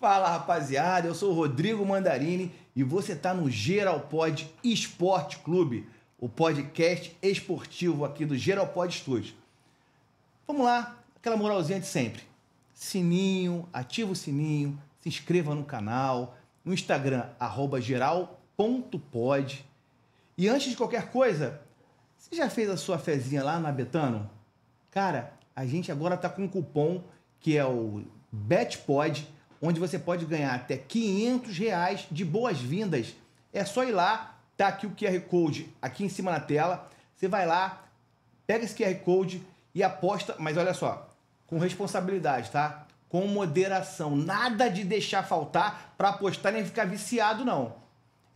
Fala rapaziada, eu sou o Rodrigo Mandarini e você está no Geralpod Esporte Clube, o podcast esportivo aqui do Geralpod Studios. Vamos lá, aquela moralzinha de sempre. Sininho, ativa o sininho, se inscreva no canal, no Instagram, arroba geral.pod. E antes de qualquer coisa, você já fez a sua fezinha lá na Betano? Cara, a gente agora está com um cupom que é o BETPOD onde você pode ganhar até 500 reais de boas-vindas. É só ir lá, tá aqui o QR Code aqui em cima na tela. Você vai lá, pega esse QR Code e aposta, mas olha só, com responsabilidade, tá? Com moderação, nada de deixar faltar para apostar nem ficar viciado não.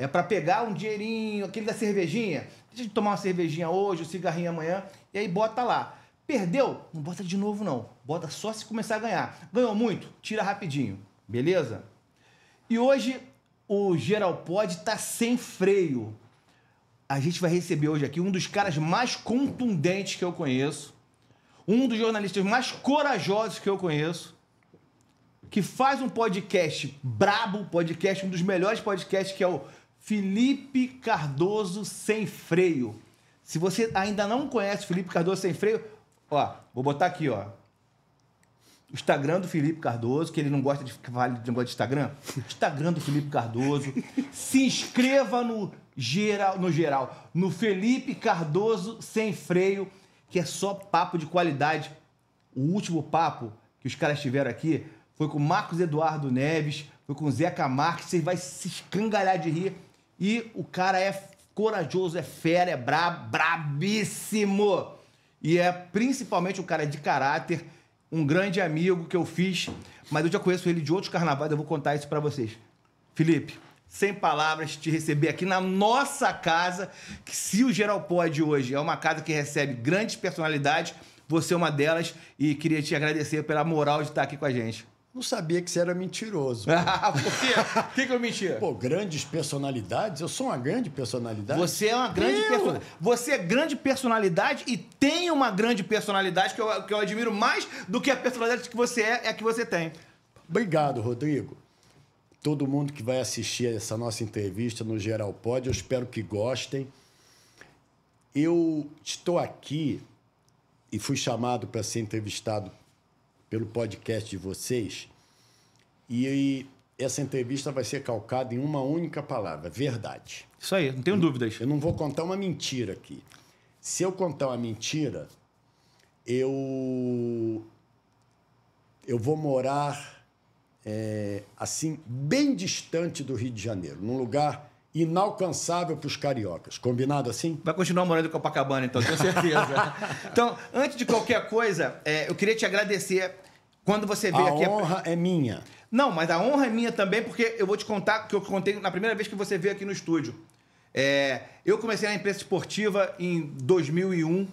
É para pegar um dinheirinho, aquele da cervejinha. Deixa de tomar uma cervejinha hoje, um cigarrinho amanhã, e aí bota lá. Perdeu? Não bota de novo não. Bota só se começar a ganhar. Ganhou muito? Tira rapidinho. Beleza? E hoje o Geral pode tá sem freio. A gente vai receber hoje aqui um dos caras mais contundentes que eu conheço, um dos jornalistas mais corajosos que eu conheço, que faz um podcast brabo, podcast um dos melhores podcasts que é o Felipe Cardoso sem freio. Se você ainda não conhece Felipe Cardoso sem freio, ó, vou botar aqui, ó o Instagram do Felipe Cardoso, que ele não gosta de falar de negócio de Instagram. Instagram do Felipe Cardoso. Se inscreva no geral, no geral, no Felipe Cardoso sem freio, que é só papo de qualidade. O último papo que os caras tiveram aqui foi com Marcos Eduardo Neves, foi com Zeca Marques, você vai se escangalhar de rir. E o cara é corajoso, é fera, é brabo, brabíssimo. E é principalmente um cara de caráter um grande amigo que eu fiz, mas eu já conheço ele de outros carnavais, eu vou contar isso para vocês. Felipe, sem palavras, te receber aqui na nossa casa, que se o Geral Pode hoje é uma casa que recebe grandes personalidades, você é uma delas, e queria te agradecer pela moral de estar aqui com a gente não sabia que você era mentiroso. Ah, por quê? Por que, que eu mentia? Pô, grandes personalidades. Eu sou uma grande personalidade. Você é uma grande personalidade. Você é grande personalidade e tem uma grande personalidade que eu, que eu admiro mais do que a personalidade que você é, é a que você tem. Obrigado, Rodrigo. Todo mundo que vai assistir essa nossa entrevista no Geral Pode, eu espero que gostem. Eu estou aqui e fui chamado para ser entrevistado pelo podcast de vocês. E, e essa entrevista vai ser calcada em uma única palavra: verdade. Isso aí, não tenho eu, dúvidas. Eu não vou contar uma mentira aqui. Se eu contar uma mentira, eu eu vou morar é, assim bem distante do Rio de Janeiro, num lugar inalcançável para os cariocas. Combinado assim? Vai continuar morando em Copacabana, então, tenho certeza. então, antes de qualquer coisa, é, eu queria te agradecer. Quando você veio a aqui. A honra é minha. Não, mas a honra é minha também, porque eu vou te contar que eu contei na primeira vez que você veio aqui no estúdio. É, eu comecei na imprensa esportiva em 2001.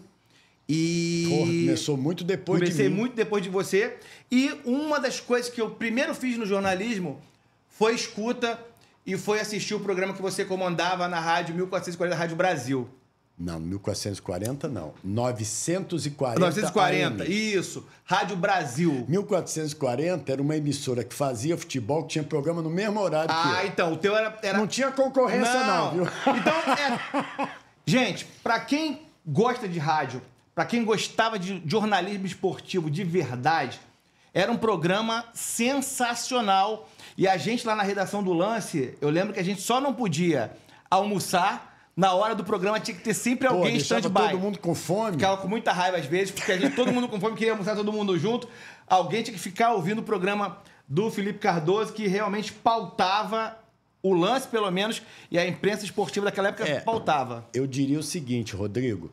E. Porra, começou muito depois Comecei de Comecei muito depois de você. E uma das coisas que eu primeiro fiz no jornalismo foi escuta e foi assistir o programa que você comandava na rádio 1440 Rádio Brasil. Não, 1440 não. 940. 940, AM. isso. Rádio Brasil. 1440 era uma emissora que fazia futebol, que tinha programa no mesmo horário ah, que eu. então, o teu era, era... Não tinha concorrência não, não viu? Então, é... gente, para quem gosta de rádio, para quem gostava de jornalismo esportivo de verdade, era um programa sensacional. E a gente lá na redação do Lance, eu lembro que a gente só não podia almoçar na hora do programa tinha que ter sempre Pô, alguém stand-by. todo mundo com fome. Ficava com muita raiva às vezes, porque a gente, todo mundo com fome, queria almoçar todo mundo junto. Alguém tinha que ficar ouvindo o programa do Felipe Cardoso, que realmente pautava o lance, pelo menos, e a imprensa esportiva daquela época é, pautava. Eu diria o seguinte, Rodrigo,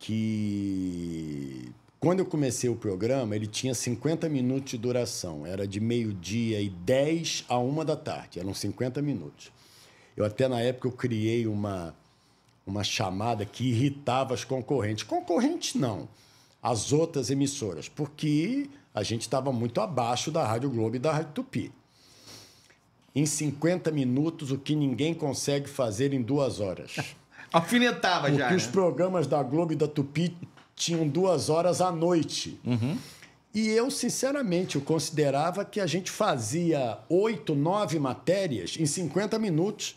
que quando eu comecei o programa, ele tinha 50 minutos de duração. Era de meio-dia e 10 a 1 da tarde. Eram 50 minutos. Eu até na época eu criei uma, uma chamada que irritava as concorrentes. Concorrentes não, as outras emissoras, porque a gente estava muito abaixo da Rádio Globo e da Rádio Tupi. Em 50 minutos, o que ninguém consegue fazer em duas horas. Alfinetava já. Porque os né? programas da Globo e da Tupi tinham duas horas à noite. Uhum. E eu, sinceramente, eu considerava que a gente fazia oito, nove matérias em 50 minutos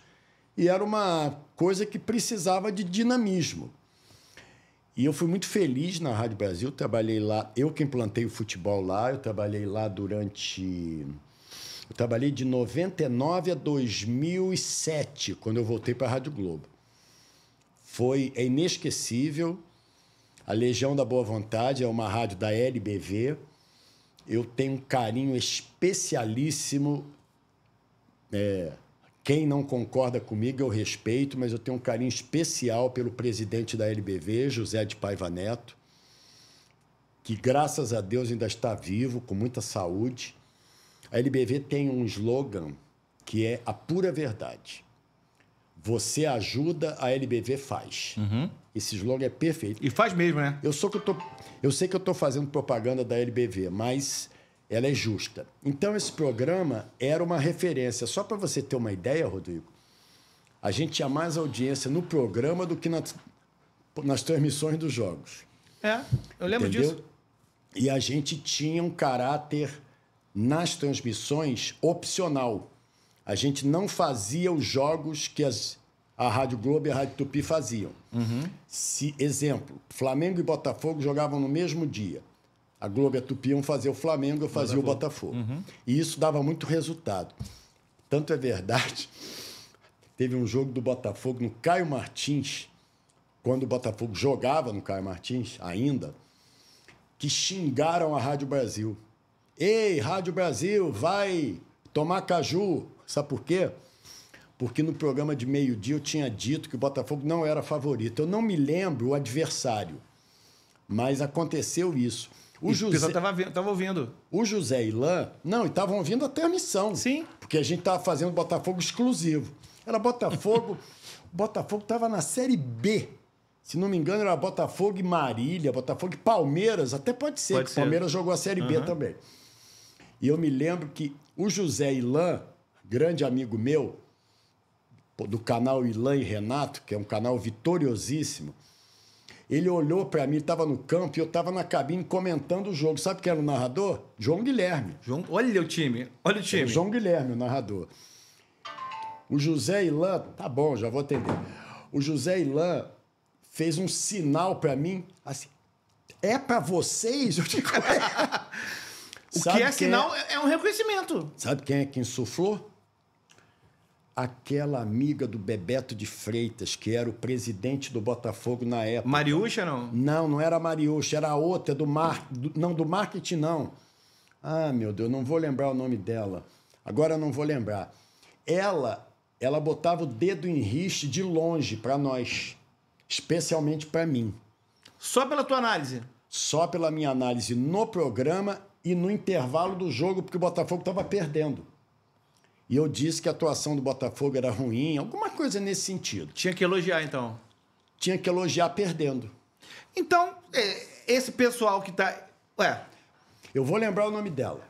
e era uma coisa que precisava de dinamismo. E eu fui muito feliz na Rádio Brasil, trabalhei lá, eu que implantei o futebol lá, eu trabalhei lá durante. Eu trabalhei de 99 a 2007, quando eu voltei para a Rádio Globo. Foi é inesquecível a Legião da Boa Vontade é uma rádio da LBV. Eu tenho um carinho especialíssimo. É, quem não concorda comigo, eu respeito, mas eu tenho um carinho especial pelo presidente da LBV, José de Paiva Neto, que graças a Deus ainda está vivo, com muita saúde. A LBV tem um slogan que é a pura verdade. Você ajuda, a LBV faz. Uhum. Esse slogan é perfeito. E faz mesmo, né? Eu, sou que eu, tô, eu sei que eu estou fazendo propaganda da LBV, mas ela é justa. Então, esse programa era uma referência. Só para você ter uma ideia, Rodrigo, a gente tinha mais audiência no programa do que nas, nas transmissões dos jogos. É, eu lembro Entendeu? disso. E a gente tinha um caráter nas transmissões opcional. A gente não fazia os jogos que as a Rádio Globo e a Rádio Tupi faziam. Uhum. Se, exemplo, Flamengo e Botafogo jogavam no mesmo dia. A Globo e a Tupi iam fazer o Flamengo, eu fazia Botafogo. o Botafogo. Uhum. E isso dava muito resultado. Tanto é verdade, teve um jogo do Botafogo no Caio Martins, quando o Botafogo jogava no Caio Martins ainda, que xingaram a Rádio Brasil. Ei, Rádio Brasil, vai tomar caju. Sabe por quê? porque no programa de meio-dia eu tinha dito que o Botafogo não era favorito. Eu não me lembro o adversário, mas aconteceu isso. O e José estava tava ouvindo. O José Ilan, não, estavam ouvindo até a missão. Sim. Porque a gente estava fazendo Botafogo exclusivo. Era Botafogo. o Botafogo estava na Série B. Se não me engano, era Botafogo e Marília, Botafogo e Palmeiras. Até pode ser pode que o Palmeiras jogou a Série uhum. B também. E eu me lembro que o José Ilan, grande amigo meu, do canal Ilan e Renato, que é um canal vitoriosíssimo, ele olhou para mim, estava no campo e eu estava na cabine comentando o jogo. Sabe quem era o narrador? João Guilherme. João, olha o time, olha o time. É João Guilherme, o narrador. O José Ilan, tá bom, já vou atender. O José Ilan fez um sinal para mim, assim, é para vocês? Eu digo, é. o que é, é sinal é... é um reconhecimento. Sabe quem é que insuflou? aquela amiga do Bebeto de Freitas, que era o presidente do Botafogo na época. Mariúcha, não? Não, não era Mariúcha, era outra é do, mar... Do, não, do marketing, não. Ah, meu Deus, não vou lembrar o nome dela. Agora não vou lembrar. Ela, ela botava o dedo em riste de longe para nós, especialmente para mim. Só pela tua análise? Só pela minha análise no programa e no intervalo do jogo, porque o Botafogo estava perdendo. E eu disse que a atuação do Botafogo era ruim, alguma coisa nesse sentido. Tinha que elogiar, então. Tinha que elogiar perdendo. Então, é, esse pessoal que tá. Ué. Eu vou lembrar o nome dela.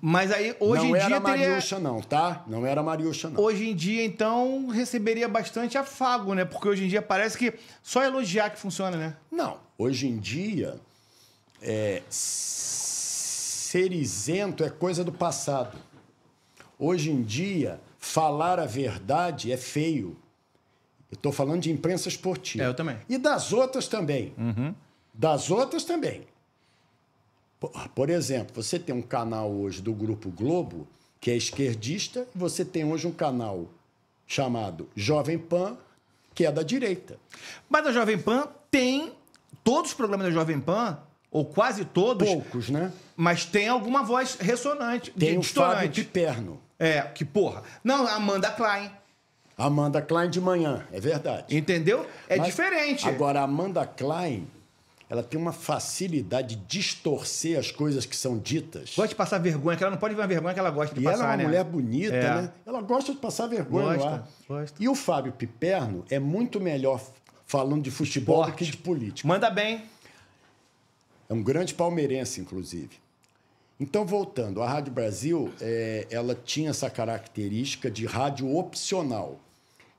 Mas aí, hoje não em dia. Não era teria... não, tá? Não era Mariuxa, não. Hoje em dia, então, receberia bastante afago, né? Porque hoje em dia parece que só elogiar que funciona, né? Não. Hoje em dia, é... ser isento é coisa do passado. Hoje em dia, falar a verdade é feio. Eu estou falando de imprensa esportiva. É, eu também. E das outras também. Uhum. Das outras também. Por, por exemplo, você tem um canal hoje do Grupo Globo, que é esquerdista, e você tem hoje um canal chamado Jovem Pan, que é da direita. Mas a Jovem Pan tem. Todos os programas da Jovem pan ou quase todos. Poucos, né? Mas tem alguma voz ressonante, tem de, o Fábio Piperno. É, que porra. Não, Amanda Klein. Amanda Klein de manhã, é verdade. Entendeu? É Mas, diferente. Agora, Amanda Klein, ela tem uma facilidade de distorcer as coisas que são ditas. Gosta de passar vergonha, que ela não pode ver uma vergonha que ela gosta de e passar, ela é uma né? mulher bonita, é. né? Ela gosta de passar vergonha gosta, Gosta. E o Fábio Piperno é muito melhor falando de futebol Esporte. do que de política. Manda bem. É um grande palmeirense, inclusive. Então, voltando, a Rádio Brasil, é, ela tinha essa característica de rádio opcional.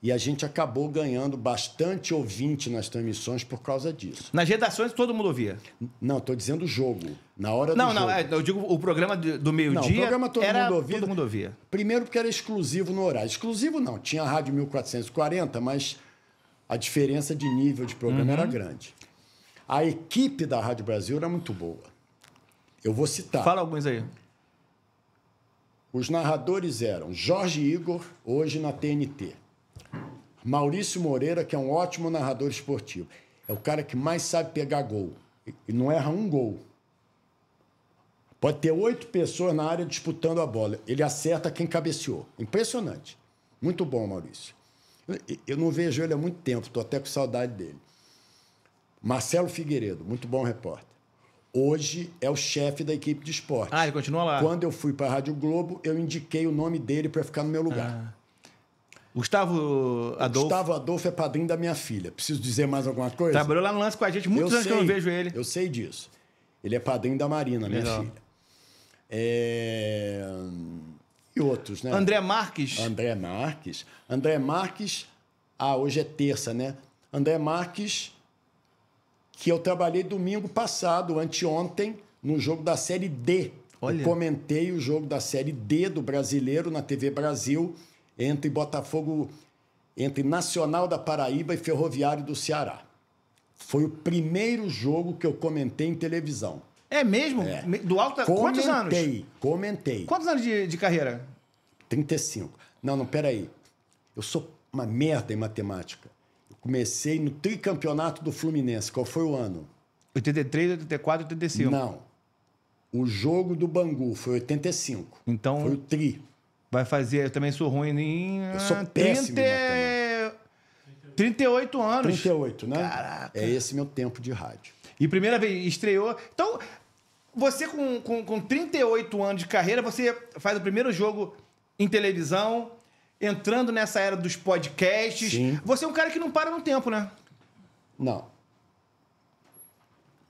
E a gente acabou ganhando bastante ouvinte nas transmissões por causa disso. Nas redações todo mundo ouvia? Não, estou dizendo o jogo. Na hora não, do não, jogo. Não, é, não, eu digo o programa do meio-dia. Não, o programa todo era, mundo ouvia. Todo mundo ouvia. Primeiro porque era exclusivo no horário. Exclusivo não, tinha a Rádio 1440, mas a diferença de nível de programa uhum. era grande. A equipe da Rádio Brasil era muito boa. Eu vou citar. Fala alguns aí. Os narradores eram Jorge Igor, hoje na TNT. Maurício Moreira, que é um ótimo narrador esportivo. É o cara que mais sabe pegar gol. E não erra um gol. Pode ter oito pessoas na área disputando a bola. Ele acerta quem cabeceou. Impressionante. Muito bom, Maurício. Eu não vejo ele há muito tempo, estou até com saudade dele. Marcelo Figueiredo, muito bom repórter. Hoje é o chefe da equipe de esporte. Ah, ele continua lá. Quando eu fui para a Rádio Globo, eu indiquei o nome dele para ficar no meu lugar. Ah. Gustavo Adolfo. Gustavo Adolfo é padrinho da minha filha. Preciso dizer mais alguma coisa? Trabalhou lá no lance com a gente, muitos eu anos sei, que eu não vejo ele. Eu sei disso. Ele é padrinho da Marina, minha Legal. filha. É... E outros, né? André Marques. André Marques. André Marques. Ah, hoje é terça, né? André Marques que eu trabalhei domingo passado, anteontem, no jogo da Série D. Olha. Eu comentei o jogo da Série D do Brasileiro na TV Brasil entre Botafogo, entre Nacional da Paraíba e Ferroviário do Ceará. Foi o primeiro jogo que eu comentei em televisão. É mesmo? É. Do alto... Comentei, Quantos anos? Comentei, comentei. Quantos anos de, de carreira? 35. Não, não, peraí. Eu sou uma merda em matemática. Comecei no tricampeonato do Fluminense. Qual foi o ano? 83, 84, 85. Não. O jogo do Bangu foi 85. Então. Foi o tri. Vai fazer. Eu também sou ruim em. Eu sou péssimo 30... em 38 anos. 38, né? Caraca. É esse meu tempo de rádio. E primeira vez, estreou. Então, você com, com, com 38 anos de carreira, você faz o primeiro jogo em televisão, entrando nessa era dos podcasts. Sim. Você é um cara que não para no tempo, né? Não.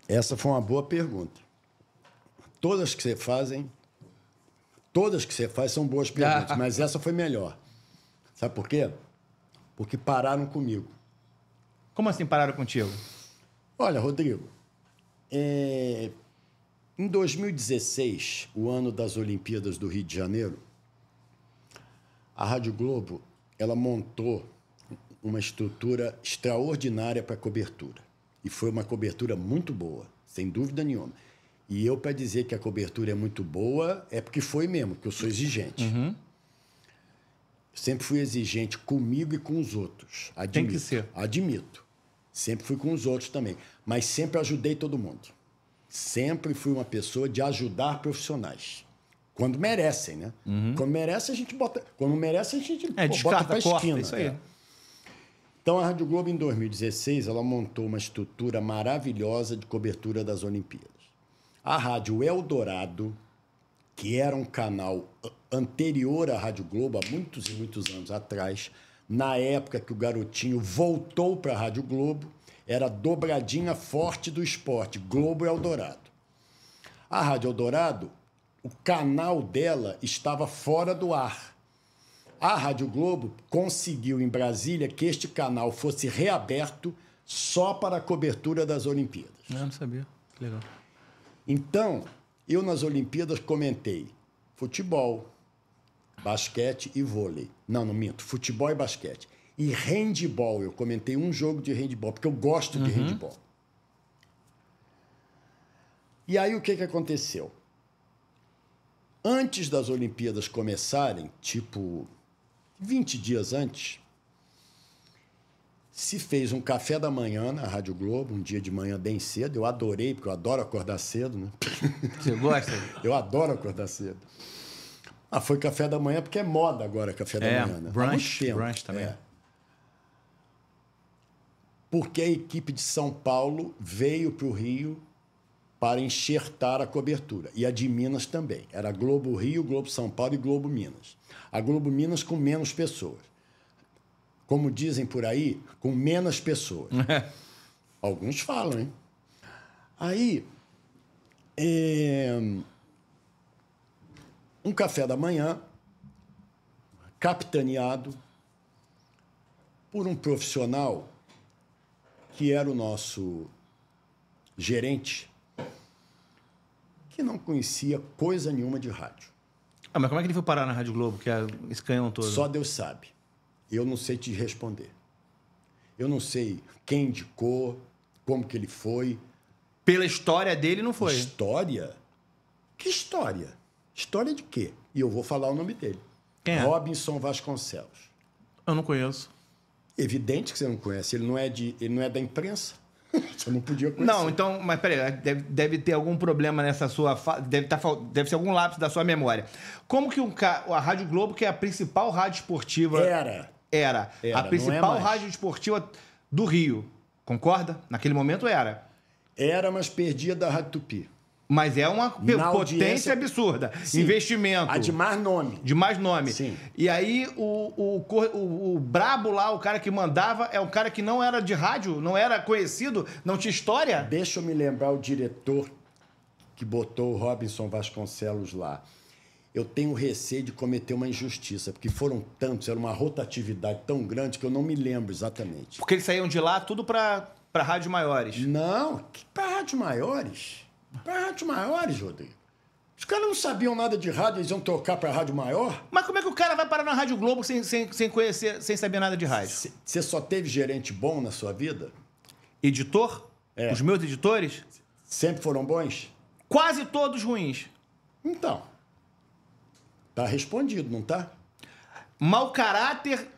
Essa foi uma boa pergunta. Todas que você fazem, todas que você faz são boas perguntas, mas essa foi melhor. Sabe por quê? Porque pararam comigo. Como assim pararam contigo? Olha, Rodrigo, é... em 2016, o ano das Olimpíadas do Rio de Janeiro, a Rádio Globo, ela montou uma estrutura extraordinária para cobertura. E foi uma cobertura muito boa, sem dúvida nenhuma. E eu, para dizer que a cobertura é muito boa, é porque foi mesmo, porque eu sou exigente. Uhum. Sempre fui exigente comigo e com os outros. Admito, Tem que ser. Admito. Sempre fui com os outros também. Mas sempre ajudei todo mundo. Sempre fui uma pessoa de ajudar profissionais. Quando merecem, né? Uhum. Quando merece, a gente bota. Quando merece, a gente é, descarta, bota pra corta, esquina. Isso aí. É. Então, a Rádio Globo, em 2016, ela montou uma estrutura maravilhosa de cobertura das Olimpíadas. A Rádio Eldorado, que era um canal anterior à Rádio Globo, há muitos e muitos anos atrás, na época que o garotinho voltou para a Rádio Globo, era dobradinha forte do esporte, Globo Eldorado. A Rádio Eldorado o canal dela estava fora do ar. A Rádio Globo conseguiu em Brasília que este canal fosse reaberto só para a cobertura das Olimpíadas. Eu ah, não sabia. Que legal. Então, eu nas Olimpíadas comentei futebol, basquete e vôlei. Não, não minto, futebol e basquete. E handball, eu comentei um jogo de handball, porque eu gosto uhum. de handball. E aí o que, que aconteceu? Antes das Olimpíadas começarem, tipo 20 dias antes, se fez um café da manhã na Rádio Globo, um dia de manhã bem cedo. Eu adorei, porque eu adoro acordar cedo, né? Você gosta? eu adoro acordar cedo. Ah, foi café da manhã, porque é moda agora café da é, manhã. Né? Brunch, brunch também. É. Porque a equipe de São Paulo veio para o Rio para enxertar a cobertura. E a de Minas também. Era Globo Rio, Globo São Paulo e Globo Minas. A Globo Minas com menos pessoas. Como dizem por aí, com menos pessoas. Alguns falam, hein? Aí, é... um café da manhã, capitaneado por um profissional que era o nosso gerente que não conhecia coisa nenhuma de rádio. Ah, mas como é que ele foi parar na Rádio Globo, que é esse canhão todo? Só Deus sabe. Eu não sei te responder. Eu não sei quem indicou, como que ele foi. Pela história dele, não foi? História? Que história? História de quê? E eu vou falar o nome dele. Quem é? Robinson Vasconcelos. Eu não conheço. Evidente que você não conhece. Ele não é, de, ele não é da imprensa. Você não podia conhecer. Não, então, mas peraí, deve, deve ter algum problema nessa sua. Deve, tá, deve ser algum lápis da sua memória. Como que um, a Rádio Globo, que é a principal rádio esportiva. Era. Era. era a é principal é rádio esportiva do Rio. Concorda? Naquele momento era. Era, mas perdia da Rádio Tupi. Mas é uma Na potência absurda. Sim. Investimento. A de mais nome. De mais nome. Sim. E aí, o, o, o, o, brabo lá, o cara que mandava, é um cara que não era de rádio, não era conhecido, não tinha história. Deixa eu me lembrar o diretor que botou o Robinson Vasconcelos lá. Eu tenho receio de cometer uma injustiça, porque foram tantos, era uma rotatividade tão grande que eu não me lembro exatamente. Porque eles saíam de lá tudo para rádios maiores. Não, para rádios maiores? Para rádios maiores, Rodrigo. Os caras não sabiam nada de rádio, eles iam tocar para rádio maior. Mas como é que o cara vai parar na Rádio Globo sem, sem, sem conhecer, sem saber nada de rádio? Você só teve gerente bom na sua vida? Editor? É. Os meus editores? Sempre foram bons? Quase todos ruins. Então. Tá respondido, não tá? Mau caráter,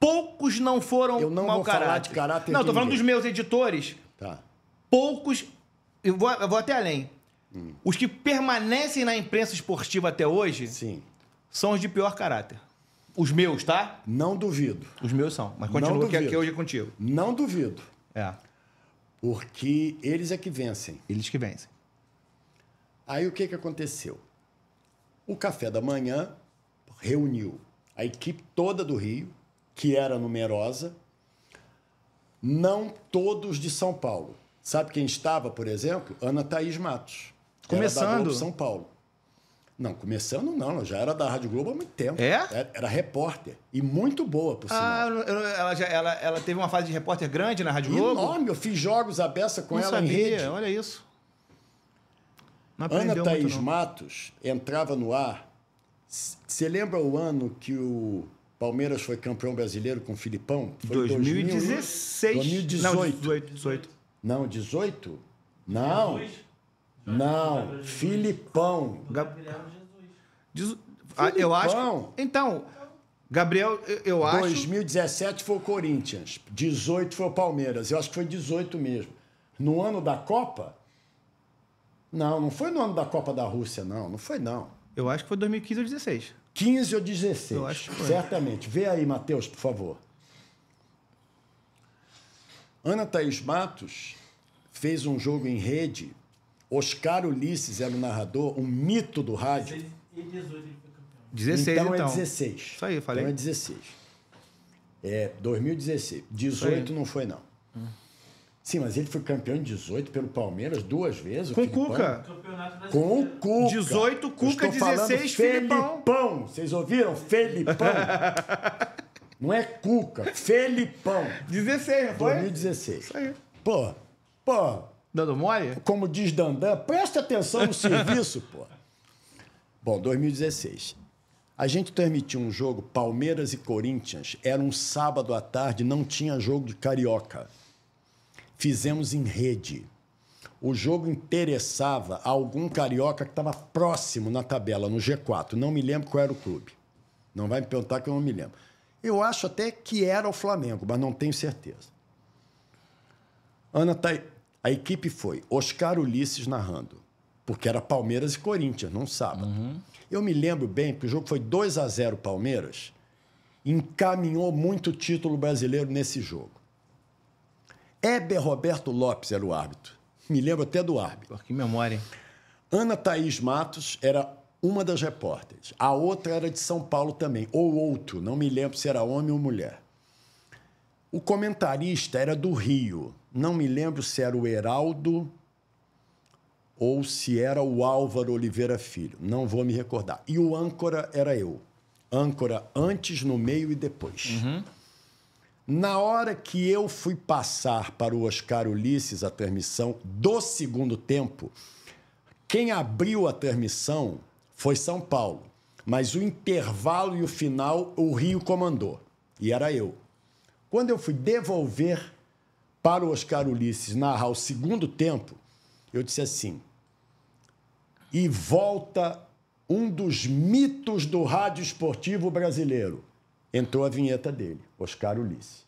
poucos não foram Eu não vou caráter. falar de caráter Não, tô ninguém. falando dos meus editores. Tá. Poucos eu vou, eu vou até além. Hum. Os que permanecem na imprensa esportiva até hoje Sim. são os de pior caráter. Os meus, tá? Não duvido. Os meus são. Mas continua que, é que hoje é contigo. Não duvido. É. Porque eles é que vencem. Eles que vencem. Aí o que, que aconteceu? O café da manhã reuniu a equipe toda do Rio, que era numerosa, não todos de São Paulo. Sabe quem estava, por exemplo? Ana Thaís Matos. Começando. São Paulo. Não, começando não, já era da Rádio Globo há muito tempo. É? Era, era repórter. E muito boa, por ah, ela, já, ela, ela teve uma fase de repórter grande na Rádio Globo? Enorme, eu fiz jogos à beça com não ela sabia, em rede. Olha isso. Ana Thaís muito, Matos entrava no ar. Você lembra o ano que o Palmeiras foi campeão brasileiro com o Filipão? Foi 2016. 2018. Não, 2018. Não, 18? Não. Jesus. Não. Filipão. Gab... Então, é Diz... Ah, eu acho. Então, Gabriel, eu, acho. 2017 foi o Corinthians, 18 foi o Palmeiras. Eu acho que foi 18 mesmo. No ano da Copa? Não, não foi no ano da Copa da Rússia, não. Não foi, não. Eu acho que foi 2015 ou 16. 15 ou 16. Eu acho que foi. Certamente. Vê aí, Matheus, por favor. Ana Thaís Matos fez um jogo em rede. Oscar Ulisses era o narrador, um mito do rádio. 16, então, então. é 16. Então. Isso aí, falei. Então é 16. É 2016. 18 não foi, não. Hum. Sim, mas ele foi campeão de 18 pelo Palmeiras duas vezes. Com o Cuca. Com o Cuca. 18, Cuca, 16, Felipão. Felipão. Vocês ouviram? Felipão. Não é Cuca, Felipão. 16, foi? 2016. Isso aí. Pô, pô. Dando mole? Como diz Dandan, presta atenção no serviço, pô. Bom, 2016. A gente transmitiu um jogo, Palmeiras e Corinthians. Era um sábado à tarde, não tinha jogo de carioca. Fizemos em rede. O jogo interessava a algum carioca que estava próximo na tabela, no G4. Não me lembro qual era o clube. Não vai me perguntar que eu não me lembro. Eu acho até que era o Flamengo, mas não tenho certeza. Ana tá a equipe foi Oscar Ulisses narrando, porque era Palmeiras e Corinthians, num sábado. Uhum. Eu me lembro bem, porque o jogo foi 2 a 0 Palmeiras, encaminhou muito título brasileiro nesse jogo. Heber Roberto Lopes era o árbitro. Me lembro até do árbitro. Que memória. Ana Thaís Matos era uma das repórteres. A outra era de São Paulo também, ou outro, não me lembro se era homem ou mulher. O comentarista era do Rio, não me lembro se era o Heraldo ou se era o Álvaro Oliveira Filho, não vou me recordar. E o âncora era eu. Âncora antes, no meio e depois. Uhum. Na hora que eu fui passar para o Oscar Ulisses a transmissão do segundo tempo, quem abriu a transmissão foi São Paulo. Mas o intervalo e o final, o Rio comandou. E era eu. Quando eu fui devolver para o Oscar Ulisses narrar o segundo tempo, eu disse assim: e volta um dos mitos do rádio esportivo brasileiro. Entrou a vinheta dele, Oscar Ulisses.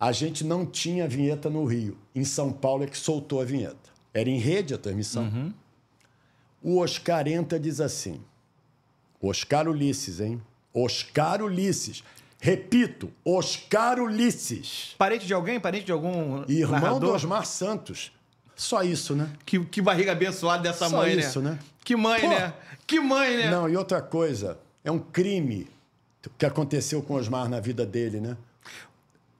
A gente não tinha vinheta no Rio. Em São Paulo é que soltou a vinheta. Era em rede a transmissão. Uhum. O Oscarenta diz assim. Oscar Ulisses, hein? Oscar Ulisses. Repito, Oscar Ulisses. Parente de alguém? Parente de algum. Irmão narrador? do Osmar Santos. Só isso, né? Que, que barriga abençoada dessa Só mãe, isso, né? isso, né? Que mãe, Pô. né? Que mãe, né? Não, e outra coisa, é um crime que aconteceu com Osmar na vida dele, né?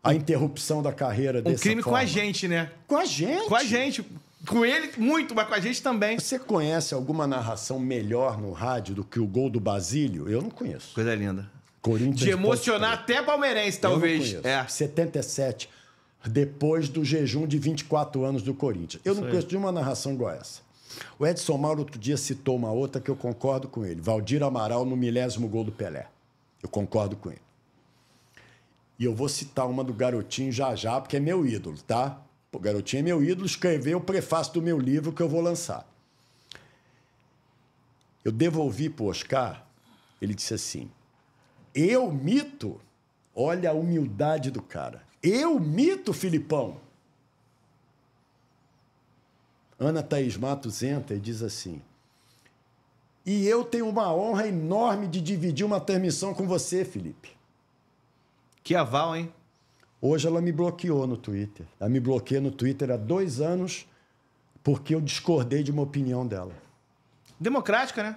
A interrupção da carreira desse. Um crime forma. com a gente, né? Com a gente? Com a gente. Com ele, muito, mas com a gente também. Você conhece alguma narração melhor no rádio do que o gol do Basílio? Eu não conheço. Coisa linda. Corinthians. De emocionar até palmeirense, talvez. Eu não É. 77. Depois do jejum de 24 anos do Corinthians. Eu Isso não conheço aí. uma narração igual essa. O Edson Mauro outro dia citou uma outra que eu concordo com ele. Valdir Amaral no milésimo gol do Pelé. Eu concordo com ele. E eu vou citar uma do Garotinho já já, porque é meu ídolo, tá? o garotinho é meu ídolo, escreveu é o prefácio do meu livro que eu vou lançar. Eu devolvi para o Oscar, ele disse assim: Eu mito? Olha a humildade do cara. Eu mito, Filipão. Ana Thaís Matos entra e diz assim: E eu tenho uma honra enorme de dividir uma transmissão com você, Felipe. Que aval, hein? Hoje ela me bloqueou no Twitter. Ela me bloqueou no Twitter há dois anos porque eu discordei de uma opinião dela. Democrática, né?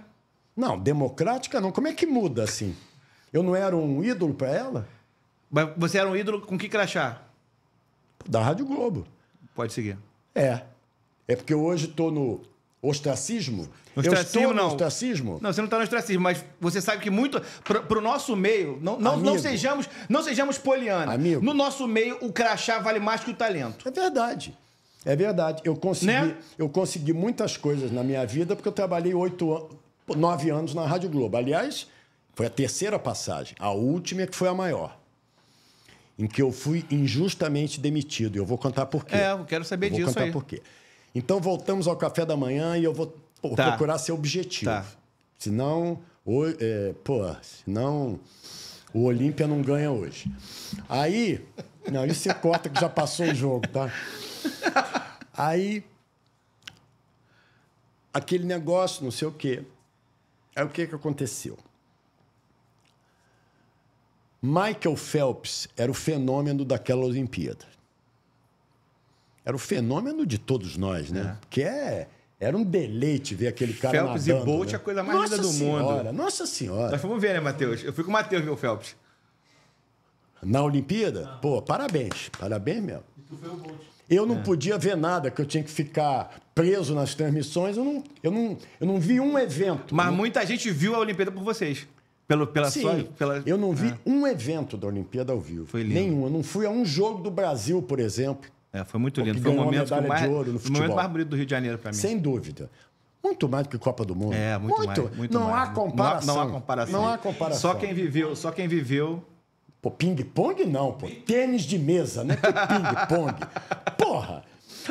Não, democrática não. Como é que muda assim? Eu não era um ídolo para ela? Mas você era um ídolo com que crachá? Da Rádio Globo. Pode seguir. É. É porque hoje estou no Ostracismo? ostracismo? Eu estou não. no ostracismo? Não, você não está no ostracismo, mas você sabe que muito. Para o nosso meio, não, não, não sejamos não sejamos poliana. Amigo. No nosso meio, o crachá vale mais que o talento. É verdade. É verdade. Eu consegui, né? eu consegui muitas coisas na minha vida porque eu trabalhei oito, nove anos na Rádio Globo. Aliás, foi a terceira passagem. A última é que foi a maior em que eu fui injustamente demitido. Eu vou contar por quê. É, eu quero saber eu vou disso. Vou contar aí. por quê. Então voltamos ao café da manhã e eu vou pô, tá. procurar ser objetivo. Tá. Senão, o, é, pô, senão o Olímpia não ganha hoje. Aí. Não, isso você corta que já passou o jogo, tá? Aí. Aquele negócio, não sei o quê. Aí o que, que aconteceu? Michael Phelps era o fenômeno daquela Olimpíada era o fenômeno de todos nós, né? É. é, era um deleite ver aquele cara Phelps nadando. Phelps né? e Bolt né? é a coisa mais nossa linda do senhora, mundo. Nossa senhora, Nós fomos ver, né, Matheus? Eu fui com o Matheus ver o Phelps. Na Olimpíada? Ah. Pô, parabéns. Parabéns mesmo. E tu foi o Bolt. Eu não é. podia ver nada, que eu tinha que ficar preso nas transmissões. Eu não, eu não, eu não vi um evento. Mas não... muita gente viu a Olimpíada por vocês. Pelo, pela Sim, sua, pela... eu não vi é. um evento da Olimpíada ao vivo. Foi lindo. Nenhum. Eu não fui a um jogo do Brasil, por exemplo. É, foi muito lindo. Foi um momento, mais, ouro no futebol. momento mais bonito do Rio de Janeiro para mim. Sem dúvida. Muito mais do que Copa do Mundo. É, muito, muito. mais. Muito não, mais. Há comparação. Não, há, não há comparação. Não há comparação. Só quem viveu, só quem viveu Pô, ping-pong não, pô. Tênis de mesa, né? Ping-pong. Porra!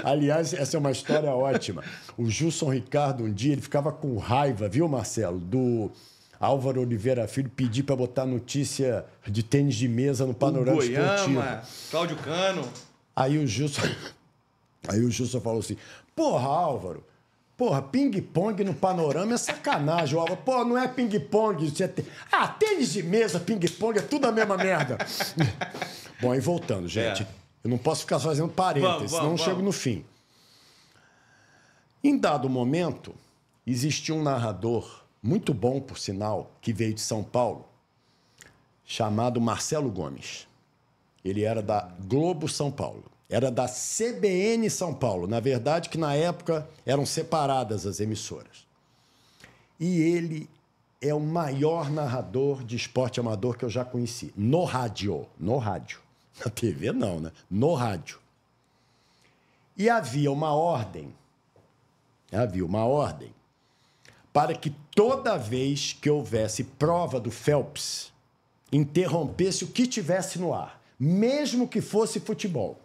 Aliás, essa é uma história ótima. O Gilson Ricardo, um dia, ele ficava com raiva, viu, Marcelo? Do Álvaro Oliveira Filho pedir para botar notícia de tênis de mesa no panorama Goiama, esportivo. Cláudio Cano. Aí o Justo, Aí o Justo falou assim: Porra, Álvaro, porra, ping-pong no panorama é sacanagem. O Álvaro, pô, não é ping-pong. É te... Ah, tênis de mesa, ping-pong, é tudo a mesma merda. Bom, aí voltando, gente. É. Eu não posso ficar fazendo parênteses, senão vamos. chego no fim. Em dado momento, existia um narrador, muito bom por sinal, que veio de São Paulo, chamado Marcelo Gomes. Ele era da Globo São Paulo. Era da CBN São Paulo. Na verdade, que na época eram separadas as emissoras. E ele é o maior narrador de esporte amador que eu já conheci. No rádio. No rádio. Na TV, não, né? No rádio. E havia uma ordem. Havia uma ordem para que toda vez que houvesse prova do Phelps, interrompesse o que tivesse no ar mesmo que fosse futebol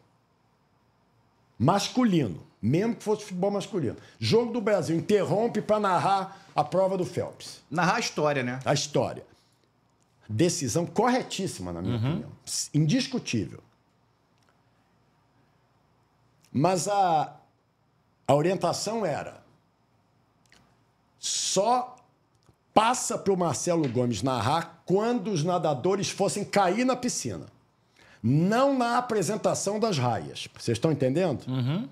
masculino, mesmo que fosse futebol masculino. Jogo do Brasil interrompe para narrar a prova do Phelps. Narrar a história, né? A história. Decisão corretíssima, na minha uhum. opinião. Indiscutível. Mas a, a orientação era só passa para o Marcelo Gomes narrar quando os nadadores fossem cair na piscina não na apresentação das raias. Vocês estão entendendo? Uhum.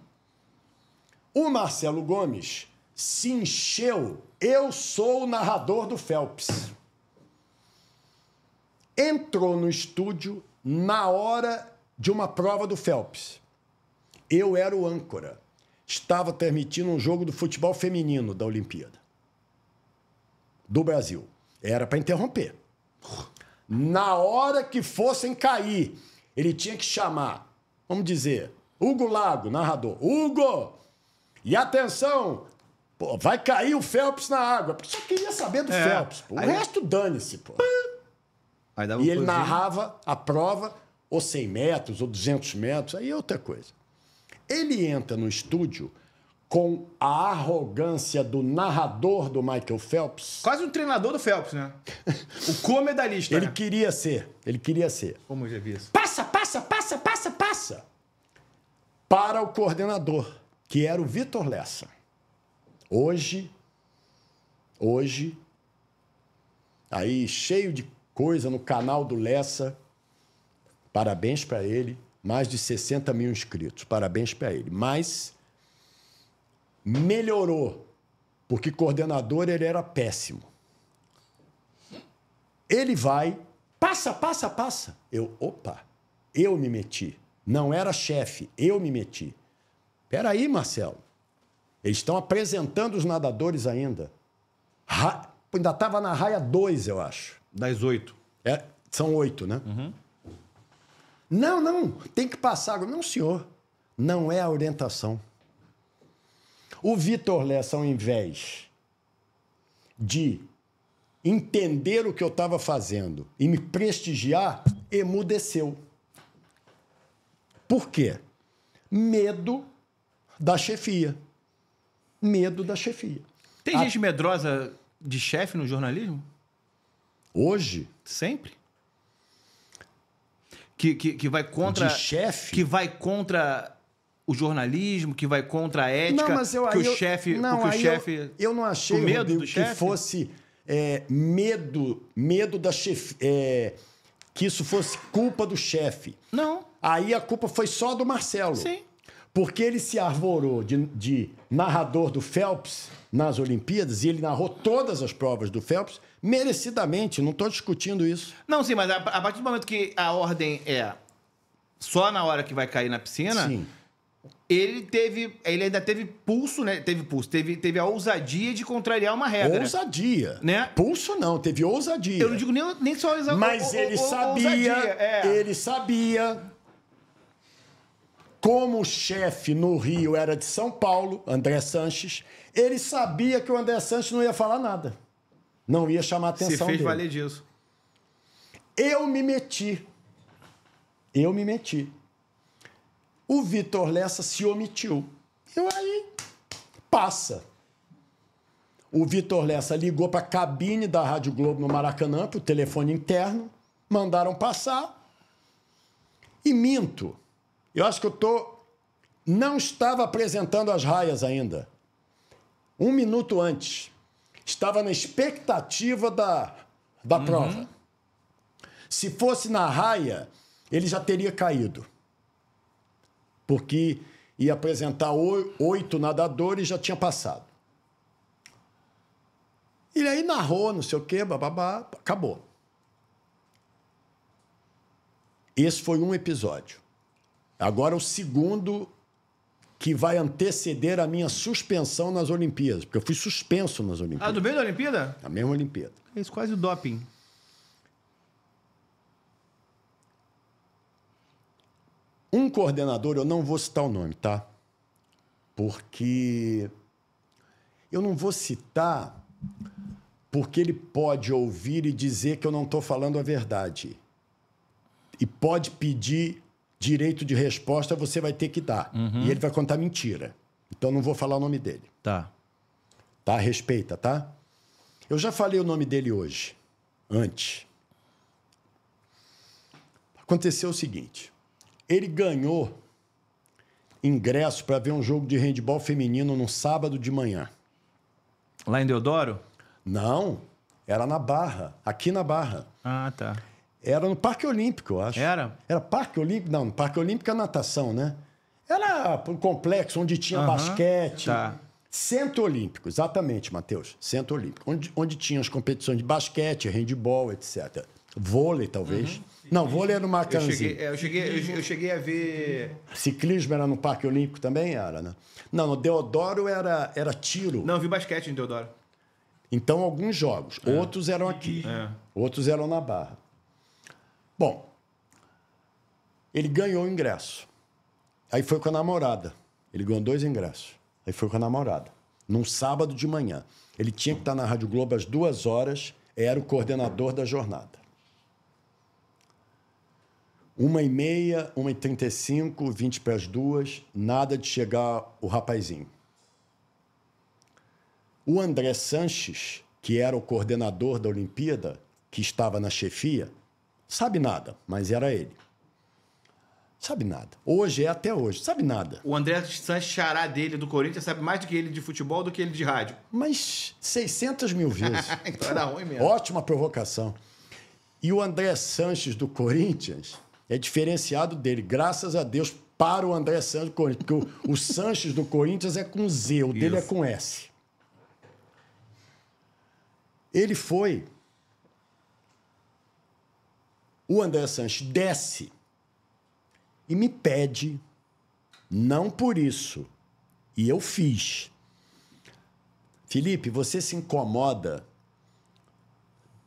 O Marcelo Gomes se encheu. Eu sou o narrador do Phelps. Entrou no estúdio na hora de uma prova do Phelps. Eu era o âncora. Estava permitindo um jogo do futebol feminino da Olimpíada. Do Brasil. Era para interromper. Na hora que fossem cair ele tinha que chamar, vamos dizer, Hugo Lago, narrador. Hugo! E atenção! Pô, vai cair o Phelps na água. Porque só queria saber do é, Phelps. Pô. O resto dane-se, pô. e ele narrava a prova, ou 100 metros, ou 200 metros, aí é outra coisa. Ele entra no estúdio com a arrogância do narrador do Michael Phelps. Quase um treinador do Phelps, né? O comedalista. ele né? queria ser. Ele queria ser. Como eu já vi isso. Passa, passa, passa, passa, passa. Para o coordenador, que era o Vitor Lessa. Hoje, hoje, aí cheio de coisa no canal do Lessa. Parabéns para ele. Mais de 60 mil inscritos. Parabéns para ele. Mas melhorou, porque coordenador ele era péssimo. Ele vai, passa, passa, passa. Eu, opa, eu me meti. Não era chefe, eu me meti. Peraí, Marcelo. Eles estão apresentando os nadadores ainda. Ra... Ainda estava na raia 2, eu acho. Das oito. É, são oito, né? Uhum. Não, não, tem que passar. Não, senhor. Não é a orientação. O Vitor Lessa, ao invés de entender o que eu estava fazendo e me prestigiar, emudeceu. Por quê? Medo da chefia. Medo da chefia. Tem A... gente medrosa de chefe no jornalismo? Hoje? Sempre. Que, que, que vai contra. De chefe? Que vai contra o jornalismo, que vai contra a ética, não, mas eu, que o chefe. Não, o chefe. Eu, eu, não achei medo Rodrigo, do que fosse é, medo, medo da chefe. É, que isso fosse culpa do chefe. Não. Aí a culpa foi só do Marcelo. Sim. Porque ele se arvorou de, de narrador do Phelps nas Olimpíadas e ele narrou todas as provas do Phelps merecidamente, não estou discutindo isso. Não, sim, mas a, a, partir do momento que a ordem é só na hora que vai cair na piscina, sim ele teve, ele ainda teve pulso, né? Teve pulso, teve, teve a ousadia de contrariar uma regra. Ousadia, né? Pulso não, teve ousadia. Eu não digo nem, nem só ousadia. Mas o, ele o, sabia, ousadia, é. ele sabia como o chefe no Rio era de São Paulo, André Sanches, ele sabia que o André Sanches não ia falar nada, não ia chamar a atenção Se fez dele. valer disso. Eu me meti, eu me meti. O Vitor Lessa se omitiu. E aí passa. O Vitor Lessa ligou para a cabine da Rádio Globo no Maracanã, para o telefone interno, mandaram passar. E minto. Eu acho que eu tô não estava apresentando as raias ainda. Um minuto antes, estava na expectativa da, da uhum. prova. Se fosse na raia, ele já teria caído porque ia apresentar oito nadadores já tinha passado. Ele aí narrou, não sei o quê, bababá, acabou. Esse foi um episódio. Agora o segundo que vai anteceder a minha suspensão nas Olimpíadas, porque eu fui suspenso nas Olimpíadas. Ah, do meio da Olimpíada? Na mesma Olimpíada. Isso quase o doping. Um coordenador, eu não vou citar o nome, tá? Porque eu não vou citar porque ele pode ouvir e dizer que eu não estou falando a verdade. E pode pedir direito de resposta, você vai ter que dar. Uhum. E ele vai contar mentira. Então não vou falar o nome dele. Tá. Tá? Respeita, tá? Eu já falei o nome dele hoje, antes. Aconteceu o seguinte. Ele ganhou ingresso para ver um jogo de handball feminino no sábado de manhã. Lá em Deodoro? Não, era na Barra, aqui na Barra. Ah, tá. Era no Parque Olímpico, eu acho. Era? Era Parque Olímpico? Não, Parque Olímpico é natação, né? Era um complexo onde tinha uhum, basquete. Tá. Centro Olímpico, exatamente, Matheus. Centro Olímpico. Onde, onde tinha as competições de basquete, handball, etc. Vôlei, talvez. Uhum. Não, vou ler no Mackenzie. É, eu cheguei, eu cheguei, eu, cheguei, a ver. Ciclismo era no Parque Olímpico também? Era, né? Não, no Deodoro era, era tiro. Não, eu vi basquete em Deodoro. Então, alguns jogos. É. Outros eram aqui. É. Outros eram na Barra. Bom, ele ganhou o ingresso. Aí foi com a namorada. Ele ganhou dois ingressos. Aí foi com a namorada. Num sábado de manhã. Ele tinha que estar na Rádio Globo às duas horas. Era o coordenador da jornada. Uma e meia, uma e trinta e cinco, vinte para as duas, nada de chegar o rapazinho. O André Sanches, que era o coordenador da Olimpíada, que estava na chefia, sabe nada, mas era ele. Sabe nada. Hoje é até hoje, sabe nada. O André Sanches Xará dele do Corinthians sabe mais do que ele de futebol do que ele de rádio. Mas 600 mil vezes. então era ruim mesmo. Ótima provocação. E o André Sanches do Corinthians é diferenciado dele. Graças a Deus para o André Santos do Corinthians, porque o, o Sanches do Corinthians é com Z, o dele é com S. Ele foi. O André Sanches desce e me pede, não por isso, e eu fiz. Felipe, você se incomoda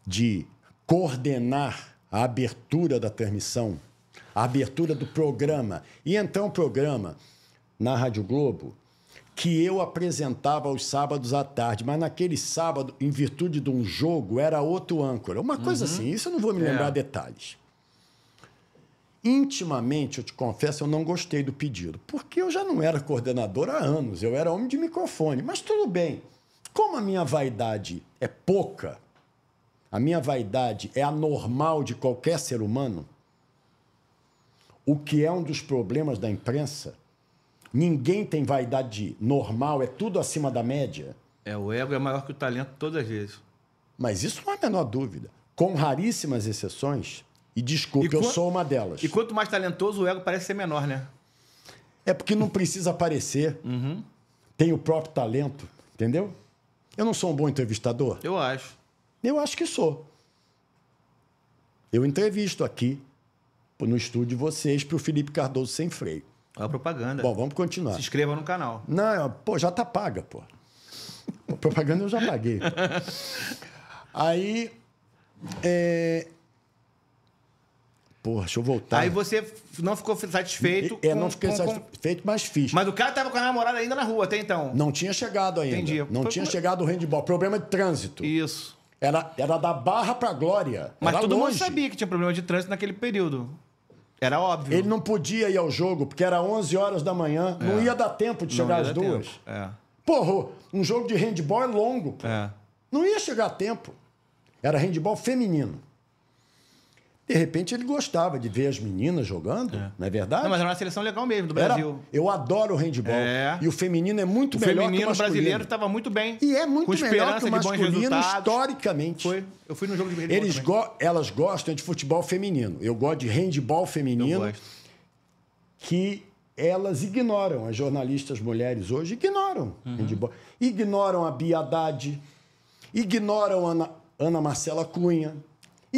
de coordenar a abertura da transmissão a abertura do programa. E então o programa na Rádio Globo que eu apresentava aos sábados à tarde, mas naquele sábado, em virtude de um jogo, era outro âncora. Uma coisa uhum. assim, isso eu não vou me lembrar é. detalhes. Intimamente, eu te confesso, eu não gostei do pedido, porque eu já não era coordenador há anos, eu era homem de microfone. Mas tudo bem, como a minha vaidade é pouca, a minha vaidade é anormal de qualquer ser humano, o que é um dos problemas da imprensa. Ninguém tem vaidade normal, é tudo acima da média. É, o ego é maior que o talento todas as vezes. Mas isso não é a menor dúvida. Com raríssimas exceções, e desculpe, e eu sou uma delas. E quanto mais talentoso, o ego parece ser menor, né? É porque não precisa aparecer. Uhum. Tem o próprio talento, entendeu? Eu não sou um bom entrevistador? Eu acho. Eu acho que sou. Eu entrevisto aqui, no estúdio de vocês para o Felipe Cardoso sem freio. Olha é a propaganda. Bom, vamos continuar. Se inscreva no canal. Não, é, pô, já tá paga, pô. propaganda eu já paguei. Aí. É... Porra, deixa eu voltar. Aí você não ficou satisfeito é, é com, não fiquei com, satisfeito, com... mas fiz. Mas o cara tava com a namorada ainda na rua até então. Não tinha chegado ainda. Entendi. Não Foi tinha chegado o handball. Problema de trânsito. Isso. Era, era da Barra pra Glória. Mas era todo longe. mundo sabia que tinha problema de trânsito naquele período. Era óbvio. Ele não podia ir ao jogo, porque era 11 horas da manhã, é. não ia dar tempo de chegar às duas. É. Porra, um jogo de handball é longo. É. Não ia chegar a tempo. Era handball feminino. De repente ele gostava de ver as meninas jogando, é. não é verdade? Não, mas era uma seleção legal mesmo do Brasil. Era, eu adoro o handball. É. E o feminino é muito o melhor feminino, que o masculino. brasileiro estava muito bem. E é muito melhor que o masculino historicamente. Foi. Eu fui no jogo de handball Eles go Elas gostam de futebol feminino. Eu gosto de handball feminino. Que elas ignoram. As jornalistas mulheres hoje ignoram uhum. handball. Ignoram a Bia Haddad. Ignoram Ana, Ana Marcela Cunha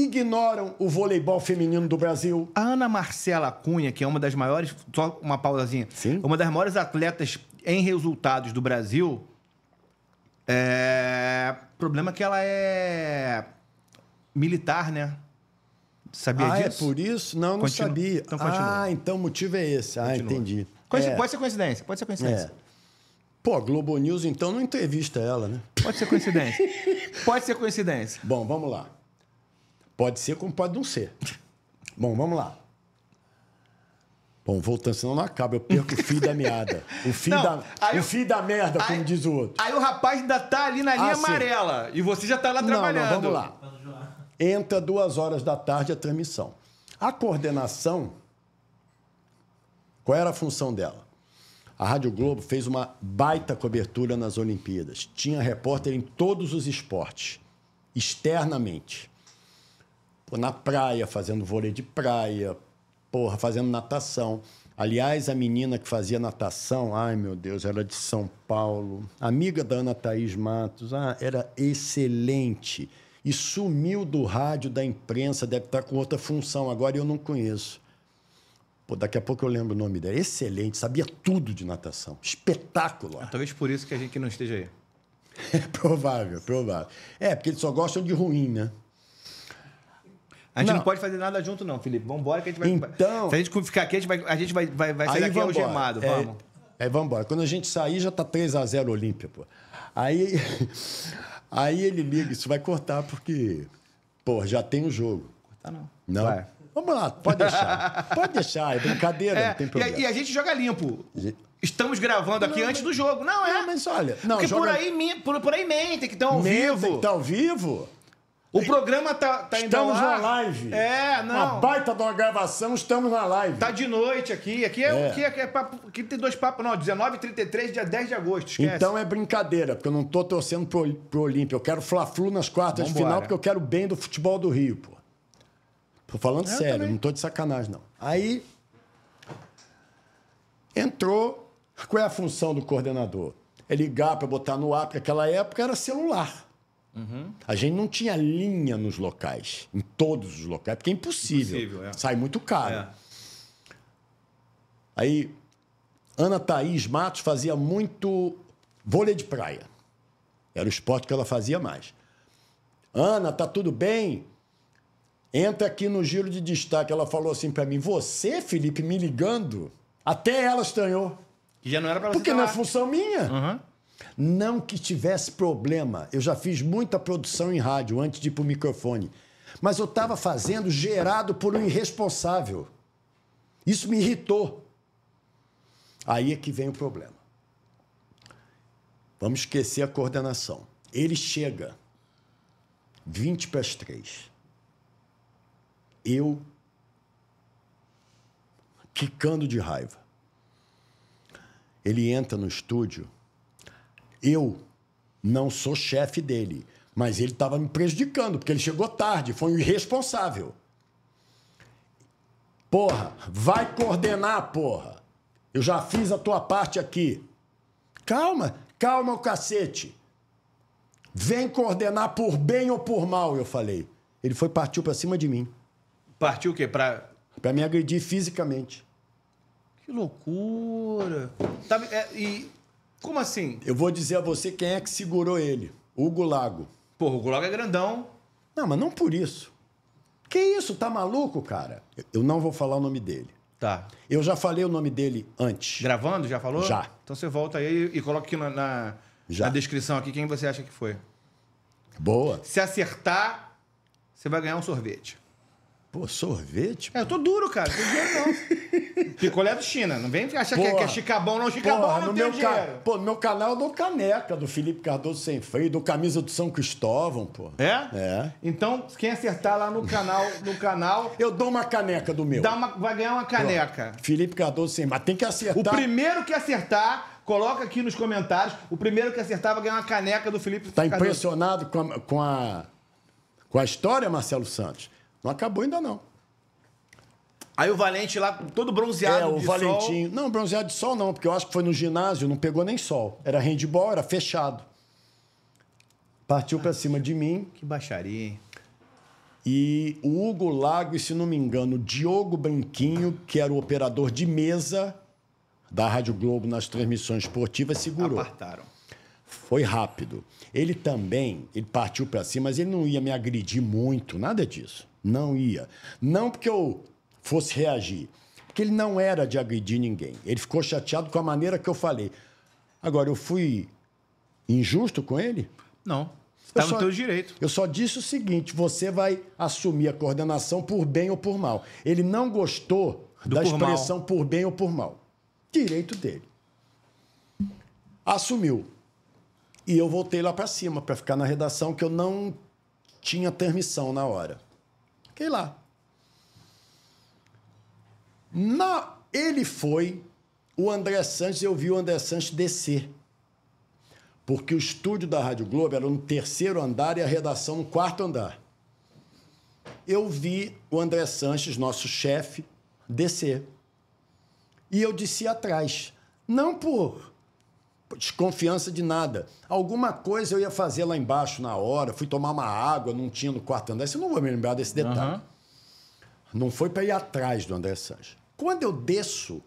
ignoram o voleibol feminino do Brasil. A Ana Marcela Cunha, que é uma das maiores, só uma pausazinha, Sim. uma das maiores atletas em resultados do Brasil, é... o problema é que ela é militar, né? Sabia ah, é disso? é por isso? Não, não continua. sabia. Então continua. Ah, então o motivo é esse. Ah, continua. Ah, entendi. Coinc... É. Pode ser coincidência, pode ser coincidência. É. Pô, Globo News então não entrevista ela, né? Pode ser coincidência. pode ser coincidência. Bom, vamos lá. Pode ser como pode não ser. Bom, vamos lá. Bom, voltando, senão não acaba. Eu perco o fio da meada. O fio, não, da, o, fio da merda, aí, como diz o outro. Aí o rapaz ainda tá ali na linha ah, amarela. Sim. E você já tá lá não, trabalhando. Não, vamos lá. Entra duas horas da tarde a transmissão. A coordenação, qual era a função dela? A Rádio Globo fez uma baita cobertura nas Olimpíadas. Tinha repórter em todos os esportes, externamente pô, na praia, fazendo vôlei de praia, porra, fazendo natação. Aliás, a menina que fazia natação, ai meu Deus, era de São Paulo, amiga da Ana Thaís Matos, ah, era excelente. E sumiu do rádio, da imprensa, deve estar com outra função agora eu não conheço. Pô, daqui a pouco eu lembro o nome dela. Excelente, sabia tudo de natação. Espetáculo. É, talvez por isso que a gente não esteja aí. É provável, provável. É, porque eles só gostam de ruim, né? A gente não. não. pode fazer nada junto, não, Felipe. Vambora que a gente vai. Então. Se a gente ficar aqui, a gente vai, a gente vai, vai, vai sair daqui algemado. É, vamos. É, vambora. Quando a gente sair, já tá 3x0 Olímpia, pô. Aí, aí ele liga, isso vai cortar, porque, pô, já tem o um jogo. Cortar não. Não. Vai. Vamos lá, pode deixar. pode deixar, é brincadeira, é, não tem problema. E a, e a gente joga limpo. Estamos gravando aqui não, antes do jogo, não é? Não, mas olha. Não, Porque joga... por, aí, por, por aí mentem que estão tá ao Menta, vivo. Que estão tá ao vivo? O programa tá, tá Estamos na live. É, não. Uma baita de uma gravação, estamos na live. Tá de noite aqui. Aqui é, é. Aqui, é, aqui, é papo, aqui tem dois papos, não. 19 33 dia 10 de agosto. Esquece. Então é brincadeira, porque eu não tô torcendo pro, pro Olímpia. Eu quero Fla-Flu nas quartas Vambora. de final, porque eu quero bem do futebol do Rio, pô. Tô falando eu sério, também. não tô de sacanagem, não. Aí. Entrou. Qual é a função do coordenador? É ligar para botar no ar, porque aquela época era celular. Uhum. A gente não tinha linha nos locais, em todos os locais, porque é impossível. impossível é. Sai muito caro. É. Aí, Ana Thaís Matos fazia muito vôlei de praia. Era o esporte que ela fazia mais. Ana, tá tudo bem? Entra aqui no giro de destaque. Ela falou assim para mim: Você, Felipe, me ligando? Até ela estranhou. Que já não era pra Porque não é função minha. Uhum. Não que tivesse problema, eu já fiz muita produção em rádio antes de ir para o microfone, mas eu estava fazendo gerado por um irresponsável. Isso me irritou. Aí é que vem o problema. Vamos esquecer a coordenação. Ele chega 20 para as 3. Eu quicando de raiva. Ele entra no estúdio eu não sou chefe dele, mas ele estava me prejudicando, porque ele chegou tarde, foi um irresponsável. Porra, vai coordenar, porra. Eu já fiz a tua parte aqui. Calma, calma o cacete. Vem coordenar por bem ou por mal, eu falei. Ele foi partiu para cima de mim. Partiu o quê? Para para me agredir fisicamente. Que loucura. Tá, é, e como assim? Eu vou dizer a você quem é que segurou ele. Hugo Lago. Porra, o Hugo Lago é grandão. Não, mas não por isso. Que isso? Tá maluco, cara? Eu não vou falar o nome dele. Tá. Eu já falei o nome dele antes. Gravando? Já falou? Já. Então você volta aí e coloca aqui na, na, na descrição aqui quem você acha que foi. Boa. Se acertar, você vai ganhar um sorvete. Pô, sorvete? É, eu tô duro, cara. Não tenho dinheiro, não. Picolé é do China. Não vem achar porra, que, é, é chicabão, não. Chicabão porra, não tem dinheiro. Ca... Pô, no meu canal eu dou caneca do Felipe Cardoso Sem Freio, do camisa do São Cristóvão, pô. É? É. Então, quem acertar lá no canal... No canal eu dou uma caneca do meu. Dá uma, vai ganhar uma caneca. Pô, Felipe Cardoso Sem Mas tem que acertar... O primeiro que acertar... Coloca aqui nos comentários. O primeiro que acertar vai ganhar uma caneca do Felipe Tá Cardoso. impressionado com a, com a, com a história, Marcelo Santos? Não acabou ainda não. Aí o Valente lá, todo bronzeado é, o de Valentinho. Sol. Não, bronzeado de sol não, porque eu acho que foi no ginásio, não pegou nem sol. Era handball, era fechado. Partiu para cima de mim. Que baixaria, hein? E o Hugo Lago, e se não me engano, o Diogo Branquinho, que era o operador de mesa da Rádio Globo nas transmissões esportivas, segurou. Apartaram. Foi rápido. Ele também, ele partiu para cima, mas ele não ia me agredir muito, nada disso. Não ia. Não porque eu fosse reagir, porque ele não era de agredir ninguém. Ele ficou chateado com a maneira que eu falei. Agora, eu fui injusto com ele? Não. Está no teu direito. Eu só disse o seguinte: você vai assumir a coordenação por bem ou por mal. Ele não gostou Do da por expressão mal. por bem ou por mal. Direito dele. Assumiu. E eu voltei lá para cima para ficar na redação, que eu não tinha permissão na hora. Fiquei lá. Na, ele foi, o André Sanches, eu vi o André Sanches descer. Porque o estúdio da Rádio Globo era no terceiro andar e a redação no quarto andar. Eu vi o André Sanches, nosso chefe, descer. E eu disse atrás. Não por desconfiança de nada. Alguma coisa eu ia fazer lá embaixo na hora, fui tomar uma água, não tinha no quarto andar. Você não vai me lembrar desse detalhe. Uhum. Não foi para ir atrás do André Sanches. Quando eu desço,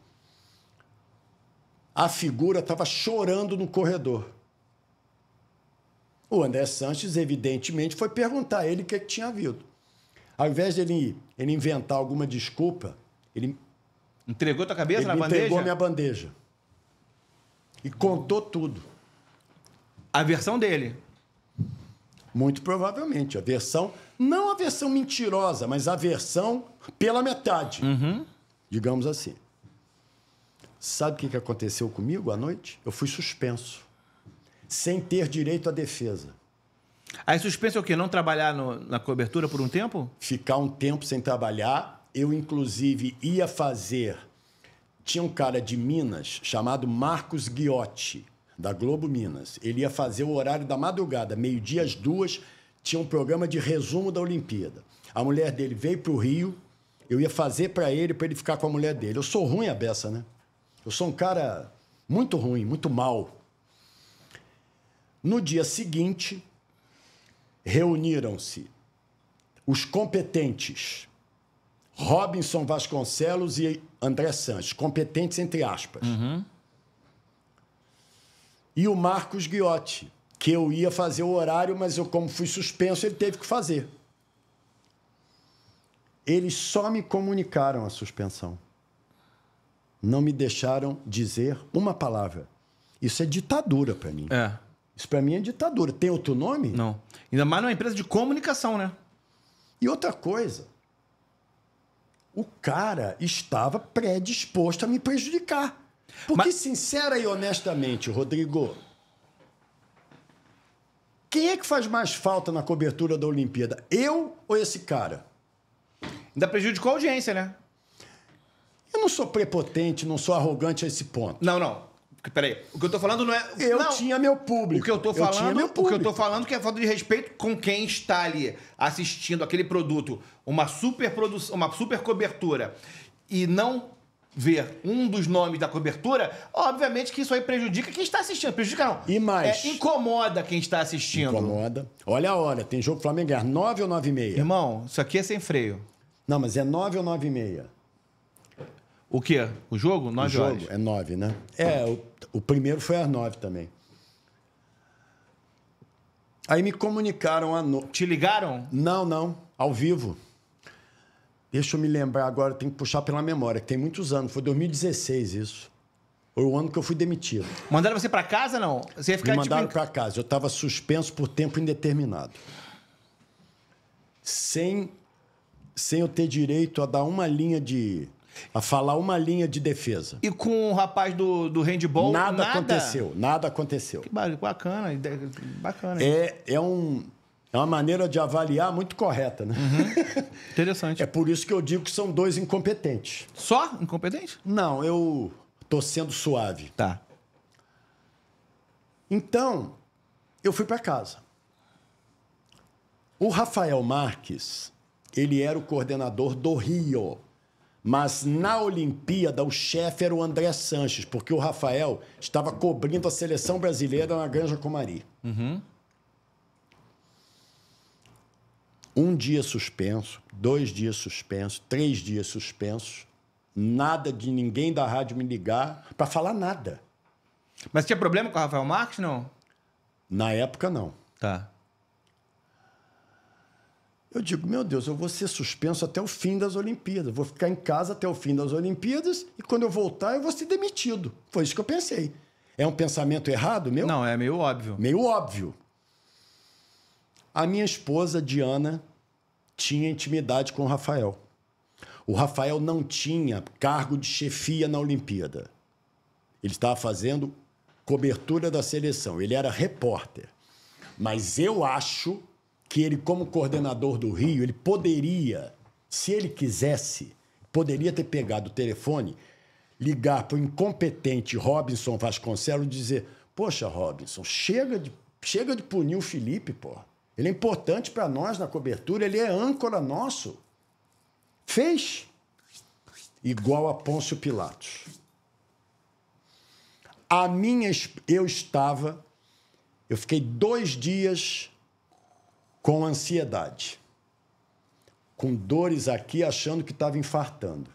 a figura estava chorando no corredor. O André Sanches, evidentemente, foi perguntar a ele o que, é que tinha havido. Ao invés de ele, ele inventar alguma desculpa, ele. Entregou tua cabeça ele na bandeja? Entregou minha bandeja e contou tudo. A versão dele. Muito provavelmente. A versão, não a versão mentirosa, mas a versão pela metade. Uhum. Digamos assim. Sabe o que aconteceu comigo à noite? Eu fui suspenso. Sem ter direito à defesa. Aí suspenso é o quê? Não trabalhar no, na cobertura por um tempo? Ficar um tempo sem trabalhar. Eu, inclusive, ia fazer tinha um cara de Minas chamado Marcos Ghiotti, da Globo Minas. Ele ia fazer o horário da madrugada, meio-dia às duas, tinha um programa de resumo da Olimpíada. A mulher dele veio para o Rio, eu ia fazer para ele, para ele ficar com a mulher dele. Eu sou ruim a beça, né? Eu sou um cara muito ruim, muito mal. No dia seguinte, reuniram-se os competentes Robinson Vasconcelos e André Sanches, competentes entre aspas. Uhum. E o Marcos Guiotti, que eu ia fazer o horário, mas eu, como fui suspenso, ele teve que fazer. Eles só me comunicaram a suspensão. Não me deixaram dizer uma palavra. Isso é ditadura para mim. É. Isso para mim é ditadura. Tem outro nome? Não. Ainda mais numa empresa de comunicação, né? E outra coisa, o cara estava predisposto a me prejudicar. Porque, Mas... sincera e honestamente, Rodrigo, quem é que faz mais falta na cobertura da Olimpíada? Eu ou esse cara? Ainda prejudicou a audiência, né? Eu não sou prepotente, não sou arrogante a esse ponto. Não, não. Peraí, o que eu tô falando não é. Eu não. tinha meu público. O que eu tô falando, eu tinha meu público. o que eu tô falando que é falta de respeito com quem está ali assistindo aquele produto, uma super produção, uma super cobertura e não ver um dos nomes da cobertura, obviamente que isso aí prejudica quem está assistindo. Prejudica não. E mais. É, incomoda quem está assistindo. Incomoda. Olha a hora, tem jogo Flamengo 9 ou 9 e meia. Irmão, isso aqui é sem freio. Não, mas é 9 ou 9 e meia. O quê? O jogo? Nove o horas? jogo é nove, né? É. é, o, o primeiro foi às nove também. Aí me comunicaram a no... Te ligaram? Não, não. Ao vivo. Deixa eu me lembrar agora, tem que puxar pela memória, que tem muitos anos. Foi 2016 isso. Foi o ano que eu fui demitido. Mandaram você para casa, não? Você ia ficar, Me tipo, mandaram tipo... para casa. Eu estava suspenso por tempo indeterminado. Sem, sem eu ter direito a dar uma linha de a falar uma linha de defesa. E com o rapaz do, do handball, nada, nada aconteceu. Nada aconteceu. Que bacana, bacana. É, é, um, é uma maneira de avaliar muito correta, né? Uhum. Interessante. é por isso que eu digo que são dois incompetentes. Só incompetente? Não, eu tô sendo suave. Tá. Então, eu fui para casa. O Rafael Marques, ele era o coordenador do Rio. Mas na Olimpíada, o chefe era o André Sanches, porque o Rafael estava cobrindo a seleção brasileira na Granja Comari. Uhum. Um dia suspenso, dois dias suspenso, três dias suspenso, nada de ninguém da rádio me ligar para falar nada. Mas tinha problema com o Rafael Marques, não? Na época, não. Tá. Eu digo, meu Deus, eu vou ser suspenso até o fim das Olimpíadas. Vou ficar em casa até o fim das Olimpíadas e quando eu voltar eu vou ser demitido. Foi isso que eu pensei. É um pensamento errado meu? Não, é meio óbvio. Meio óbvio. A minha esposa, Diana, tinha intimidade com o Rafael. O Rafael não tinha cargo de chefia na Olimpíada. Ele estava fazendo cobertura da seleção. Ele era repórter. Mas eu acho que ele, como coordenador do Rio, ele poderia, se ele quisesse, poderia ter pegado o telefone, ligar para o incompetente Robinson Vasconcelos e dizer: Poxa, Robinson, chega de, chega de punir o Felipe, porra. Ele é importante para nós na cobertura, ele é âncora nosso. Fez igual a Pôncio Pilatos. A minha, eu estava, eu fiquei dois dias com ansiedade, com dores aqui, achando que estava infartando.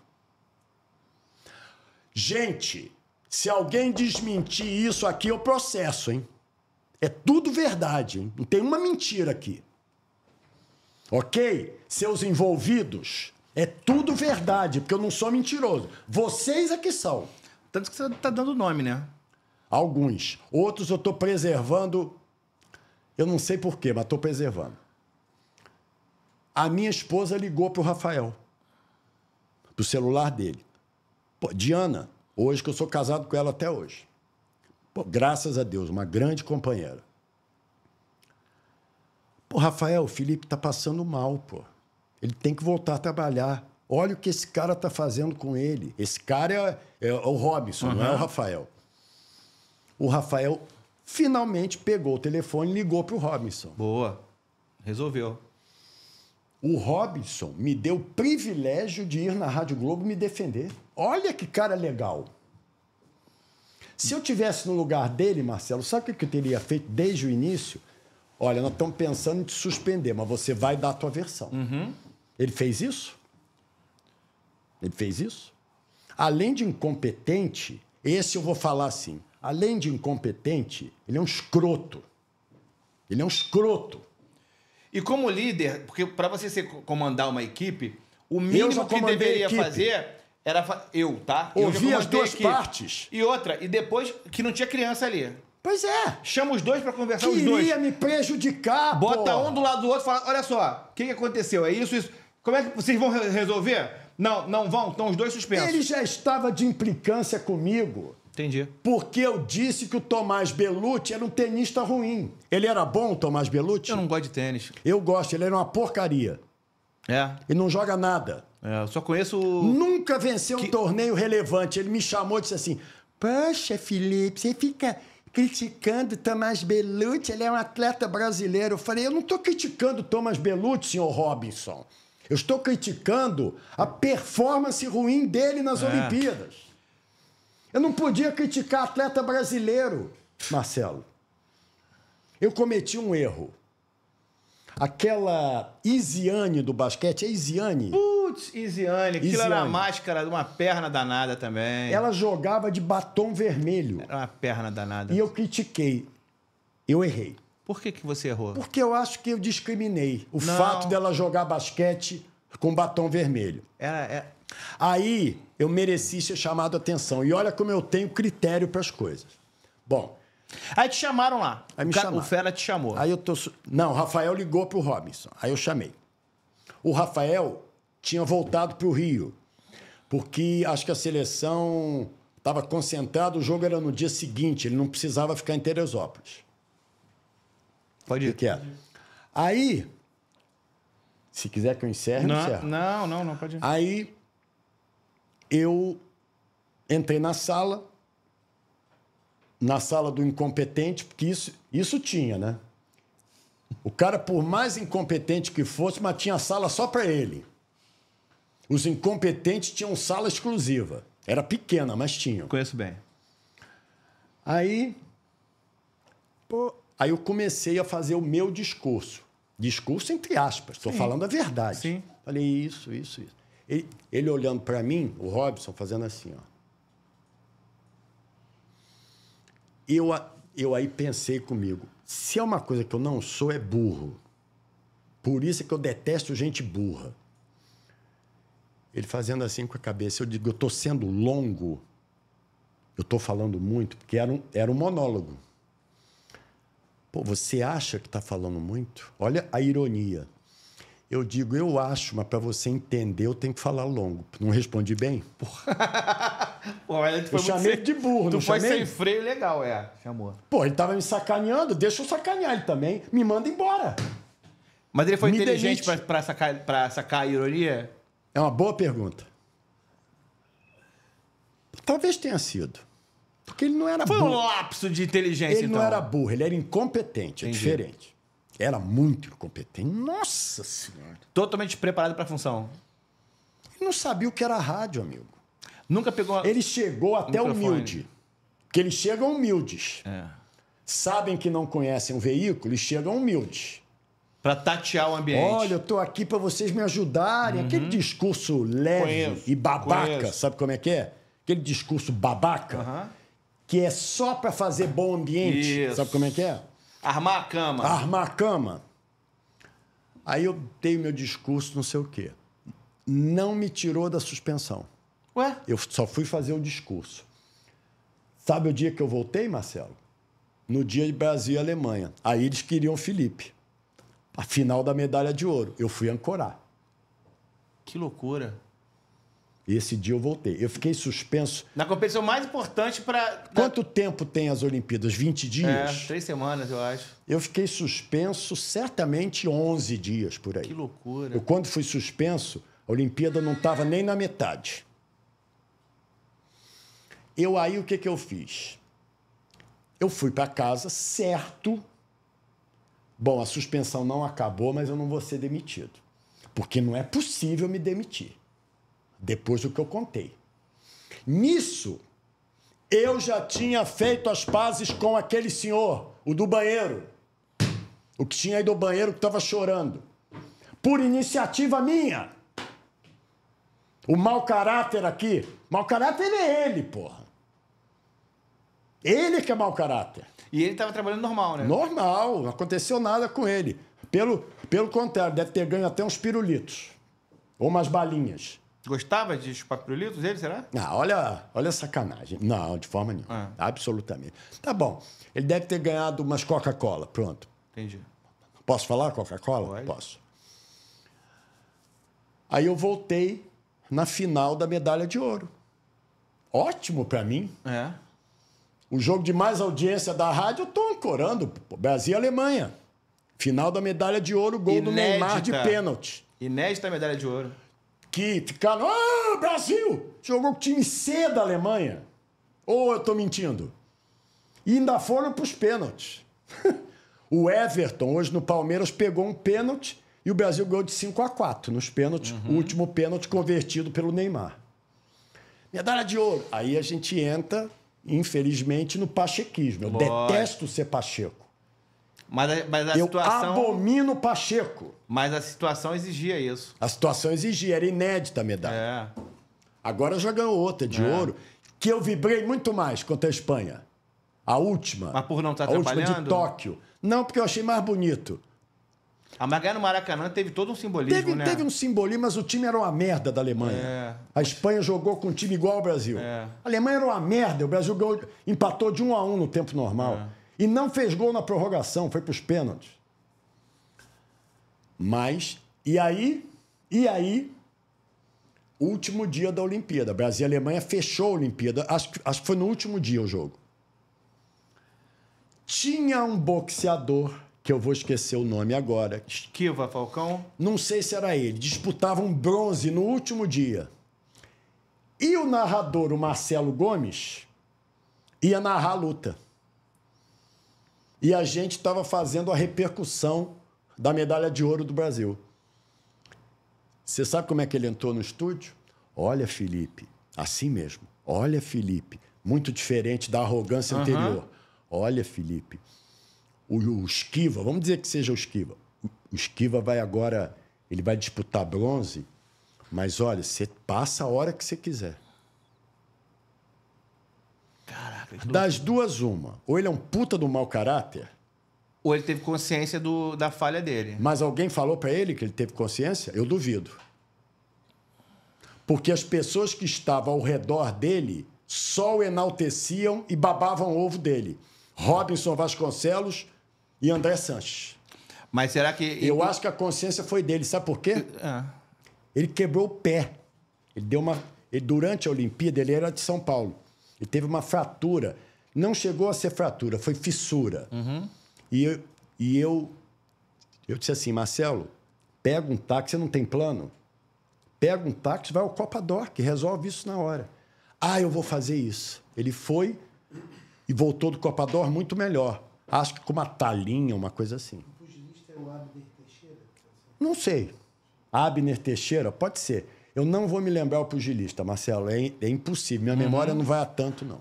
Gente, se alguém desmentir isso aqui, eu processo, hein? É tudo verdade, hein? Não tem uma mentira aqui. Ok? Seus envolvidos, é tudo verdade, porque eu não sou mentiroso. Vocês aqui é são. Tanto que você está dando nome, né? Alguns. Outros eu estou preservando eu não sei porquê, mas estou preservando. A minha esposa ligou para o Rafael, para o celular dele. Pô, Diana, hoje que eu sou casado com ela até hoje. Pô, graças a Deus, uma grande companheira. Pô, Rafael, o Felipe tá passando mal, pô. Ele tem que voltar a trabalhar. Olha o que esse cara tá fazendo com ele. Esse cara é, é, é o Robson, uhum. não é o Rafael. O Rafael Finalmente pegou o telefone e ligou para o Robinson. Boa. Resolveu. O Robinson me deu o privilégio de ir na Rádio Globo me defender. Olha que cara legal. Se eu tivesse no lugar dele, Marcelo, sabe o que eu teria feito desde o início? Olha, nós estamos pensando em te suspender, mas você vai dar a tua versão. Uhum. Ele fez isso? Ele fez isso? Além de incompetente, esse eu vou falar assim além de incompetente, ele é um escroto. Ele é um escroto. E como líder, porque para você ser, comandar uma equipe, o mínimo que deveria fazer era fa eu, tá? Ouvir as duas partes. E outra, e depois que não tinha criança ali. Pois é. Chama os dois para conversar Queria os dois. Queria me prejudicar, Bota pô. um do lado do outro e fala, olha só, o que, que aconteceu? É isso, isso. Como é que vocês vão resolver? Não, não vão, estão os dois suspensos. Ele já estava de implicância comigo. Entendi. Porque eu disse que o Tomás Bellucci era um tenista ruim. Ele era bom, o Tomás Bellucci? Eu não gosto de tênis. Eu gosto, ele era uma porcaria. É. E não joga nada. É, eu só conheço. Nunca venceu que... um torneio relevante. Ele me chamou e disse assim: Poxa, Felipe, você fica criticando Tomás Bellucci, ele é um atleta brasileiro. Eu falei: Eu não estou criticando Tomás Bellucci, senhor Robinson. Eu estou criticando a performance ruim dele nas é. Olimpíadas. Eu não podia criticar atleta brasileiro, Marcelo. Eu cometi um erro. Aquela Isiane do basquete, é Isiane? Putz, Isiane, aquilo era a máscara, uma perna danada também. Ela jogava de batom vermelho. Era uma perna danada. E eu critiquei. Eu errei. Por que, que você errou? Porque eu acho que eu discriminei o Não. fato dela jogar basquete com batom vermelho. Era, era, é, Aí eu mereci ser chamado a atenção. E olha como eu tenho critério para as coisas. Bom. Aí te chamaram lá. Aí me o, chamaram. o Fera te chamou. Aí eu tô. Não, o Rafael ligou pro Robinson. Aí eu chamei. O Rafael tinha voltado pro Rio. Porque acho que a seleção estava concentrada, o jogo era no dia seguinte, ele não precisava ficar em Teresópolis. Pode ir. O que, é? Aí. Se quiser que eu encerre, não, Não, não, não, pode ir. Aí eu entrei na sala, na sala do incompetente, porque isso, isso tinha, né? O cara, por mais incompetente que fosse, mas tinha sala só para ele. Os incompetentes tinham sala exclusiva. Era pequena, mas tinha. Conheço bem. Aí, pô, aí eu comecei a fazer o meu discurso. Discurso entre aspas, estou falando a verdade. Sim. Falei isso, isso, isso. Ele, ele olhando para mim, o Robson, fazendo assim, ó. Eu, eu aí pensei comigo, se é uma coisa que eu não sou, é burro. Por isso é que eu detesto gente burra. Ele fazendo assim com a cabeça, eu digo, eu estou sendo longo, eu estou falando muito, porque era um, era um monólogo. Pô, você acha que está falando muito? Olha a ironia. Eu digo, eu acho, mas para você entender, eu tenho que falar longo. Não respondi bem? Porra. Pô, eu muito chamei sem... de burro, tu não foi sem freio legal, é. Chamou. Pô, ele tava me sacaneando, deixa eu sacanear ele também. Me manda embora. Mas ele foi me inteligente para sacar, pra sacar a ironia? É uma boa pergunta. Talvez tenha sido. Porque ele não era foi burro. Foi um lapso de inteligência, Ele então. não era burro, ele era incompetente, é Entendi. é diferente. Era muito incompetente. Nossa Senhora. Totalmente preparado para a função. Ele não sabia o que era rádio, amigo. Nunca pegou. A... Ele chegou até humilde. Porque eles chegam humildes. É. Sabem que não conhecem o veículo e chegam humildes. Para tatear o ambiente. Olha, eu tô aqui para vocês me ajudarem. Uhum. Aquele discurso leve Conheço. e babaca, Conheço. sabe como é que é? Aquele discurso babaca uhum. que é só para fazer bom ambiente. Isso. Sabe como é que é? Armar a cama. Armar a cama. Aí eu dei meu discurso, não sei o quê. Não me tirou da suspensão. Ué? Eu só fui fazer o discurso. Sabe o dia que eu voltei, Marcelo? No dia de Brasil e Alemanha. Aí eles queriam Felipe. A final da medalha de ouro. Eu fui ancorar. Que loucura. E esse dia eu voltei. Eu fiquei suspenso. Na competição mais importante para. Quanto tempo tem as Olimpíadas? 20 dias? É, três semanas, eu acho. Eu fiquei suspenso certamente 11 dias por aí. Que loucura. Eu, quando fui suspenso, a Olimpíada não estava nem na metade. Eu aí, o que, que eu fiz? Eu fui para casa, certo. Bom, a suspensão não acabou, mas eu não vou ser demitido. Porque não é possível me demitir depois do que eu contei. Nisso, eu já tinha feito as pazes com aquele senhor, o do banheiro. O que tinha aí do banheiro que estava chorando. Por iniciativa minha. O mau caráter aqui. Mau caráter é ele, porra. Ele que é mau caráter. E ele estava trabalhando normal, né? Normal, não aconteceu nada com ele. Pelo, pelo contrário, deve ter ganho até uns pirulitos. Ou umas balinhas. Gostava de chupar pirulitos ele, será? Não, ah, olha, olha a sacanagem. Não, de forma nenhuma. Ah. Absolutamente. Tá bom. Ele deve ter ganhado umas Coca-Cola. Pronto. Entendi. Posso falar Coca-Cola? Posso. Aí eu voltei na final da medalha de ouro. Ótimo para mim. É. O jogo de mais audiência da rádio, eu tô ancorando. Brasil e Alemanha. Final da medalha de ouro, gol Inédita. do Neymar de pênalti. Inédita medalha de ouro. Que ficaram? ah, Brasil! Jogou com o time C da Alemanha. Ou eu estou mentindo? E ainda foram para os pênaltis. o Everton, hoje no Palmeiras, pegou um pênalti e o Brasil ganhou de 5 a 4 nos pênaltis, uhum. o último pênalti convertido pelo Neymar. Medalha de ouro. Aí a gente entra, infelizmente, no pachequismo. Eu Boy. detesto ser pacheco. Mas a, mas a eu situação. abomino Pacheco. Mas a situação exigia isso. A situação exigia, era inédita a medalha. É. Agora já ganhou outra de é. ouro, que eu vibrei muito mais contra a Espanha. A última. Mas por não estar tá a última de Tóquio. Não, porque eu achei mais bonito. A ah, Magalha no Maracanã teve todo um simbolismo, teve, né? Teve um simbolismo, mas o time era uma merda da Alemanha. É. A Espanha jogou com um time igual ao Brasil. É. A Alemanha era uma merda, o Brasil ganhou, empatou de um a um no tempo normal. É. E não fez gol na prorrogação, foi para os pênaltis. Mas, e aí? E aí? Último dia da Olimpíada. Brasil e Alemanha fechou a Olimpíada. Acho, acho que foi no último dia o jogo. Tinha um boxeador, que eu vou esquecer o nome agora. Esquiva Falcão? Não sei se era ele. Disputava um bronze no último dia. E o narrador, o Marcelo Gomes, ia narrar a luta e a gente estava fazendo a repercussão da medalha de ouro do Brasil. Você sabe como é que ele entrou no estúdio? Olha, Felipe, assim mesmo. Olha, Felipe, muito diferente da arrogância uhum. anterior. Olha, Felipe, o, o Esquiva, vamos dizer que seja o Esquiva. O Esquiva vai agora, ele vai disputar bronze, mas olha, você passa a hora que você quiser. Das duas, uma. Ou ele é um puta do mau caráter. Ou ele teve consciência do, da falha dele. Mas alguém falou para ele que ele teve consciência? Eu duvido. Porque as pessoas que estavam ao redor dele só o enalteciam e babavam o ovo dele. Robinson Vasconcelos e André Sanches. Mas será que. Eu acho que a consciência foi dele. Sabe por quê? Ah. Ele quebrou o pé. Ele deu uma. Ele, durante a Olimpíada, ele era de São Paulo. Ele teve uma fratura. Não chegou a ser fratura, foi fissura. Uhum. E, eu, e eu, eu disse assim, Marcelo, pega um táxi, você não tem plano? Pega um táxi, vai ao Copador, que resolve isso na hora. Ah, eu vou fazer isso. Ele foi e voltou do Copador muito melhor. Acho que com uma talinha, uma coisa assim. O pugilista é o Abner Teixeira? Não sei. Abner Teixeira? Pode ser. Eu não vou me lembrar o pugilista, Marcelo. É, é impossível. Minha uhum. memória não vai a tanto, não.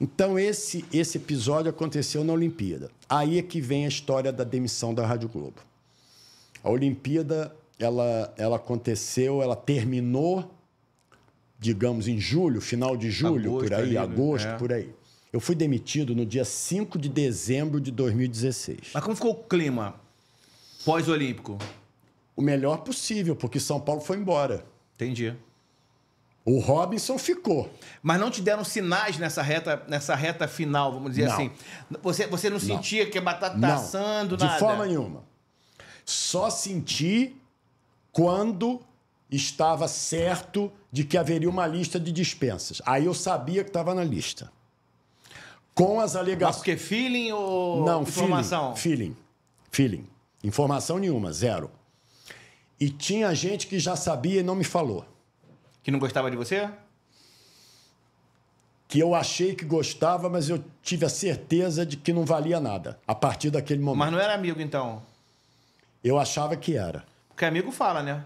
Então, esse, esse episódio aconteceu na Olimpíada. Aí é que vem a história da demissão da Rádio Globo. A Olimpíada, ela, ela aconteceu, ela terminou, digamos, em julho, final de julho, agosto, por aí, né? agosto, é. por aí. Eu fui demitido no dia 5 de dezembro de 2016. Mas como ficou o clima pós-olímpico? o melhor possível, porque São Paulo foi embora. Entendi. O Robinson ficou. Mas não te deram sinais nessa reta, nessa reta final, vamos dizer não. assim. Você, você não, não. sentia que a batata não. assando, nada? De forma nenhuma. Só senti quando estava certo de que haveria uma lista de dispensas. Aí eu sabia que estava na lista. Com as alegações. Mas porque feeling ou não, informação? Feeling, feeling. Feeling. Informação nenhuma, zero. E tinha gente que já sabia e não me falou. Que não gostava de você? Que eu achei que gostava, mas eu tive a certeza de que não valia nada a partir daquele momento. Mas não era amigo, então? Eu achava que era. Porque amigo fala, né?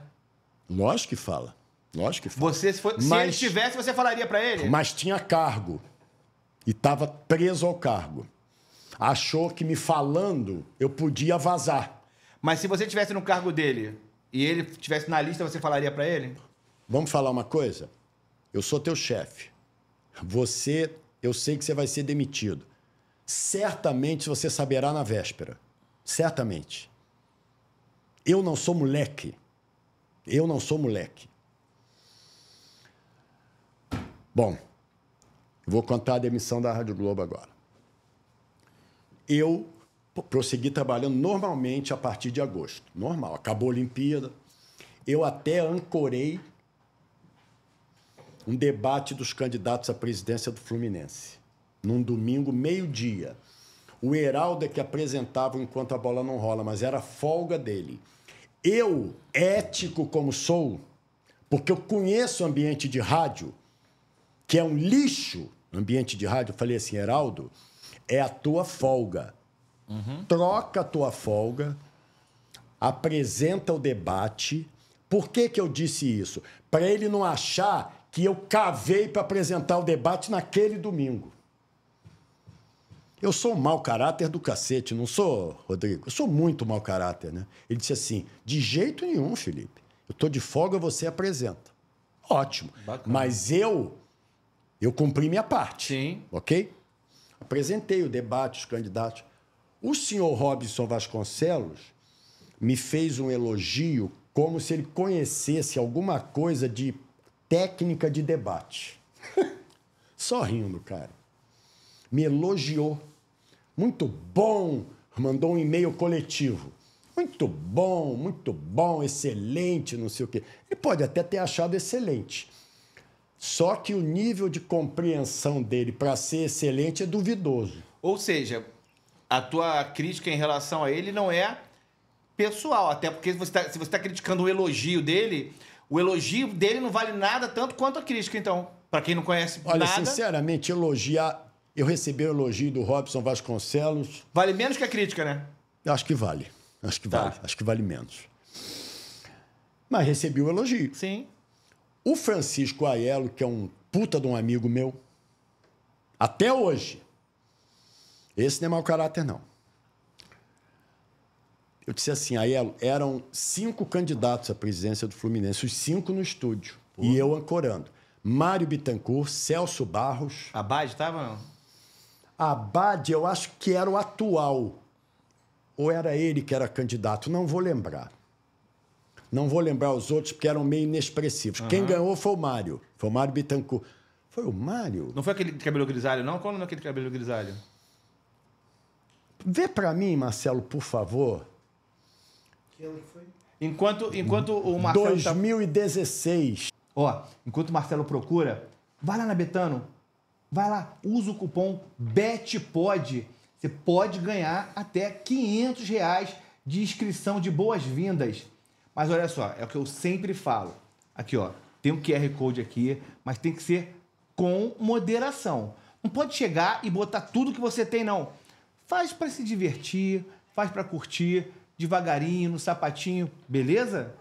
Lógico que fala. nós que fala. Você, se, for, mas, se ele estivesse, você falaria para ele? Mas tinha cargo. E estava preso ao cargo. Achou que me falando eu podia vazar. Mas se você estivesse no cargo dele, e ele tivesse na lista, você falaria para ele? Vamos falar uma coisa? Eu sou teu chefe. Você, eu sei que você vai ser demitido. Certamente você saberá na véspera. Certamente. Eu não sou moleque. Eu não sou moleque. Bom, vou contar a demissão da Rádio Globo agora. Eu prosseguir trabalhando normalmente a partir de agosto. Normal, acabou a Olimpíada. Eu até ancorei um debate dos candidatos à presidência do Fluminense, num domingo, meio-dia. O Heraldo é que apresentava enquanto a bola não rola, mas era folga dele. Eu, ético como sou, porque eu conheço o ambiente de rádio, que é um lixo, ambiente de rádio, eu falei assim, Heraldo, é a tua folga. Uhum. Troca a tua folga, apresenta o debate. Por que, que eu disse isso? Para ele não achar que eu cavei para apresentar o debate naquele domingo. Eu sou um mau caráter do cacete, não sou, Rodrigo? Eu sou muito mau caráter, né? Ele disse assim: de jeito nenhum, Felipe. Eu estou de folga, você apresenta. Ótimo. Bacana. Mas eu eu cumpri minha parte. Sim. Ok? Apresentei o debate, os candidatos. O senhor Robson Vasconcelos me fez um elogio como se ele conhecesse alguma coisa de técnica de debate. Só rindo, cara. Me elogiou. Muito bom. Mandou um e-mail coletivo. Muito bom, muito bom, excelente, não sei o quê. Ele pode até ter achado excelente. Só que o nível de compreensão dele para ser excelente é duvidoso. Ou seja, a tua crítica em relação a ele não é pessoal, até porque você tá, se você está criticando o elogio dele, o elogio dele não vale nada tanto quanto a crítica, então. Para quem não conhece Olha, nada... Olha, sinceramente, elogiar... Eu recebi o elogio do Robson Vasconcelos... Vale menos que a crítica, né? Acho que vale. Acho que tá. vale. Acho que vale menos. Mas recebi o elogio. Sim. O Francisco Aiello, que é um puta de um amigo meu, até hoje, esse não é mau caráter, não. Eu disse assim, Aielo, eram cinco candidatos à presidência do Fluminense, os cinco no estúdio. Pô. E eu ancorando. Mário Bittencourt, Celso Barros. Abade estava não? Abade, eu acho que era o atual. Ou era ele que era candidato, não vou lembrar. Não vou lembrar os outros, porque eram meio inexpressivos. Uhum. Quem ganhou foi o Mário. Foi o Mário Bittencourt. Foi o Mário? Não foi aquele cabelo grisalho, não? Qual o aquele cabelo grisalho? Vê para mim, Marcelo, por favor. Que ano foi? Enquanto, enquanto o Marcelo. 2016. Tá- ó, tá... oh, enquanto o Marcelo procura, vai lá na Betano. Vai lá, usa o cupom BETPOD. Você pode ganhar até 500 reais de inscrição de boas-vindas. Mas olha só, é o que eu sempre falo. Aqui, ó, tem um QR Code aqui, mas tem que ser com moderação. Não pode chegar e botar tudo que você tem, não. Faz para se divertir, faz para curtir, devagarinho, no sapatinho, beleza?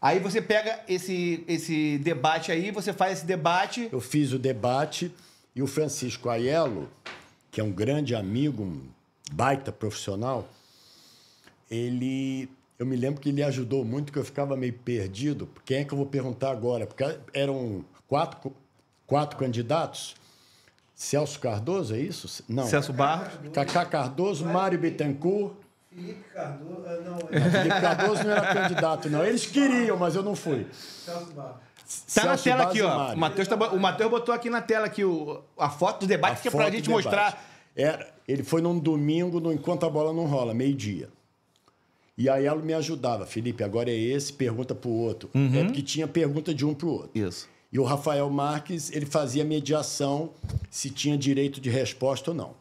Aí você pega esse, esse debate aí, você faz esse debate. Eu fiz o debate e o Francisco Aiello, que é um grande amigo, um baita profissional, ele. Eu me lembro que ele ajudou muito, que eu ficava meio perdido. Quem é que eu vou perguntar agora? Porque eram quatro, quatro candidatos. Celso Cardoso, é isso? Não. Celso Barros. Cacá Cardoso, Mário Bittencourt. Felipe Cardoso. Ah, não, não, Felipe Cardoso não era candidato, não. Eles queriam, mas eu não fui. Celso Barros. Tá Celso na tela aqui, ó. Tá o Matheus, tá, botou aqui na tela aqui o, a foto do debate, a que é pra gente mostrar. Era, ele foi num domingo, no Enquanto a Bola Não Rola, meio-dia. E aí ela me ajudava. Felipe, agora é esse, pergunta pro outro. É uhum. É porque tinha pergunta de um pro outro. Isso. E o Rafael Marques, ele fazia mediação se tinha direito de resposta ou não.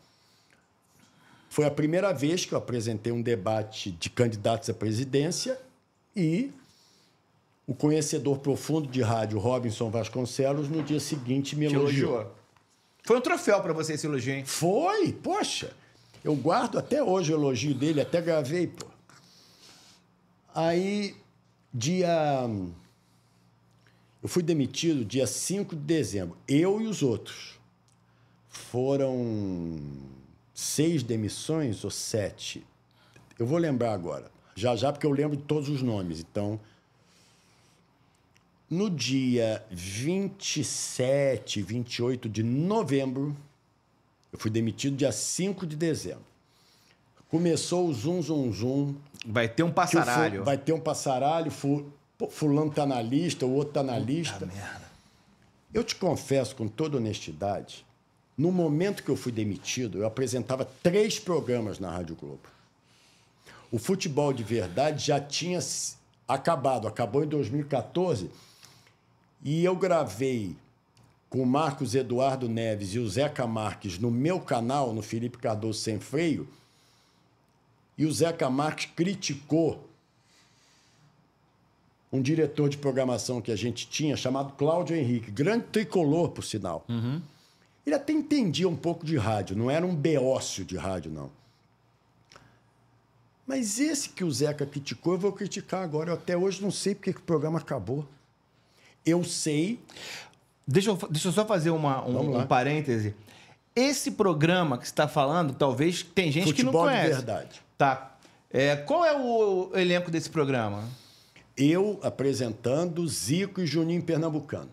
Foi a primeira vez que eu apresentei um debate de candidatos à presidência e o conhecedor profundo de rádio Robinson Vasconcelos no dia seguinte me elogiou. elogiou. Foi um troféu para você esse elogio, hein? Foi, poxa. Eu guardo até hoje o elogio dele, até gravei, pô. Aí, dia eu fui demitido dia 5 de dezembro, eu e os outros. Foram seis demissões ou sete? Eu vou lembrar agora, já já, porque eu lembro de todos os nomes. Então, no dia 27, 28 de novembro, eu fui demitido dia 5 de dezembro. Começou o zum, zum, zum. Vai ter um passaralho. Fui, vai ter um passaralho. Fui, fulano tá na lista, o outro tá na Puta lista. Merda. Eu te confesso com toda honestidade, no momento que eu fui demitido, eu apresentava três programas na Rádio Globo. O futebol de verdade já tinha acabado, acabou em 2014, e eu gravei com o Marcos Eduardo Neves e o Zeca Marques no meu canal, no Felipe Cardoso Sem Freio, e o Zeca Marques criticou um diretor de programação que a gente tinha, chamado Cláudio Henrique, grande tricolor, por sinal. Uhum. Ele até entendia um pouco de rádio, não era um beócio de rádio, não. Mas esse que o Zeca criticou, eu vou criticar agora. Eu até hoje não sei porque que o programa acabou. Eu sei. Deixa eu, deixa eu só fazer uma, um, um parêntese. Esse programa que você está falando, talvez tem gente Futebol que não conhece. Futebol de verdade. Tá. É, qual é o elenco desse programa? eu apresentando Zico e Juninho Pernambucano.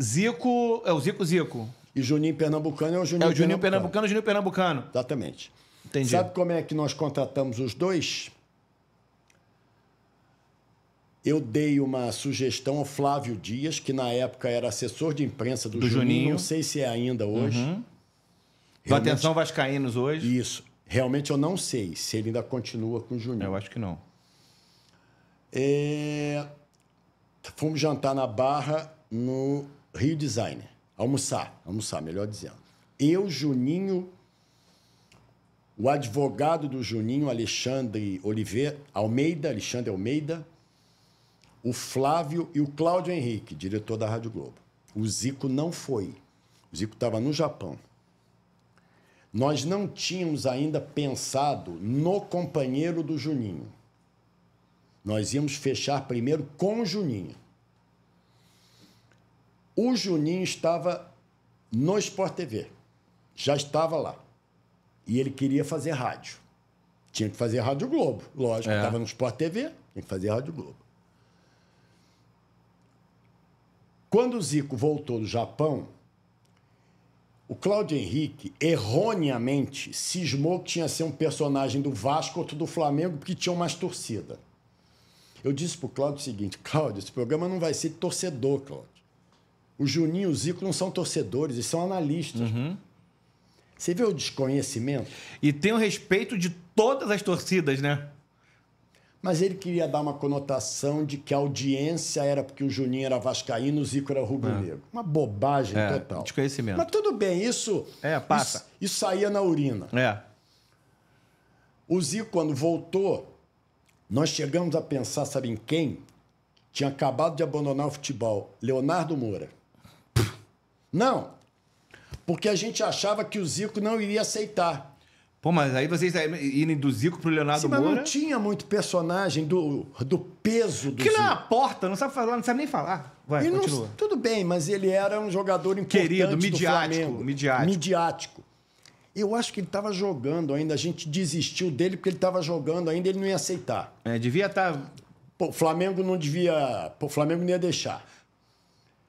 Zico, é o Zico Zico. E Juninho Pernambucano é o Juninho É o Juninho Pernambucano, Juninho Pernambucano. Exatamente. Entendi. Sabe como é que nós contratamos os dois? Eu dei uma sugestão ao Flávio Dias, que na época era assessor de imprensa do, do Juninho, Juninho. não sei se é ainda uhum. hoje. Uhum. Atenção Vascaínos hoje. Isso. Realmente eu não sei se ele ainda continua com o Juninho. Eu acho que não. É... Fomos jantar na Barra, no Rio Designer. Almoçar, almoçar, melhor dizendo. Eu, Juninho, o advogado do Juninho, Alexandre Oliveira, Almeida, Alexandre Almeida, o Flávio e o Cláudio Henrique, diretor da Rádio Globo. O Zico não foi. O Zico estava no Japão. Nós não tínhamos ainda pensado no companheiro do Juninho. Nós íamos fechar primeiro com o Juninho. O Juninho estava no Sport TV, já estava lá. E ele queria fazer rádio. Tinha que fazer Rádio Globo, lógico, estava é. no Sport TV, tinha que fazer Rádio Globo. Quando o Zico voltou do Japão, o Cláudio Henrique erroneamente cismou que tinha que ser um personagem do Vasco ou do Flamengo porque tinha mais torcida. Eu disse para o Cláudio o seguinte: Cláudio, esse programa não vai ser torcedor, Cláudio. O Juninho e o Zico não são torcedores, eles são analistas. Uhum. Você vê o desconhecimento? E tem o respeito de todas as torcidas, né? Mas ele queria dar uma conotação de que a audiência era porque o Juninho era vascaíno, o Zico era rubro-negro. É. Uma bobagem é, total. Desconhecimento. Mas tudo bem, isso. É, passa. Isso, isso saía na urina. É. O Zico, quando voltou, nós chegamos a pensar, sabe em quem? Tinha acabado de abandonar o futebol, Leonardo Moura. Não, porque a gente achava que o Zico não iria aceitar. Pô, mas aí vocês irem do Zico pro Leonardo Sim, Moura. Mas não tinha muito personagem do, do peso do que é Zico. Que na porta, não sabe falar, não sabe nem falar. Vai, continua. Não, tudo bem, mas ele era um jogador importante Querido, midiático, do Flamengo. Midiático. Midiático. Eu acho que ele estava jogando ainda, a gente desistiu dele porque ele estava jogando ainda, ele não ia aceitar. É, devia estar. Tá... O Flamengo não devia. o Flamengo não ia deixar.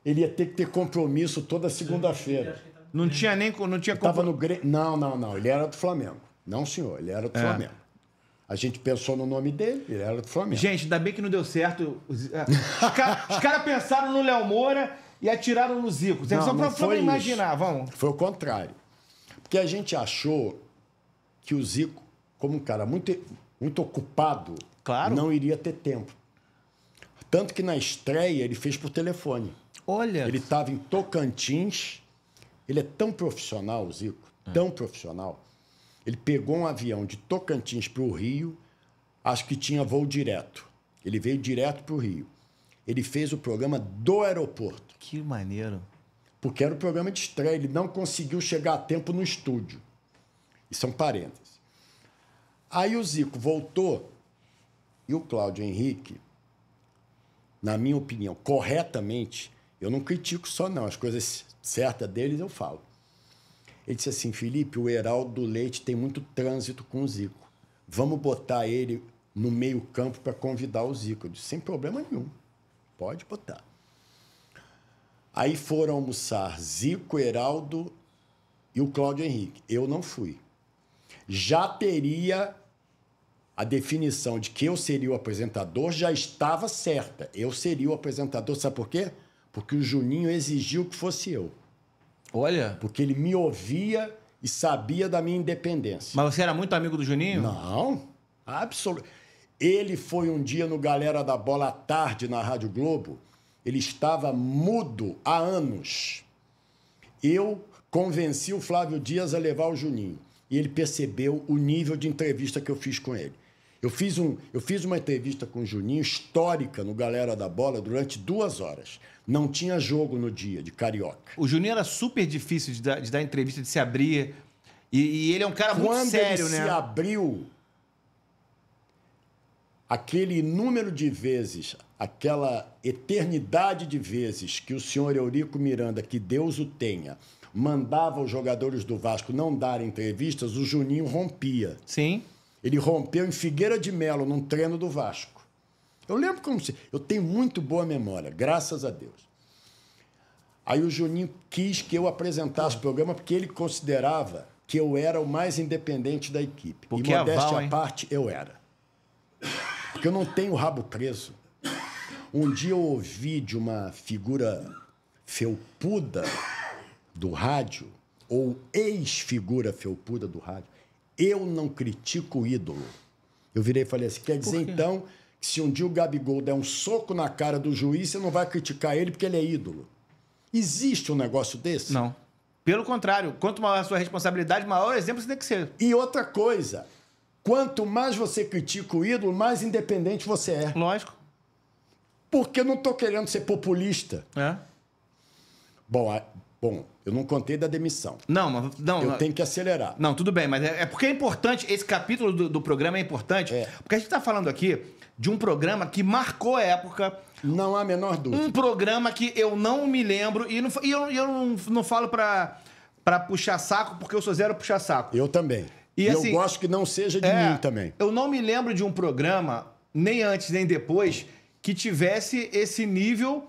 Ele ia ter que ter compromisso toda segunda-feira. Não tinha nem. Não tinha compro... tava no Gre... Não, não, não. Ele era do Flamengo. Não, senhor, ele era do é. Flamengo. A gente pensou no nome dele, ele era do Flamengo. Gente, ainda bem que não deu certo. Os, é, caras cara pensaram no Léo Moura e atiraram no Zico. Não, só para imaginar, vamos. Foi o contrário. Porque a gente achou que o Zico, como um cara muito, muito ocupado, claro. não iria ter tempo. Tanto que na estreia ele fez por telefone. Olha. Ele estava em Tocantins. Ele é tão profissional, o Zico, é. tão profissional. Ele pegou um avião de Tocantins para o Rio, acho que tinha voo direto. Ele veio direto para o Rio. Ele fez o programa do aeroporto. Que maneiro porque era um programa de estreia, ele não conseguiu chegar a tempo no estúdio. Isso é um parênteses. Aí o Zico voltou e o Cláudio Henrique, na minha opinião, corretamente, eu não critico só não, as coisas certas deles eu falo. Ele disse assim, Felipe, o Heraldo Leite tem muito trânsito com o Zico. Vamos botar ele no meio campo para convidar o Zico. Eu disse, sem problema nenhum, pode botar. Aí foram almoçar Zico, Heraldo e o Cláudio Henrique. Eu não fui. Já teria a definição de que eu seria o apresentador, já estava certa. Eu seria o apresentador, sabe por quê? Porque o Juninho exigiu que fosse eu. Olha. Porque ele me ouvia e sabia da minha independência. Mas você era muito amigo do Juninho? Não, absolutamente. Ele foi um dia no Galera da Bola à Tarde na Rádio Globo ele estava mudo há anos. Eu convenci o Flávio Dias a levar o Juninho. E ele percebeu o nível de entrevista que eu fiz com ele. Eu fiz, um, eu fiz uma entrevista com o Juninho histórica no Galera da Bola durante duas horas. Não tinha jogo no dia de carioca. O Juninho era super difícil de dar, de dar entrevista, de se abrir. E, e ele é um cara Quando muito sério, ele Se né? abriu aquele número de vezes aquela eternidade de vezes que o senhor Eurico Miranda, que Deus o tenha, mandava os jogadores do Vasco não darem entrevistas, o Juninho rompia. Sim. Ele rompeu em Figueira de Melo, num treino do Vasco. Eu lembro como se. Eu tenho muito boa memória, graças a Deus. Aí o Juninho quis que eu apresentasse o programa porque ele considerava que eu era o mais independente da equipe. Porque e é modéstia à parte, eu era. Porque eu não tenho rabo preso. Um dia eu ouvi de uma figura felpuda do rádio, ou ex-figura felpuda do rádio, eu não critico o ídolo. Eu virei e falei assim: quer dizer então que se um dia o Gabigol der um soco na cara do juiz, você não vai criticar ele porque ele é ídolo. Existe um negócio desse? Não. Pelo contrário, quanto maior a sua responsabilidade, maior exemplo você tem que ser. E outra coisa, quanto mais você critica o ídolo, mais independente você é. Lógico porque eu não estou querendo ser populista. É. Bom, a, bom, eu não contei da demissão. Não, mas não. Eu não, tenho que acelerar. Não, tudo bem, mas é, é porque é importante, esse capítulo do, do programa é importante, é. porque a gente está falando aqui de um programa que marcou a época. Não há a menor dúvida. Um programa que eu não me lembro, e, não, e eu, eu não, não falo para para puxar saco, porque eu sou zero puxar saco. Eu também. E, e assim, eu gosto que não seja de é, mim também. Eu não me lembro de um programa, nem antes nem depois, que tivesse esse nível.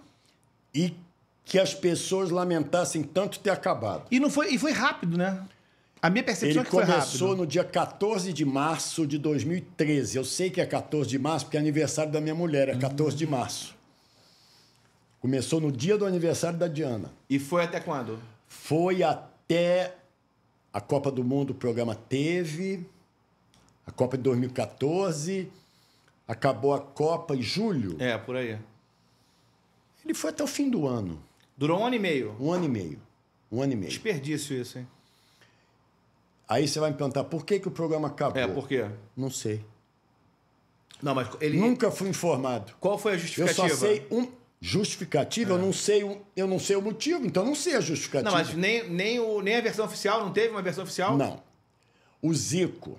E que as pessoas lamentassem tanto ter acabado. E, não foi, e foi rápido, né? A minha percepção Ele é que foi rápido. começou no dia 14 de março de 2013. Eu sei que é 14 de março porque é aniversário da minha mulher, é 14 de março. Começou no dia do aniversário da Diana. E foi até quando? Foi até a Copa do Mundo, o programa teve, a Copa de 2014 Acabou a Copa em julho. É, por aí. Ele foi até o fim do ano. Durou um ano e meio. Um ano e meio. Um ano e meio. Desperdício isso, hein? Aí você vai me perguntar por que, que o programa acabou. É, por quê? Não sei. Não, mas ele. Nunca fui informado. Qual foi a justificativa? Eu só sei um. Justificativa, é. eu, não sei o, eu não sei o motivo, então não sei a justificativa. Não, mas nem, nem, o, nem a versão oficial, não teve uma versão oficial? Não. O Zico,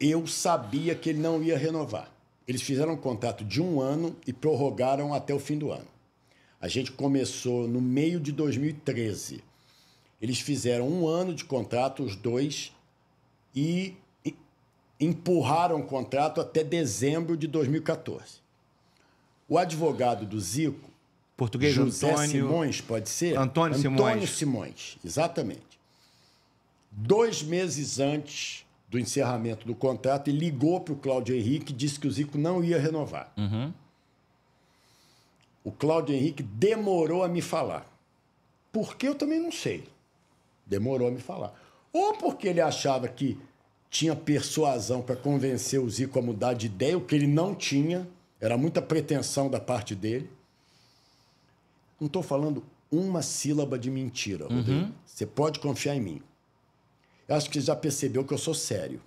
eu sabia que ele não ia renovar. Eles fizeram um contrato de um ano e prorrogaram até o fim do ano. A gente começou no meio de 2013. Eles fizeram um ano de contrato, os dois, e empurraram o contrato até dezembro de 2014. O advogado do Zico, português José Antônio... Simões, pode ser? Antônio, Antônio Simões. Antônio Simões, exatamente. Dois meses antes do encerramento do contrato e ligou para o Cláudio Henrique e disse que o Zico não ia renovar. Uhum. O Cláudio Henrique demorou a me falar. Por que eu também não sei. Demorou a me falar. Ou porque ele achava que tinha persuasão para convencer o Zico a mudar de ideia, o que ele não tinha, era muita pretensão da parte dele. Não estou falando uma sílaba de mentira, uhum. Rodrigo. Uhum. Você pode confiar em mim. Eu acho que já percebeu que eu sou sério.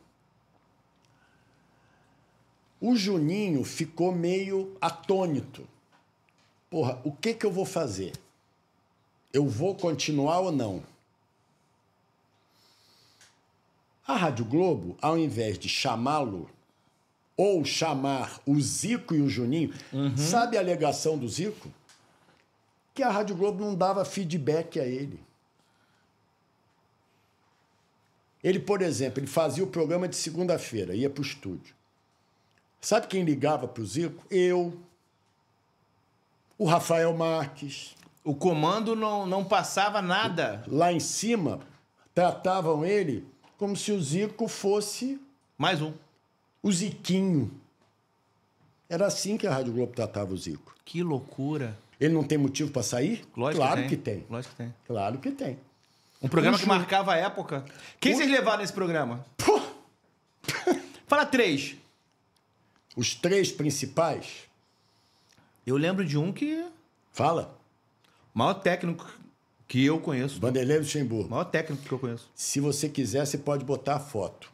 O Juninho ficou meio atônito. Porra, o que que eu vou fazer? Eu vou continuar ou não? A Rádio Globo, ao invés de chamá-lo ou chamar o Zico e o Juninho, uhum. sabe a alegação do Zico? Que a Rádio Globo não dava feedback a ele. Ele, por exemplo, ele fazia o programa de segunda-feira, ia para o estúdio. Sabe quem ligava para o Zico? Eu, o Rafael Marques. O comando não, não passava nada. Lá em cima, tratavam ele como se o Zico fosse. Mais um. O Ziquinho. Era assim que a Rádio Globo tratava o Zico. Que loucura. Ele não tem motivo para sair? Lógico claro que tem. que tem. Lógico que tem. Claro que tem. Um programa que marcava a época. Quem vocês levaram nesse programa? Pô. Fala três. Os três principais? Eu lembro de um que. Fala. O maior técnico que eu conheço. Vanderlei Luxemburgo. maior técnico que eu conheço. Se você quiser, você pode botar a foto.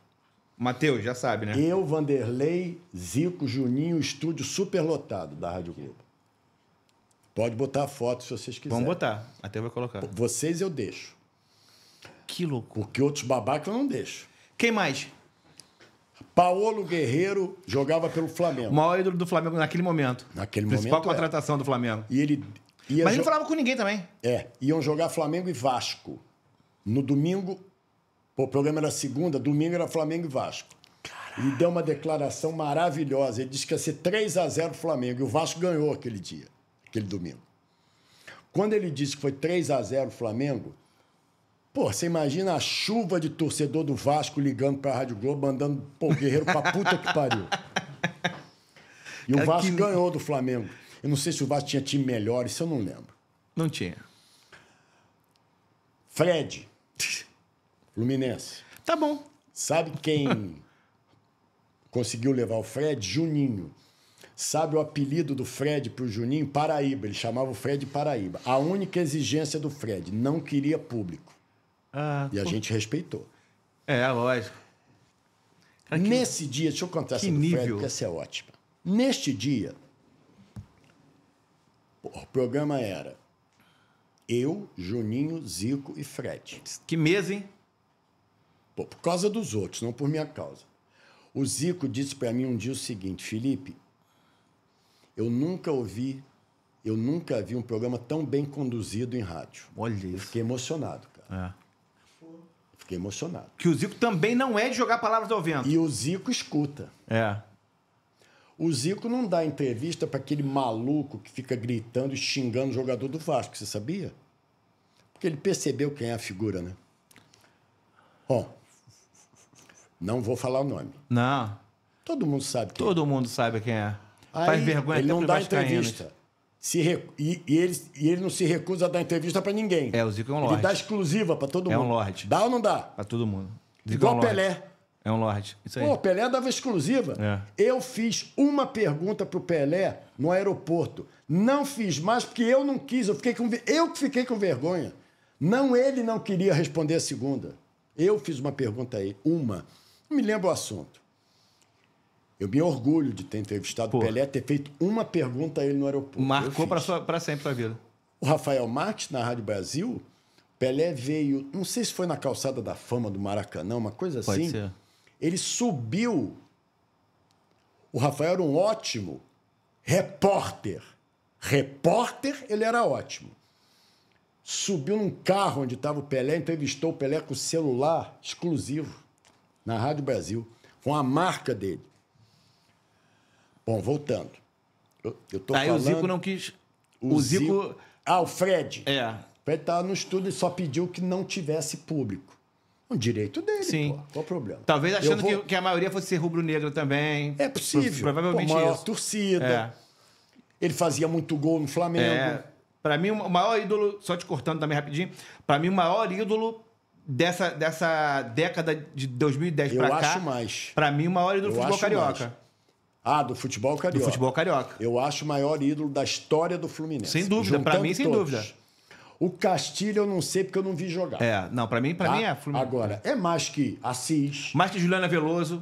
Matheus, já sabe, né? Eu, Vanderlei, Zico, Juninho, estúdio superlotado da Rádio Globo. Pode botar a foto se vocês quiserem. Vamos botar. Até vai colocar. Vocês eu deixo. Que louco. Porque outros babacas eu não deixo. Quem mais? Paolo Guerreiro jogava pelo Flamengo. O maior ídolo do Flamengo naquele momento. Naquele Principal momento. Principal é. contratação é. do Flamengo. E ele. Mas ele não falava com ninguém também. É, iam jogar Flamengo e Vasco. No domingo, pô, o programa era segunda, domingo era Flamengo e Vasco. Caralho. E deu uma declaração maravilhosa. Ele disse que ia ser 3 a 0 Flamengo. E o Vasco ganhou aquele dia, aquele domingo. Quando ele disse que foi 3 a 0 Flamengo, Pô, você imagina a chuva de torcedor do Vasco ligando para a Rádio Globo, mandando o Guerreiro para puta que pariu. E o é Vasco que... ganhou do Flamengo. Eu não sei se o Vasco tinha time melhor, isso eu não lembro. Não tinha. Fred. Fluminense. Tá bom. Sabe quem conseguiu levar o Fred? Juninho. Sabe o apelido do Fred para o Juninho? Paraíba. Ele chamava o Fred Paraíba. A única exigência do Fred, não queria público. Ah, e a pô. gente respeitou. É, lógico. Cara, que... Nesse dia, deixa eu contar que essa do nível. Fred, porque essa é ótima. Neste dia, o programa era eu, Juninho, Zico e Fred. Que mesa, hein? Pô, por causa dos outros, não por minha causa. O Zico disse para mim um dia o seguinte, Felipe, eu nunca ouvi, eu nunca vi um programa tão bem conduzido em rádio. Olha eu isso. Fiquei emocionado, cara. É. Fiquei emocionado. Que o Zico também não é de jogar palavras ao vento. E o Zico escuta. É. O Zico não dá entrevista para aquele maluco que fica gritando e xingando o jogador do Vasco, você sabia? Porque ele percebeu quem é a figura, né? Bom, não vou falar o nome. Não. Todo mundo sabe quem é. Todo é. mundo sabe quem é. Aí, Faz vergonha ele não dá entrevista se rec... e, e, ele, e ele não se recusa a dar entrevista para ninguém. É, o Zico é um lorde. Ele dá exclusiva para todo mundo. É um lorde. Dá ou não dá? Para todo mundo. Zico é Igual é um Pelé. É um lorde. Isso aí. Pô, Pelé dava exclusiva. É. Eu fiz uma pergunta pro Pelé no aeroporto. Não fiz mais porque eu não quis. Eu fiquei com eu fiquei com vergonha. Não ele não queria responder a segunda. Eu fiz uma pergunta aí, uma. Não me lembro o assunto. Eu me orgulho de ter entrevistado o Pelé, ter feito uma pergunta a ele no aeroporto. Marcou para sempre a vida. O Rafael Marques, na Rádio Brasil, Pelé veio, não sei se foi na calçada da fama do Maracanã, uma coisa Pode assim. Ser. Ele subiu. O Rafael era um ótimo repórter. Repórter, ele era ótimo. Subiu num carro onde estava o Pelé, entrevistou o Pelé com celular exclusivo na Rádio Brasil, com a marca dele. Bom, voltando. Eu, eu tô Aí tá, falando, o Zico não quis. O, o Zico... Zico. Ah, o Fred. É. O Fred estava tá no estúdio e só pediu que não tivesse público. Um direito dele, Sim. Pô. Qual o problema? Talvez achando vou... que, que, a maioria fosse ser rubro-negra também. É possível. Provavelmente pô, maior isso. torcida. É. Ele fazia muito gol no Flamengo. É. Para mim, o maior ídolo, só te cortando também rapidinho, para mim o maior ídolo dessa, dessa década de 2010 para cá. Eu acho mais. Para mim o maior ídolo do futebol carioca. Mais. Ah, do futebol carioca. Do futebol carioca. Eu acho o maior ídolo da história do Fluminense. Sem dúvida, para mim, sem todos. dúvida. O Castilho eu não sei porque eu não vi jogar. É, não, para mim, para tá? mim é Fluminense. Agora, é mais que Assis. Mais que Juliana Veloso.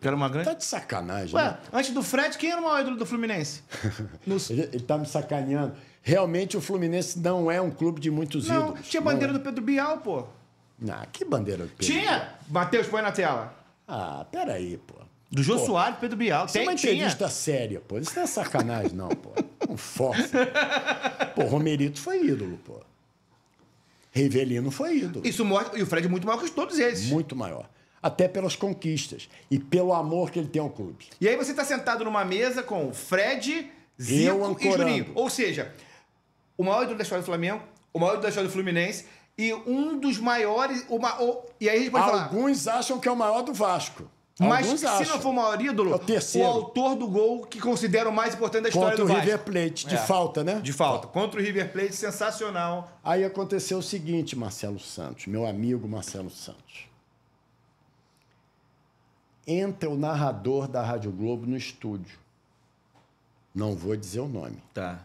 Que era uma grande. Tá de sacanagem. Ué, né? antes do Fred, quem era o maior ídolo do Fluminense? No... Ele tá me sacaneando. Realmente o Fluminense não é um clube de muitos não, ídolos. Tinha bandeira não. É. do Pedro Bial, pô. Ah, que bandeira do Pedro? Tinha! Bial. Matheus, põe na tela. Ah, peraí, pô. Do Jô Soares, Pedro Bial. Isso tem, é uma entrevista tinha. séria, pô. Isso não é sacanagem, não, pô. Um força. Pô, Romerito foi ídolo, pô. Rivelino foi ídolo. Isso mostra, e o Fred é muito maior que todos eles. Muito maior. Até pelas conquistas e pelo amor que ele tem ao clube. E aí você está sentado numa mesa com o Fred, Zico e Juninho. Ou seja, o maior ídolo da história do Flamengo, o maior ídolo da história do Fluminense e um dos maiores... Uma, ou, e aí a gente pode Alguns falar... Alguns acham que é o maior do Vasco. Mas se acham. não for maioria, Dolo, é o, terceiro. o autor do gol que considero o mais importante da história Contra do Vasco. Contra o River Plate, de é. falta, né? De falta. Contra o River Plate, sensacional. Aí aconteceu o seguinte, Marcelo Santos, meu amigo Marcelo Santos. Entra o narrador da Rádio Globo no estúdio. Não vou dizer o nome. Tá.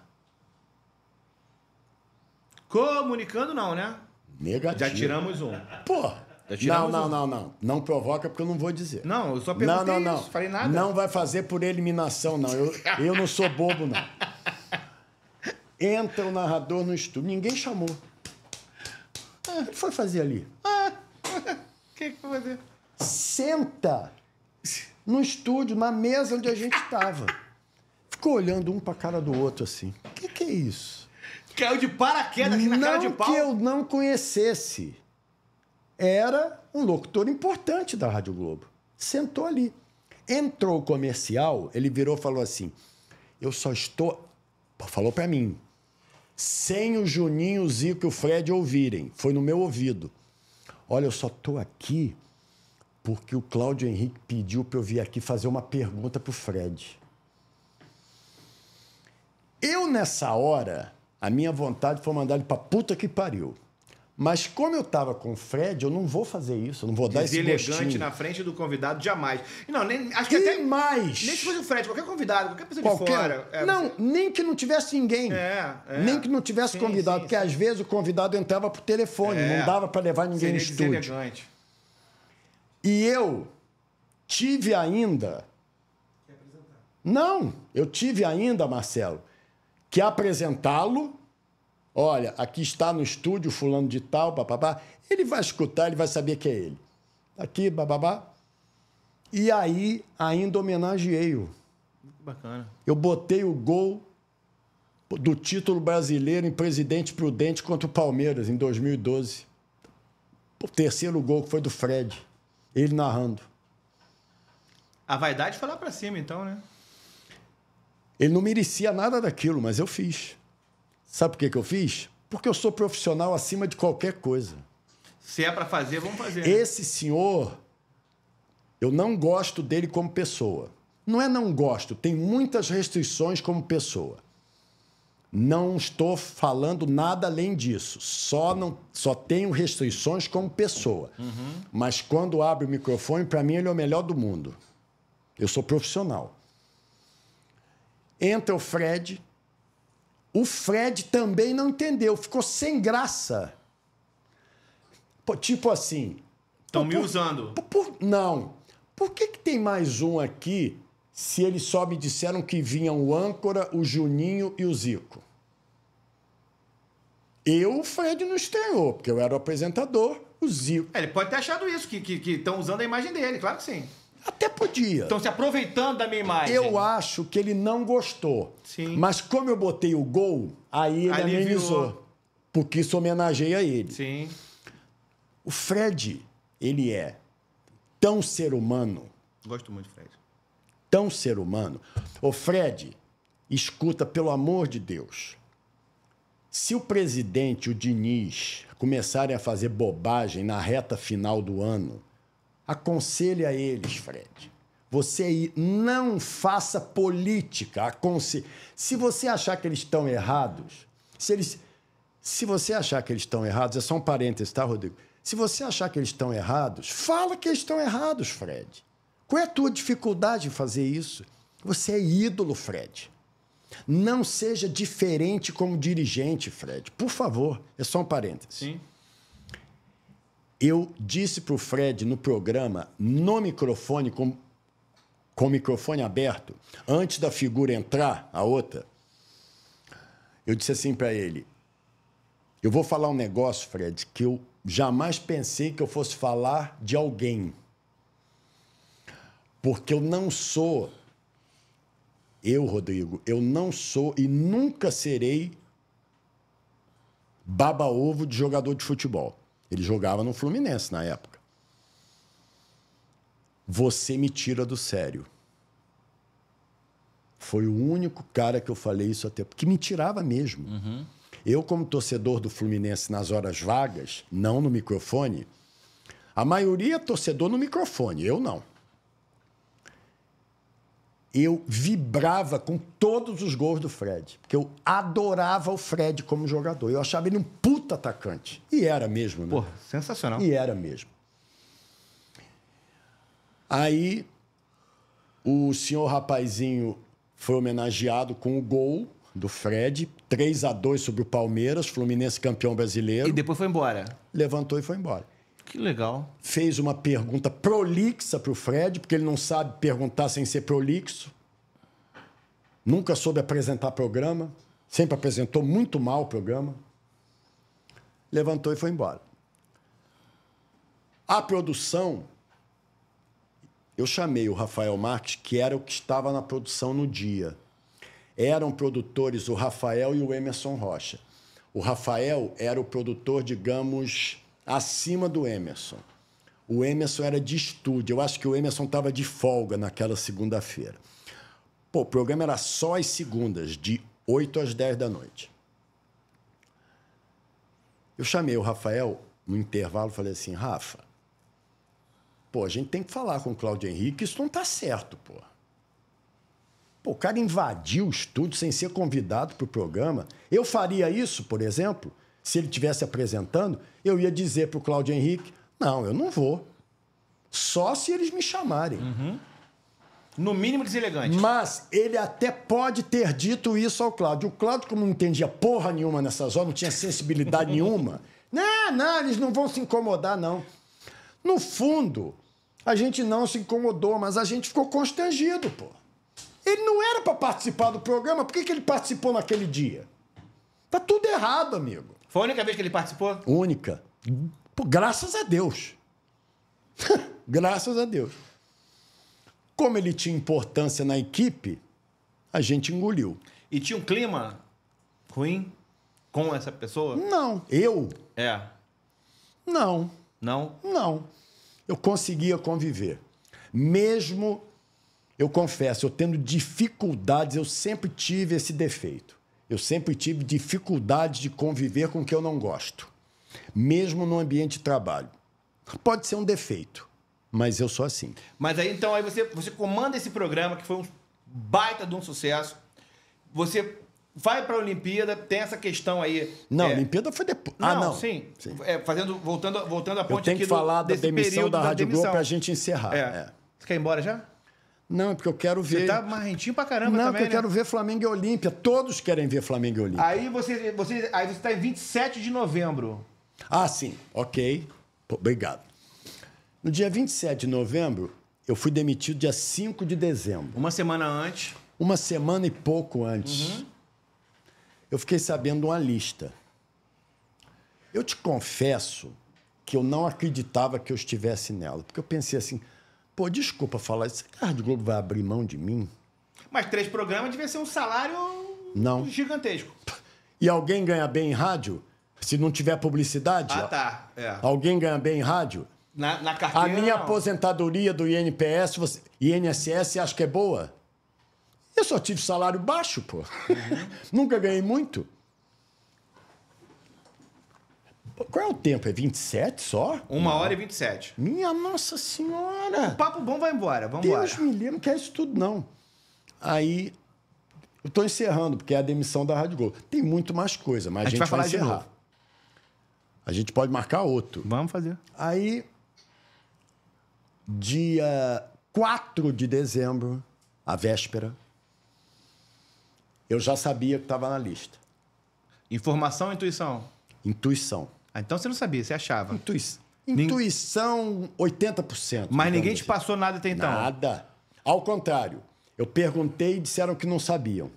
Comunicando não, né? Negativo. Já tiramos um. pô Tá não, não, não, não. Não provoca porque eu não vou dizer. Não, eu só perguntei não, não, não. Isso, falei nada. Não vai fazer por eliminação, não. Eu, eu não sou bobo, não. Entra o narrador no estúdio. Ninguém chamou. Ah, o que foi fazer ali? Ah, o que, foi fazer? Senta no estúdio, na mesa onde a gente estava. Ficou olhando um para cara do outro assim. O que, que é isso? Caiu de paraquedas aqui na não cara de pau? Não que eu não conhecesse era um locutor importante da Rádio Globo. Sentou ali. Entrou o comercial, ele virou e falou assim: Eu só estou. Falou para mim. Sem o Juninho, o Zico e o Fred ouvirem. Foi no meu ouvido. Olha, eu só estou aqui porque o Cláudio Henrique pediu para eu vir aqui fazer uma pergunta para o Fred. Eu, nessa hora, a minha vontade foi mandar ele para puta que pariu. Mas como eu estava com o Fred, eu não vou fazer isso, eu não vou dar esse elegante na frente do convidado jamais. Não, nem, acho que e até mais. Nem se fosse o Fred, qualquer convidado, qualquer pessoa qualquer... de fora. É, não, você... nem que não tivesse ninguém. É, é. Nem que não tivesse sim, convidado, sim, porque sim. às vezes o convidado entrava por telefone, é. não dava para levar ninguém Seria no estúdio. Elegante. E eu tive ainda Não, eu tive ainda, Marcelo, que apresentá-lo Olha, aqui está no estúdio fulano de tal, bababá. Ele vai escutar, ele vai saber que é ele. Aqui, bababá. E aí ainda homenageei-o. Bacana. Eu botei o gol do título brasileiro em Presidente Prudente contra o Palmeiras em 2012. O terceiro gol que foi do Fred, ele narrando. A vaidade foi lá para cima então, né? Ele não merecia nada daquilo, mas eu fiz. Sabe por que, que eu fiz? Porque eu sou profissional acima de qualquer coisa. Se é para fazer, vamos fazer. Né? Esse senhor, eu não gosto dele como pessoa. Não é não gosto, tem muitas restrições como pessoa. Não estou falando nada além disso. Só não, só tenho restrições como pessoa. Uhum. Mas quando abre o microfone, para mim ele é o melhor do mundo. Eu sou profissional. Entra o Fred, o Fred também não entendeu, ficou sem graça. tipo assim. Estão me usando. Por, por, não. Por que, que tem mais um aqui se eles só me disseram que vinham o âncora, o Juninho e o Zico? Eu, o Fred, não estranhou, porque eu era o apresentador, o Zico. É, ele pode ter achado isso, que estão que, que usando a imagem dele, claro que sim. Até podia. Então, se aproveitando da minha imagem. Eu acho que ele não gostou. Sim. Mas como eu botei o gol, aí ele Aliviou. amenizou. Porque isso homenageia ele. Sim. O Fred, ele é tão ser humano. Gosto muito do Fred. Tão ser humano. O Fred, escuta, pelo amor de Deus. Se o presidente, o Diniz, começarem a fazer bobagem na reta final do ano, Aconselha eles, Fred. Você não faça política. Aconselha. Se você achar que eles estão errados, se eles. Se você achar que eles estão errados, é só um parênteses, tá, Rodrigo? Se você achar que eles estão errados, fala que eles estão errados, Fred. Qual é a tua dificuldade em fazer isso? Você é ídolo, Fred. Não seja diferente como dirigente, Fred. Por favor, é só um parênteses. Sim. Eu disse para o Fred no programa, no microfone, com, com o microfone aberto, antes da figura entrar, a outra, eu disse assim para ele: Eu vou falar um negócio, Fred, que eu jamais pensei que eu fosse falar de alguém. Porque eu não sou, eu, Rodrigo, eu não sou e nunca serei baba-ovo de jogador de futebol. Ele jogava no Fluminense na época. Você me tira do sério. Foi o único cara que eu falei isso até, porque me tirava mesmo. Uhum. Eu, como torcedor do Fluminense nas horas vagas, não no microfone, a maioria é torcedor no microfone, eu não eu vibrava com todos os gols do Fred, porque eu adorava o Fred como jogador. Eu achava ele um puta atacante. E era mesmo, né? Porra, sensacional. E era mesmo. Aí o senhor rapazinho foi homenageado com o gol do Fred, 3 a 2 sobre o Palmeiras, Fluminense campeão brasileiro. E depois foi embora. Levantou e foi embora. Que legal. Fez uma pergunta prolixa para o Fred, porque ele não sabe perguntar sem ser prolixo. Nunca soube apresentar programa. Sempre apresentou muito mal o programa. Levantou e foi embora. A produção, eu chamei o Rafael Marques, que era o que estava na produção no dia. Eram produtores o Rafael e o Emerson Rocha. O Rafael era o produtor, digamos, acima do Emerson. O Emerson era de estúdio. Eu acho que o Emerson estava de folga naquela segunda-feira. Pô, o programa era só às segundas, de 8 às 10 da noite. Eu chamei o Rafael no intervalo falei assim: Rafa, pô, a gente tem que falar com o Cláudio Henrique, isso não tá certo, pô. Pô, o cara invadiu o estúdio sem ser convidado para o programa. Eu faria isso, por exemplo? se ele tivesse apresentando, eu ia dizer para o Cláudio Henrique: não, eu não vou. Só se eles me chamarem. Uhum. No mínimo deselegante. Mas ele até pode ter dito isso ao Cláudio. O Cláudio, como não entendia porra nenhuma nessas horas, não tinha sensibilidade nenhuma. Não, não, eles não vão se incomodar, não. No fundo, a gente não se incomodou, mas a gente ficou constrangido, pô. Ele não era para participar do programa, por que, que ele participou naquele dia? Tá tudo errado, amigo. Foi a única vez que ele participou? Única. Pô, graças a Deus. graças a Deus. Como ele tinha importância na equipe, a gente engoliu. E tinha um clima ruim com essa pessoa? Não. Eu? É. Não. Não? Não. Eu conseguia conviver. Mesmo, eu confesso, eu tendo dificuldades, eu sempre tive esse defeito. Eu sempre tive dificuldade de conviver com o que eu não gosto, mesmo no ambiente de trabalho. Pode ser um defeito, mas eu sou assim. Mas aí então aí você, você comanda esse programa que foi um baita de um sucesso. Você vai para a Olimpíada, tem essa questão aí. Não, é... Olimpíada foi depois. Ah, não. Sim. sim. É, fazendo, voltando, voltando a ponte Eu tenho que falar do, da demissão da Rádio da Globo para a gente encerrar. É. É. Você quer ir embora já? Não, é porque eu quero ver. Você tá marrentinho pra caramba, Não, também, porque eu quero né? ver Flamengo e Olímpia. Todos querem ver Flamengo e Olímpia. Aí você, você, aí você tá em 27 de novembro. Ah, sim. Ok. Obrigado. No dia 27 de novembro, eu fui demitido dia 5 de dezembro. Uma semana antes? Uma semana e pouco antes. Uhum. Eu fiquei sabendo uma lista. Eu te confesso que eu não acreditava que eu estivesse nela, porque eu pensei assim Pô, desculpa falar isso. A Rádio Globo vai abrir mão de mim? Mas três programas devia ser um salário não. gigantesco. E alguém ganha bem em rádio? Se não tiver publicidade? Ah, tá. É. Alguém ganha bem em rádio? Na, na carteira, A minha não. aposentadoria do INPS, você, INSS, acho que é boa. Eu só tive salário baixo, pô. Uhum. Nunca ganhei muito qual é o tempo? É 27 só? Uma não. hora e 27. Minha Nossa Senhora! O papo bom vai embora, vamos embora. Deus me livre, não quer isso tudo, não. Aí, eu tô encerrando, porque é a demissão da Rádio Globo. Tem muito mais coisa, mas a gente, a gente vai, vai encerrar. A gente pode marcar outro. Vamos fazer. Aí, dia 4 de dezembro, a véspera, eu já sabia que estava na lista. Informação ou intuição? Intuição. Ah, então você não sabia, você achava. Intui... Intuição 80%. Mas ninguém te passou nada até então? Nada. Ao contrário, eu perguntei e disseram que não sabiam.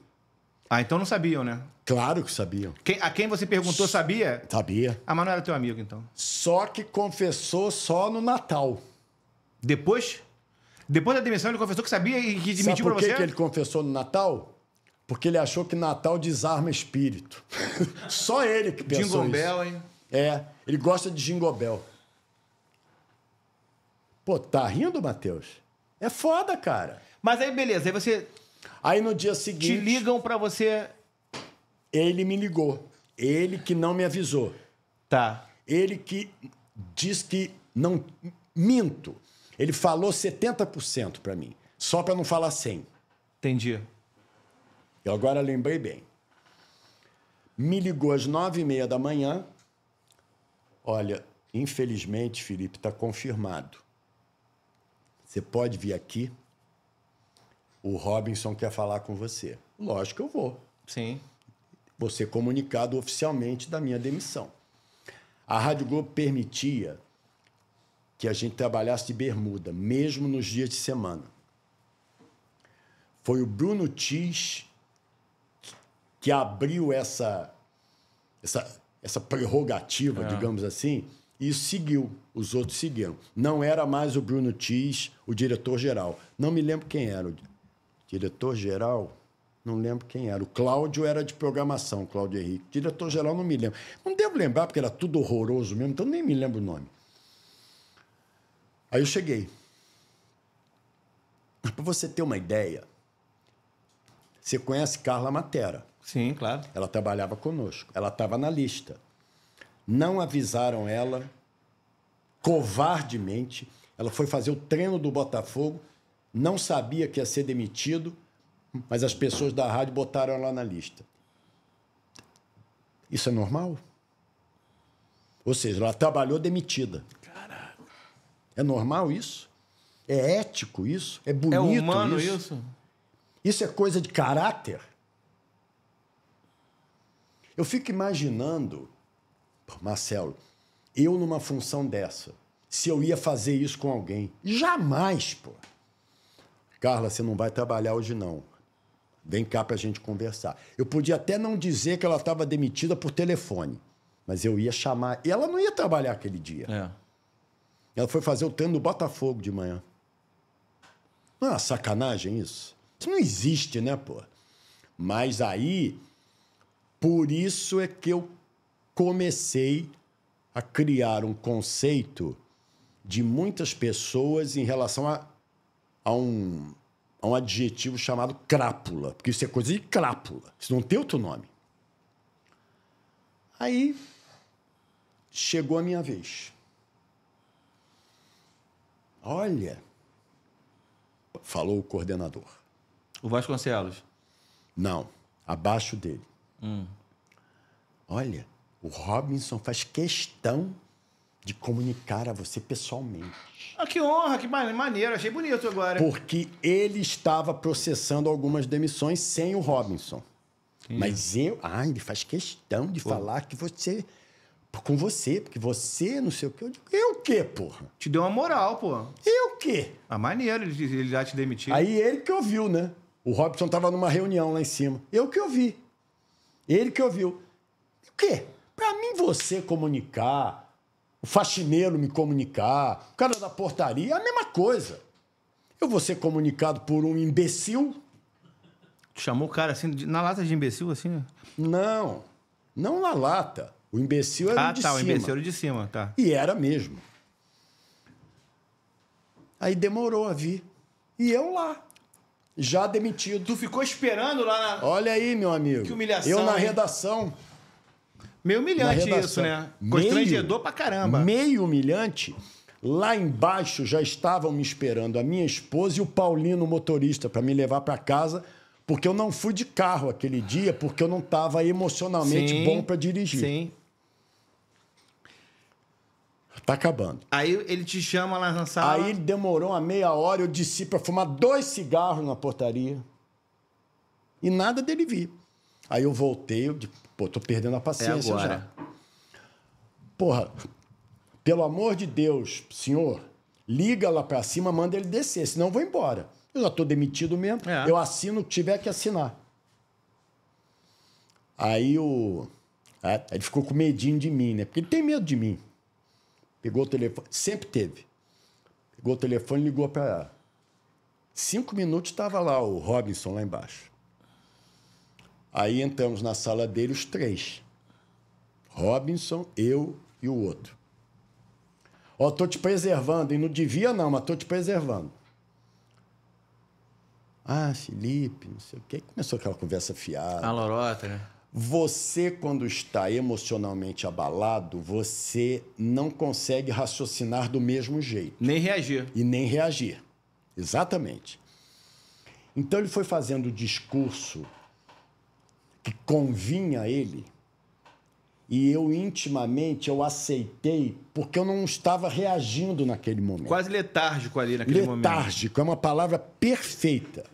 Ah, então não sabiam, né? Claro que sabiam. Quem, a quem você perguntou sabia? Sabia. Ah, mas não era teu amigo, então. Só que confessou só no Natal. Depois? Depois da demissão, ele confessou que sabia e que admitiu você? Por que ele confessou no Natal? Porque ele achou que Natal desarma espírito. só ele que pensou Jingle isso. Bell, hein? É, ele gosta de Jingobel. Pô, tá rindo, Matheus? É foda, cara. Mas aí, beleza, aí você. Aí no dia seguinte. Te ligam para você. Ele me ligou. Ele que não me avisou. Tá. Ele que diz que não. Minto. Ele falou 70% para mim, só para não falar 100%. Entendi. Eu agora lembrei bem. Me ligou às nove e meia da manhã Olha, infelizmente, Felipe, está confirmado. Você pode vir aqui. O Robinson quer falar com você. Lógico que eu vou. Sim. Você comunicado oficialmente da minha demissão. A Rádio Globo permitia que a gente trabalhasse de bermuda, mesmo nos dias de semana. Foi o Bruno Tis que abriu essa, essa essa prerrogativa, é. digamos assim, e isso seguiu, os outros seguiram. Não era mais o Bruno Tis, o diretor-geral. Não me lembro quem era o diretor-geral. Não lembro quem era. O Cláudio era de programação, Cláudio Henrique. Diretor-geral, não me lembro. Não devo lembrar, porque era tudo horroroso mesmo, então nem me lembro o nome. Aí eu cheguei. Para você ter uma ideia, você conhece Carla Matera. Sim, claro. Ela trabalhava conosco, ela estava na lista. Não avisaram ela, covardemente. Ela foi fazer o treino do Botafogo, não sabia que ia ser demitido, mas as pessoas da rádio botaram ela na lista. Isso é normal? Ou seja, ela trabalhou demitida. Caraca. É normal isso? É ético isso? É, é bonito isso? É humano isso? Isso, isso é coisa de caráter? Eu fico imaginando, Marcelo, eu numa função dessa, se eu ia fazer isso com alguém. Jamais, pô. Carla, você não vai trabalhar hoje não. Vem cá para a gente conversar. Eu podia até não dizer que ela estava demitida por telefone, mas eu ia chamar. E ela não ia trabalhar aquele dia. É. Ela foi fazer o treino do Botafogo de manhã. Não é uma sacanagem isso? Isso não existe, né, pô? Mas aí por isso é que eu comecei a criar um conceito de muitas pessoas em relação a, a, um, a um adjetivo chamado crápula, porque isso é coisa de crápula, isso não tem outro nome. Aí chegou a minha vez. Olha, falou o coordenador. O Vasconcelos? Não, abaixo dele. Hum. Olha, o Robinson faz questão de comunicar a você pessoalmente. Ah, que honra, que maneiro, achei bonito agora. Porque ele estava processando algumas demissões sem o Robinson. Mas eu, ah, ele faz questão de Pô. falar que você com você, porque você não sei o que. Eu digo, eu o quê, porra? Te deu uma moral, porra. Eu o quê? A ah, maneira ele, ele já te demitiu. Aí ele que ouviu, né? O Robson tava numa reunião lá em cima. Eu que ouvi. Ele que ouviu. O quê? Para mim, você comunicar, o faxineiro me comunicar, o cara da portaria, é a mesma coisa. Eu vou ser comunicado por um imbecil. Chamou o cara assim, na lata de imbecil, assim? Não, não na lata. O imbecil era ah, de tá, cima. Ah, tá, o imbecil era de cima, tá. E era mesmo. Aí demorou a vir. E eu lá já demitido. Tu ficou esperando lá na. Olha aí, meu amigo. Que humilhação. Eu na redação. Meio humilhante redação, isso, né? Constrangedor meio, pra caramba. Meio humilhante. Lá embaixo já estavam me esperando a minha esposa e o Paulino, motorista, para me levar para casa, porque eu não fui de carro aquele dia, porque eu não estava emocionalmente sim, bom para dirigir. Sim. Tá acabando. Aí ele te chama lá na sala. Aí ele demorou uma meia hora, eu disse para fumar dois cigarros na portaria. E nada dele vir. Aí eu voltei, eu disse, pô, tô perdendo a paciência é já. Porra, pelo amor de Deus, senhor, liga lá para cima, manda ele descer, senão eu vou embora. Eu já tô demitido mesmo, é. eu assino o que tiver que assinar. Aí o. É, ele ficou com medinho de mim, né? Porque ele tem medo de mim. Pegou o telefone, sempre teve. Pegou o telefone e ligou para ela. Cinco minutos estava lá o Robinson lá embaixo. Aí entramos na sala dele os três. Robinson, eu e o outro. Ó, oh, tô te preservando, e não devia não, mas tô te preservando. Ah, Felipe, não sei o quê. Começou aquela conversa fiada. A lorota, né? Você, quando está emocionalmente abalado, você não consegue raciocinar do mesmo jeito. Nem reagir. E nem reagir. Exatamente. Então ele foi fazendo o discurso que convinha a ele, e eu intimamente eu aceitei porque eu não estava reagindo naquele momento. Quase letárgico ali naquele letárgico, momento. Letárgico é uma palavra perfeita.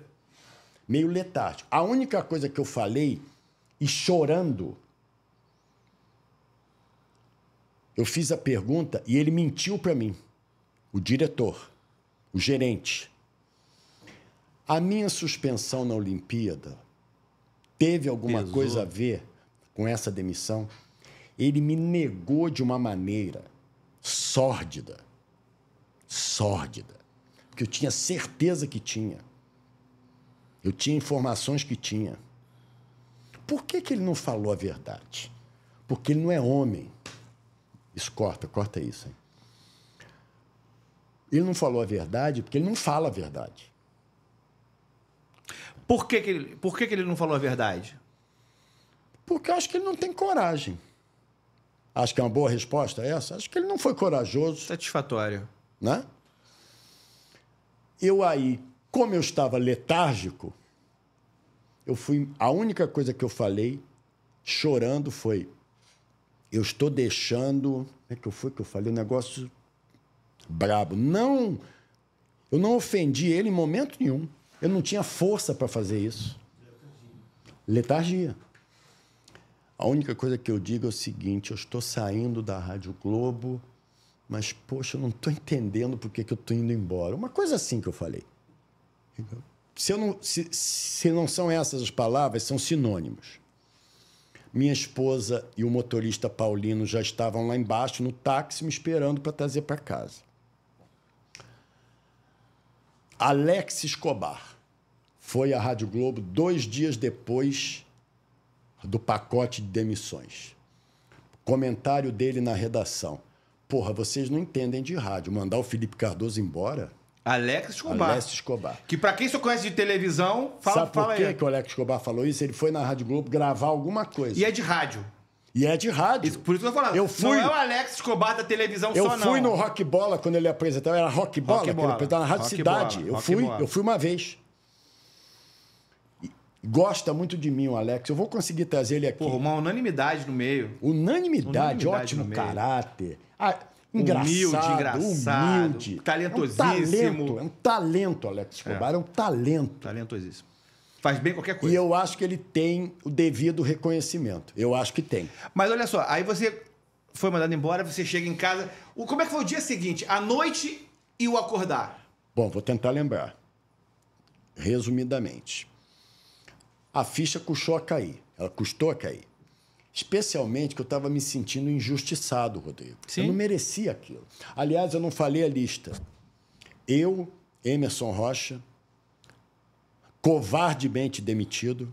Meio letárgico. A única coisa que eu falei e chorando. Eu fiz a pergunta e ele mentiu para mim, o diretor, o gerente. A minha suspensão na Olimpíada teve alguma Pesou. coisa a ver com essa demissão? Ele me negou de uma maneira sórdida. Sórdida. Porque eu tinha certeza que tinha. Eu tinha informações que tinha. Por que, que ele não falou a verdade? Porque ele não é homem. Isso corta, corta isso. Hein? Ele não falou a verdade porque ele não fala a verdade. Por que, que, ele, por que, que ele não falou a verdade? Porque eu acho que ele não tem coragem. Acho que é uma boa resposta essa. Acho que ele não foi corajoso. Satisfatório. Né? Eu aí, como eu estava letárgico, eu fui. A única coisa que eu falei, chorando, foi: eu estou deixando. Como é que foi que eu falei? Um negócio brabo. Não. Eu não ofendi ele em momento nenhum. Eu não tinha força para fazer isso. Letargia. A única coisa que eu digo é o seguinte: eu estou saindo da Rádio Globo, mas, poxa, eu não estou entendendo por que, que eu estou indo embora. Uma coisa assim que eu falei se, eu não, se, se não são essas as palavras, são sinônimos. Minha esposa e o motorista Paulino já estavam lá embaixo no táxi me esperando para trazer para casa. Alex Escobar foi à Rádio Globo dois dias depois do pacote de demissões. Comentário dele na redação. Porra, vocês não entendem de rádio. Mandar o Felipe Cardoso embora? Alex Escobar. Alex Escobar. Que para quem só conhece de televisão, fala, Sabe fala por que, que o Alex Escobar falou isso? Ele foi na Rádio Globo gravar alguma coisa. E é de rádio. E é de rádio. Isso, por isso que eu tô falando. Eu fui, não é o Alex Escobar da televisão eu só, não. Eu fui no Rock Bola quando ele apresentava. Era Rock Bola, rock que bola. ele apresentava na Rádio rock Cidade. Bola, eu fui, eu fui uma vez. gosta muito de mim o Alex. Eu vou conseguir trazer ele aqui. Porra, uma unanimidade no meio. Unanimidade, unanimidade ótimo meio. caráter. Ah, engraçado, humilde, engraçado, humilde. talentosíssimo. É um talento, é um talento Alex Escobar, é. é um talento. Talentosíssimo. Faz bem qualquer coisa. E eu acho que ele tem o devido reconhecimento. Eu acho que tem. Mas olha só, aí você foi mandado embora, você chega em casa. como é que foi o dia seguinte? A noite e o acordar? Bom, vou tentar lembrar. Resumidamente. A ficha custou a cair. Ela custou a cair. Especialmente que eu estava me sentindo injustiçado, Rodrigo. Sim. Eu não merecia aquilo. Aliás, eu não falei a lista. Eu, Emerson Rocha, covardemente demitido,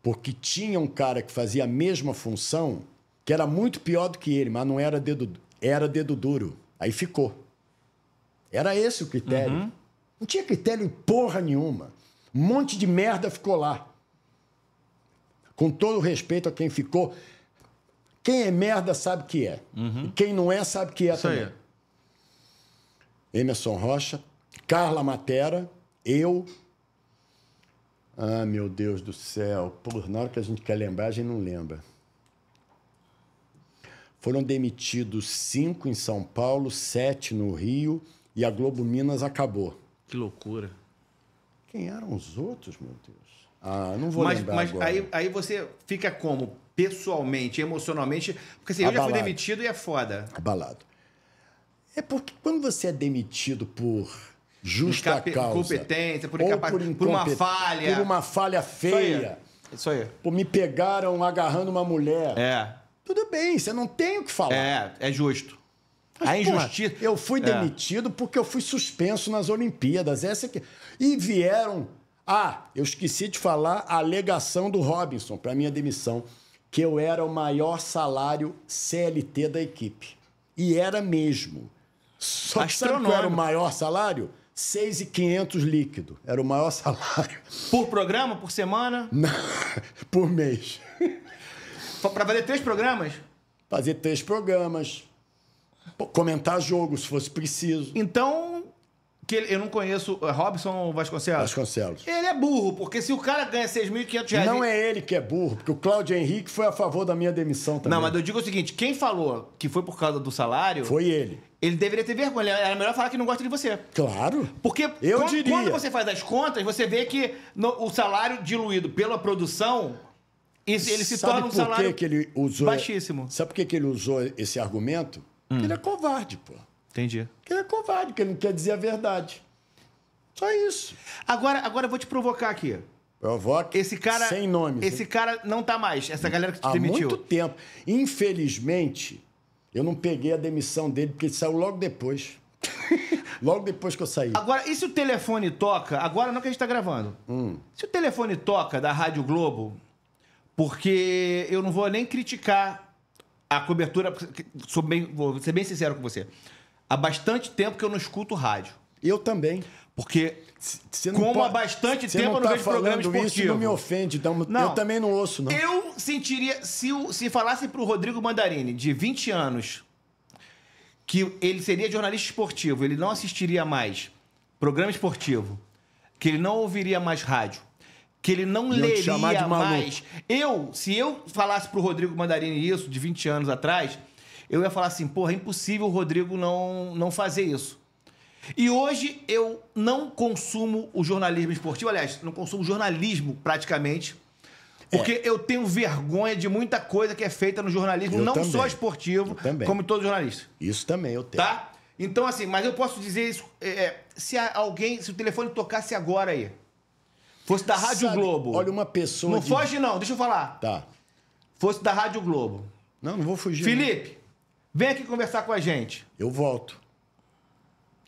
porque tinha um cara que fazia a mesma função, que era muito pior do que ele, mas não era dedo, era dedo duro. Aí ficou. Era esse o critério. Uhum. Não tinha critério porra nenhuma. Um monte de merda ficou lá com todo respeito a quem ficou. Quem é merda sabe que é. Uhum. Quem não é sabe que é Isso também. Aí. Emerson Rocha, Carla Matera, eu. Ah, meu Deus do céu. Por na hora que a gente quer lembrar, a gente não lembra. Foram demitidos cinco em São Paulo, sete no Rio e a Globo Minas acabou. Que loucura. Quem eram os outros, meu Deus? Ah, não vou mas, lembrar Mas agora. Aí, aí você fica como? Pessoalmente, emocionalmente? Porque assim, Abalado. eu já fui demitido e é foda. Abalado. É porque quando você é demitido por justa Incape causa... Incompetência, por, incapa... por, por uma falha. Por uma falha feia. Isso aí. Por me pegaram agarrando uma mulher. É. Tudo bem, você não tem o que falar. É, é justo. Mas, a injustiça. Porra, eu fui é. demitido é. porque eu fui suspenso nas Olimpíadas. Essa que E vieram ah, eu esqueci de falar a alegação do Robinson para minha demissão, que eu era o maior salário CLT da equipe. E era mesmo. Só que sabe qual era o maior salário? 6,500 líquido. Era o maior salário. Por programa? Por semana? Não, por mês. Para fazer três programas? Fazer três programas. Comentar jogo se fosse preciso. Então, que ele, eu não conheço é Robson Vasconcelos. Vasconcelos. Ele é burro, porque se o cara ganha 6.500 reais. Não é ele que é burro, porque o Cláudio Henrique foi a favor da minha demissão também. Não, mas eu digo o seguinte: quem falou que foi por causa do salário. Foi ele. Ele deveria ter vergonha. Era melhor falar que não gosta de você. Claro. Porque eu quando, diria. quando você faz as contas, você vê que no, o salário diluído pela produção. Ele se Sabe torna um salário que ele usou, baixíssimo. Sabe por que, que ele usou esse argumento? Hum. ele é covarde, pô. Entendi. Porque ele é covarde, porque ele não quer dizer a verdade. Só isso. Agora, agora eu vou te provocar aqui. Provoca. Esse cara. Sem nome. Esse hein? cara não tá mais. Essa galera que te Há demitiu. Há muito tempo. Infelizmente, eu não peguei a demissão dele, porque ele saiu logo depois. Logo depois que eu saí. Agora, e se o telefone toca? Agora não que a gente tá gravando. Hum. Se o telefone toca da Rádio Globo, porque eu não vou nem criticar a cobertura. Sou bem, vou ser bem sincero com você há bastante tempo que eu não escuto rádio. Eu também. Porque como pode, há bastante tempo tá não eu não vejo programa esportivo. Isso não me ofende, então não, eu também não ouço, não. Eu sentiria, se, se falasse para o Rodrigo Mandarini, de 20 anos, que ele seria jornalista esportivo, ele não assistiria mais programa esportivo, que ele não ouviria mais rádio, que ele não Iam leria mais. Eu, se eu falasse para o Rodrigo Mandarini isso de 20 anos atrás, eu ia falar assim, porra, é impossível o Rodrigo não, não fazer isso. E hoje eu não consumo o jornalismo esportivo, aliás, não consumo jornalismo praticamente, é. porque é. eu tenho vergonha de muita coisa que é feita no jornalismo, eu não também. só esportivo, como todo jornalista. Isso também eu tenho. Tá? Então, assim, mas eu posso dizer isso. É, é se alguém, se o telefone tocasse agora aí, fosse da Rádio Sabe, Globo. Olha, uma pessoa. Não de... foge, não, deixa eu falar. Tá. Fosse da Rádio Globo. Não, não vou fugir. Felipe, não. Vem aqui conversar com a gente. Eu volto.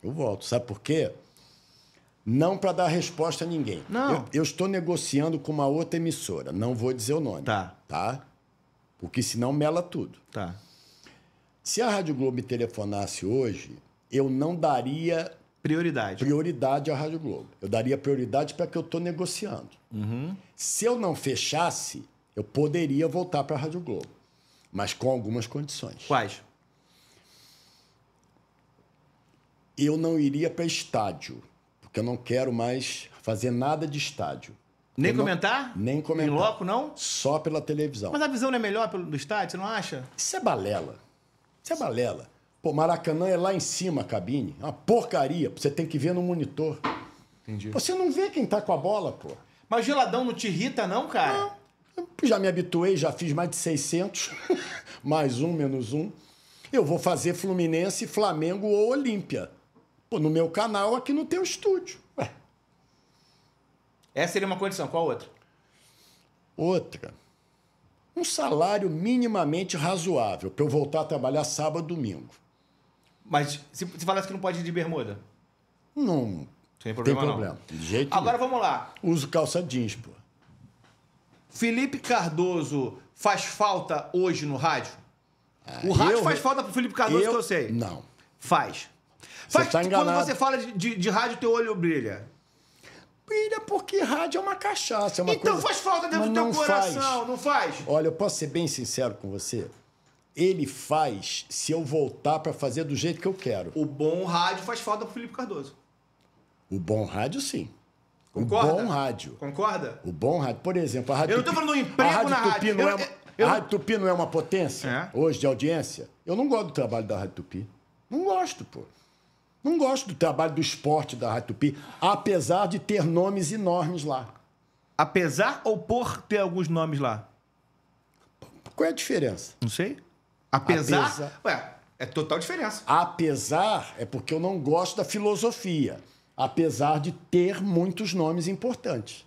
Eu volto. Sabe por quê? Não para dar resposta a ninguém. Não. Eu, eu, estou negociando com uma outra emissora. Não vou dizer o nome. Tá. Tá? Porque senão mela tudo. Tá. Se a Rádio Globo me telefonasse hoje, eu não daria Prioridade. Prioridade à Rádio Globo. Eu daria prioridade para que eu estou negociando. Uhum. Se eu não fechasse, eu poderia voltar para a Rádio Globo. Mas com algumas condições. Quais? eu não iria para estádio, porque eu não quero mais fazer nada de estádio. Nem comentar? nem comentar. Em loco, não? Só pela televisão. Mas a visão não é melhor pelo, do estádio, você não acha? Isso é balela. Isso é balela. Pô, Maracanã é lá em cima a cabine. É uma porcaria. Você tem que ver no monitor. Entendi. Você não vê quem tá com a bola, pô. Mas geladão não te irrita, não, cara? Não. Já me habituei, já fiz mais de 600. mais um, menos um. Eu vou fazer Fluminense, Flamengo ou Olímpia. Pô, no meu canal aqui não tem estúdio. Ué. Essa seria uma condição. Qual outra? Outra. Um salário minimamente razoável para eu voltar a trabalhar sábado domingo. Mas se você falasse que não pode ir de bermuda? Não. problema, tem problema. Não. De jeito Agora vamos lá. Uso calça jeans, pô. Felipe Cardoso faz falta hoje no rádio? Ah, o rádio eu... faz falta pro Felipe Cardoso, eu... que eu sei. Não. Faz. Faz, tá Quando você fala de, de, de rádio, teu olho brilha brilha porque rádio é uma cachaça. É uma então coisa... faz falta dentro Mas do teu coração, faz. não faz? Olha, eu posso ser bem sincero com você. Ele faz se eu voltar para fazer do jeito que eu quero. O bom rádio faz falta pro Felipe Cardoso. O bom rádio, sim. Concorda? O bom rádio. Concorda? O bom rádio. Por exemplo, a rádio. Eu não tô falando do emprego rádio na Tupi rádio. Não eu, é... eu... A rádio Tupi não é uma potência é. hoje de audiência? Eu não gosto do trabalho da Rádio Tupi. Não gosto, pô. Não gosto do trabalho do esporte da Rádio Tupi, apesar de ter nomes enormes lá. Apesar ou por ter alguns nomes lá? Qual é a diferença? Não sei. Apesar. apesar... Ué, é total diferença. Apesar é porque eu não gosto da filosofia. Apesar de ter muitos nomes importantes.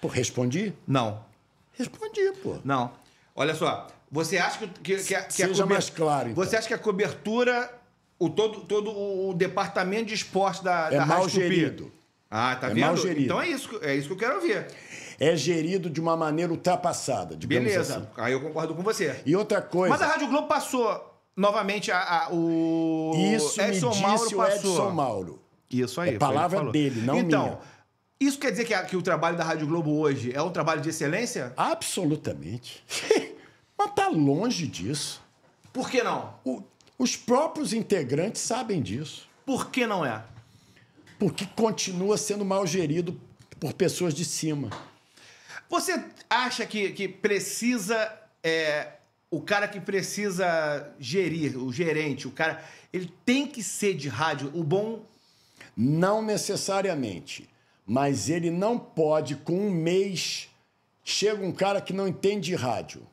Pô, respondi? Não. Respondi, pô. Não. Olha só, você acha que, que, que, a, que Seja a mais claro. Então. Você acha que a cobertura o, todo, todo o departamento de esporte da, é da mal gerido. Ah, tá é vendo? Mal gerido. Então é isso, é isso que eu quero ver. É gerido de uma maneira ultrapassada, de Beleza, assim. aí eu concordo com você. E outra coisa. Mas a Rádio Globo passou novamente a, a o isso Edson me Mauro disse Mauro passou. Edson Mauro. Isso aí. É palavra dele, não então, minha. Então, isso quer dizer que, a, que o trabalho da Rádio Globo hoje é um trabalho de excelência? Absolutamente. Mas tá longe disso. Por que não? O, os próprios integrantes sabem disso. Por que não é? Porque continua sendo mal gerido por pessoas de cima. Você acha que, que precisa. É, o cara que precisa gerir, o gerente, o cara. Ele tem que ser de rádio. O bom. Não necessariamente. Mas ele não pode, com um mês, chega um cara que não entende rádio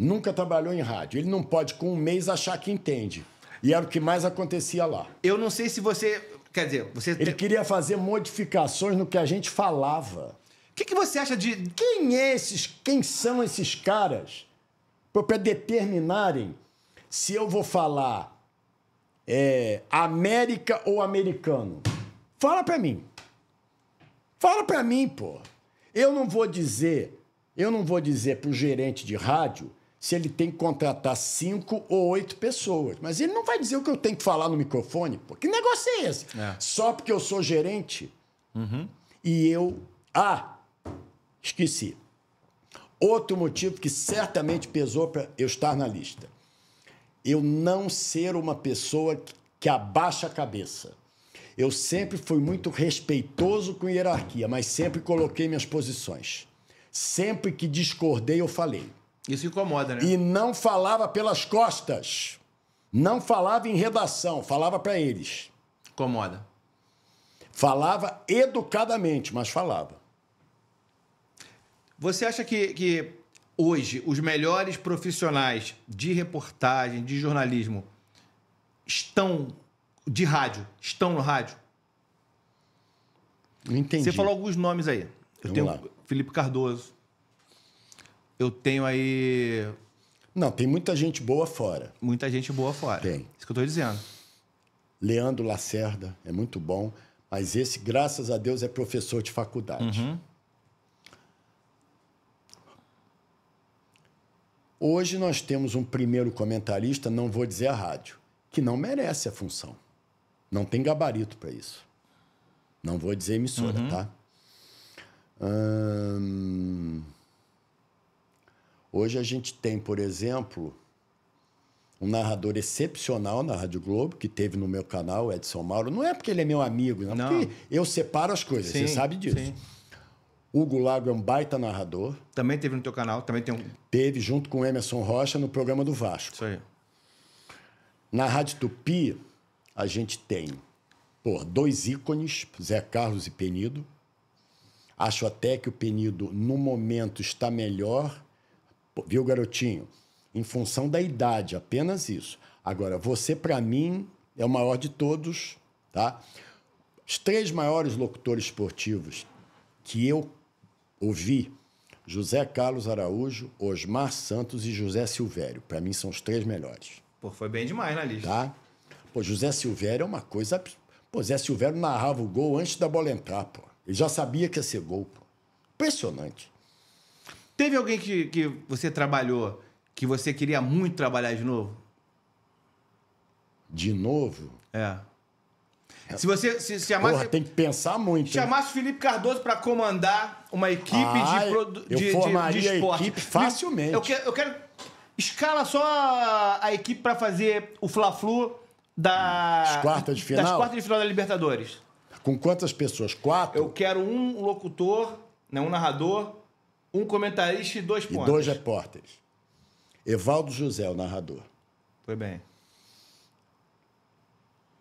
nunca trabalhou em rádio. Ele não pode, com um mês, achar que entende. E era o que mais acontecia lá. Eu não sei se você. Quer dizer, você. Ele queria fazer modificações no que a gente falava. O que, que você acha de. Quem é esses. Quem são esses caras? Para determinarem se eu vou falar é, América ou americano. Fala para mim. Fala para mim, pô. Eu não vou dizer, eu não vou dizer pro gerente de rádio se ele tem que contratar cinco ou oito pessoas. Mas ele não vai dizer o que eu tenho que falar no microfone. Pô. Que negócio é esse? É. Só porque eu sou gerente uhum. e eu. Ah, esqueci. Outro motivo que certamente pesou para eu estar na lista. Eu não ser uma pessoa que abaixa a cabeça. Eu sempre fui muito respeitoso com hierarquia, mas sempre coloquei minhas posições. Sempre que discordei, eu falei. Isso incomoda, né? E não falava pelas costas. Não falava em redação, falava para eles. Incomoda. Falava educadamente, mas falava. Você acha que, que hoje os melhores profissionais de reportagem, de jornalismo, estão de rádio? Estão no rádio? entendi. Você falou alguns nomes aí. Eu Vamos tenho lá. Felipe Cardoso, eu tenho aí. Não, tem muita gente boa fora. Muita gente boa fora. Tem. Isso que eu estou dizendo. Leandro Lacerda é muito bom, mas esse, graças a Deus, é professor de faculdade. Uhum. Hoje nós temos um primeiro comentarista, não vou dizer a rádio, que não merece a função. Não tem gabarito para isso. Não vou dizer emissora, uhum. tá? Hum... Hoje a gente tem, por exemplo, um narrador excepcional na Rádio Globo, que teve no meu canal, Edson Mauro. Não é porque ele é meu amigo, não, é não. porque eu separo as coisas, sim, você sabe disso. Sim. Hugo Lago é um baita narrador. Também teve no teu canal, também tem um. Teve junto com Emerson Rocha no programa do Vasco. Isso aí. Na Rádio Tupi, a gente tem por dois ícones, Zé Carlos e Penido. Acho até que o Penido, no momento, está melhor viu, garotinho? Em função da idade, apenas isso. Agora, você, para mim, é o maior de todos, tá? Os três maiores locutores esportivos que eu ouvi, José Carlos Araújo, Osmar Santos e José Silvério. Para mim, são os três melhores. Pô, foi bem demais na lista. Tá? Pô, José Silvério é uma coisa... Pô, José Silvério narrava o gol antes da bola entrar, pô. Ele já sabia que ia ser gol, pô. Impressionante. Teve alguém que, que você trabalhou que você queria muito trabalhar de novo? De novo? É. Se você se, se chamasse. Porra, tem que pensar muito. Chamasse o Felipe Cardoso para comandar uma equipe ah, de, produ... eu de, formaria de, de esporte. equipe facilmente. Eu quero, eu quero. Escala só a equipe para fazer o Fla-Flu da. quarta de final? Das quartas de final da Libertadores. Com quantas pessoas? Quatro? Eu quero um locutor, né, um narrador, um comentarista e dois E dois repórteres. Evaldo José, o narrador. Foi bem.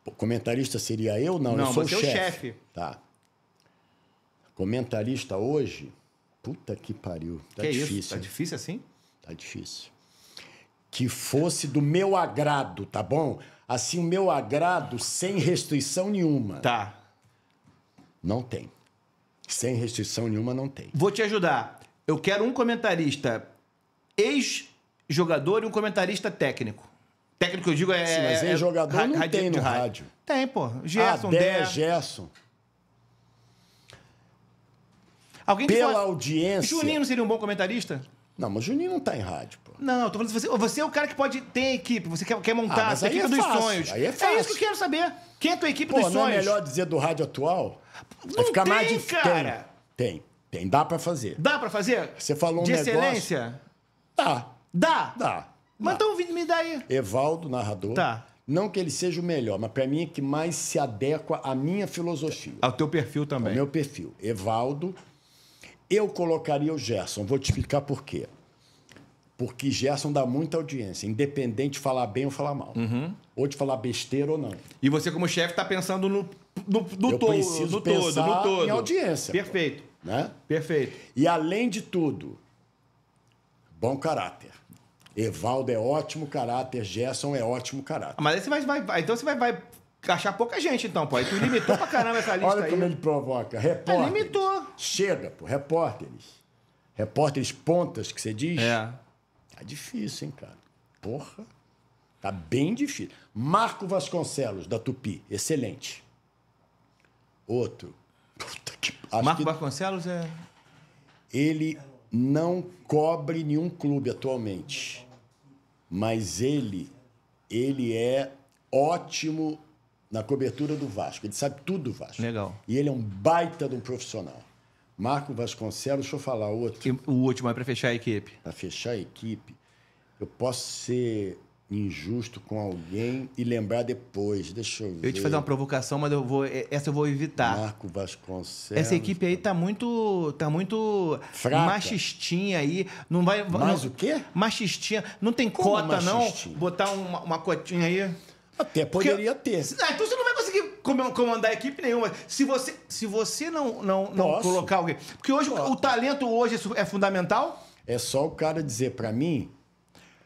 O comentarista seria eu? Não, não eu sou é o chefe. É o chefe. Tá. Comentarista hoje. Puta que pariu. Tá que difícil. Isso? Tá difícil assim? Tá difícil. Que fosse do meu agrado, tá bom? Assim, o meu agrado sem restrição nenhuma. Tá. Não tem. Sem restrição nenhuma, não tem. Vou te ajudar. Eu quero um comentarista ex-jogador e um comentarista técnico. Técnico eu digo é. Sim, mas é, é ex-jogador é, não tem no rádio. rádio. Tem, pô. Gerson, ah, Dé, Gerson. Alguém Pela fala... audiência. Juninho não seria um bom comentarista? Não, mas Juninho não tá em rádio, pô. Não, eu tô falando você, você é o cara que pode ter equipe, você quer, quer montar ah, mas a equipe é dos fácil, sonhos. Aí é, fácil. é isso que eu quero saber. Quem é a tua equipe pô, dos não é sonhos? É melhor dizer do rádio atual? Não Vai ficar tem, mais de... cara. Tem. tem. Tem, dá para fazer. Dá para fazer? Você falou um De negócio... excelência? Dá. Dá? Dá. Mas dá. então me dá aí. Evaldo, narrador. Tá. Não que ele seja o melhor, mas para mim é que mais se adequa à minha filosofia. Ao teu perfil também. Ao meu perfil. Evaldo, eu colocaria o Gerson. Vou te explicar por quê. Porque Gerson dá muita audiência, independente de falar bem ou falar mal. Uhum. Ou de falar besteira ou não. E você, como chefe, está pensando no, no, no, eu to preciso no pensar todo, no todo. Em audiência. Perfeito. Né? Perfeito. E além de tudo, bom caráter. Evaldo é ótimo caráter, Gerson é ótimo caráter. Ah, mas aí você vai, vai, vai então você vai, vai achar pouca gente, então, pô. Aí tu limitou pra caramba essa lista Olha aí. como ele provoca. Repórter. É, limitou. Chega, pô. Repórteres. Repórteres pontas, que você diz. É. Tá difícil, hein, cara. Porra. Tá bem difícil. Marco Vasconcelos, da Tupi. Excelente. Outro. Puta que... Marco que... é... Ele não cobre nenhum clube atualmente, mas ele, ele é ótimo na cobertura do Vasco. Ele sabe tudo do Vasco. Legal. E ele é um baita de um profissional. Marco Vasconcelos, deixa eu falar outro. E o último é para fechar a equipe. Para fechar a equipe, eu posso ser injusto com alguém e lembrar depois. Deixa eu ver. Eu ia te fazer uma provocação, mas eu vou, é, essa eu vou evitar. Marco Vasconcelos. Essa equipe aí tá muito, tá muito Fraca. machistinha aí. Não vai. Mas não, o quê? Machistinha. Não tem Como cota machistinha? não. Botar uma, uma cotinha aí. Até poderia Porque, ter. Ah, então você não vai conseguir comandar equipe nenhuma. Se você, se você não, não, não colocar alguém. Porque hoje Posso. o talento hoje é, é fundamental. É só o cara dizer para mim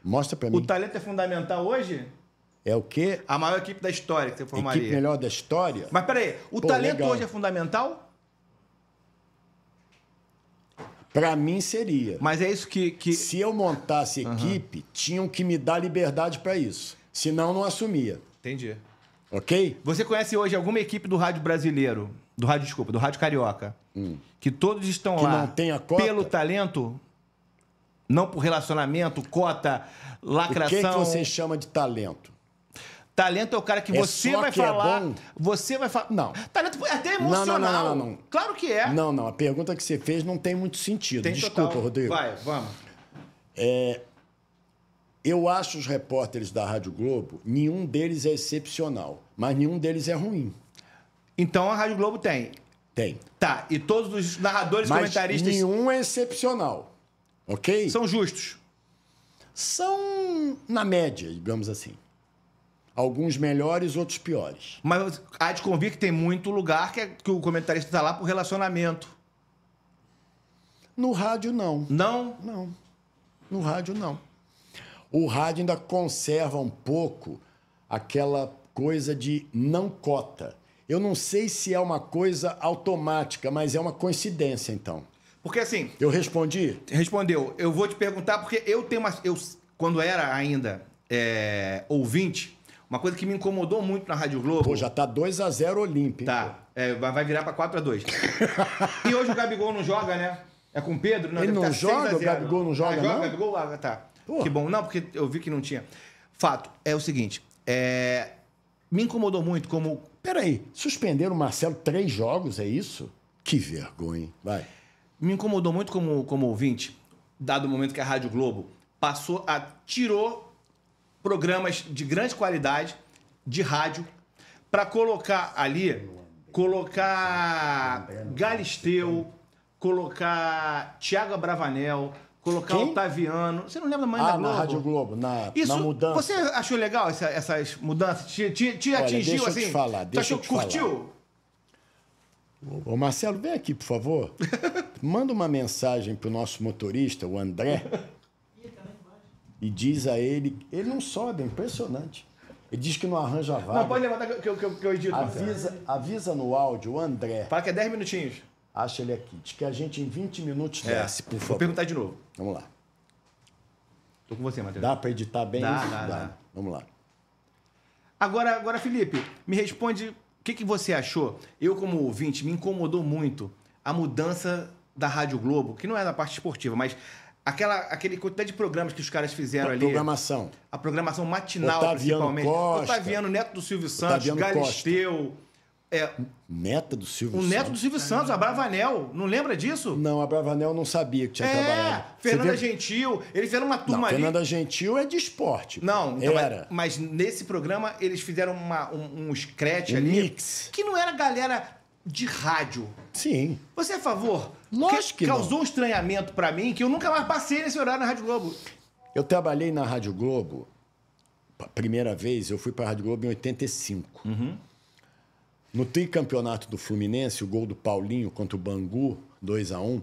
Mostra para mim. O talento é fundamental hoje? É o quê? A maior equipe da história que você formaria. Equipe melhor da história? Mas peraí, o Pô, talento legal. hoje é fundamental? Para mim seria. Mas é isso que. que... Se eu montasse equipe, tinham que me dar liberdade para isso. Senão, não assumia. Entendi. Ok? Você conhece hoje alguma equipe do rádio brasileiro? Do rádio, desculpa, do rádio carioca? Hum. Que todos estão que lá. Não tem a cota? Pelo talento? Não por relacionamento, cota, lacração. O que, é que você chama de talento? Talento é o cara que é você vai que é falar. É bom? Você vai falar. Não. Talento é até emocional. Não não, não, não, não, Claro que é. Não, não. A pergunta que você fez não tem muito sentido. Tem Desculpa, total. Rodrigo. Vai, vamos. É, eu acho os repórteres da Rádio Globo, nenhum deles é excepcional, mas nenhum deles é ruim. Então a Rádio Globo tem. Tem. Tá, e todos os narradores, mas comentaristas. Nenhum é excepcional. Ok? São justos. São na média, digamos assim. Alguns melhores, outros piores. Mas há de convir que tem muito lugar que, é, que o comentarista está lá por relacionamento. No rádio, não. Não? Não. No rádio, não. O rádio ainda conserva um pouco aquela coisa de não cota. Eu não sei se é uma coisa automática, mas é uma coincidência, então. Porque assim. Eu respondi? Respondeu. Eu vou te perguntar, porque eu tenho uma. Eu, quando era ainda é, ouvinte, uma coisa que me incomodou muito na Rádio Globo. Pô, já tá 2x0 Olímpia. Tá. É, vai virar pra 4x2. e hoje o Gabigol não joga, né? É com o Pedro? Não, Ele não tá joga? O Gabigol não joga, ah, joga não? Gabigol, ah, tá. Que bom. Não, porque eu vi que não tinha. Fato, é o seguinte. É... Me incomodou muito como... Peraí, suspenderam o Marcelo três jogos, é isso? Que vergonha. Vai me incomodou muito como, como ouvinte, dado o momento que a Rádio Globo passou a tirou programas de grande qualidade de rádio para colocar ali colocar Galisteu, colocar Tiago Bravanel, colocar Quem? Otaviano. Você não lembra mais ah, da Globo? na Rádio Globo, na, Isso, na mudança. Você achou legal essa, essas mudanças? Te, te, te Olha, atingiu assim? Te falar, achou, curtiu? Falar. Ô Marcelo, vem aqui, por favor. Manda uma mensagem pro nosso motorista, o André. e diz a ele. Ele não sobe, é impressionante. Ele diz que não arranja vaga. Não, pode levantar tá, que eu, que eu, que eu edito. Avisa, avisa no áudio o André. Fala que é 10 minutinhos. Acha ele aqui. Diz que a gente em 20 minutos é, desce, por favor. Vou perguntar de novo. Vamos lá. Tô com você, Matheus. Dá para editar bem? Dá, dá, dá. dá. Vamos lá. Agora, agora, Felipe, me responde o que, que você achou? Eu, como ouvinte, me incomodou muito a mudança da Rádio Globo, que não é da parte esportiva, mas aquela aquele quantidade de programas que os caras fizeram a ali. Programação. A programação matinal, Otaviano principalmente. Costa, Otaviano Neto do Silvio Santos, Otaviano Galisteu. Costa. É. Neta do Silvio o Santos. O neto do Silvio Santos, a ah. Bravanel. Não lembra disso? Não, a Bravanel não sabia que tinha é, trabalhado. Fernanda Gentil, eles fizeram uma turma não, ali. Fernanda Gentil é de esporte. Não, então, era. Mas, mas, nesse programa eles fizeram uma, um, um scratch um ali. Mix. Que não era galera de rádio. Sim. Você é a favor? Lógico que, que Causou não. um estranhamento para mim que eu nunca mais passei nesse horário na Rádio Globo. Eu trabalhei na Rádio Globo, primeira vez, eu fui pra Rádio Globo em 85. Uhum. No tricampeonato do Fluminense, o gol do Paulinho contra o Bangu, 2 a 1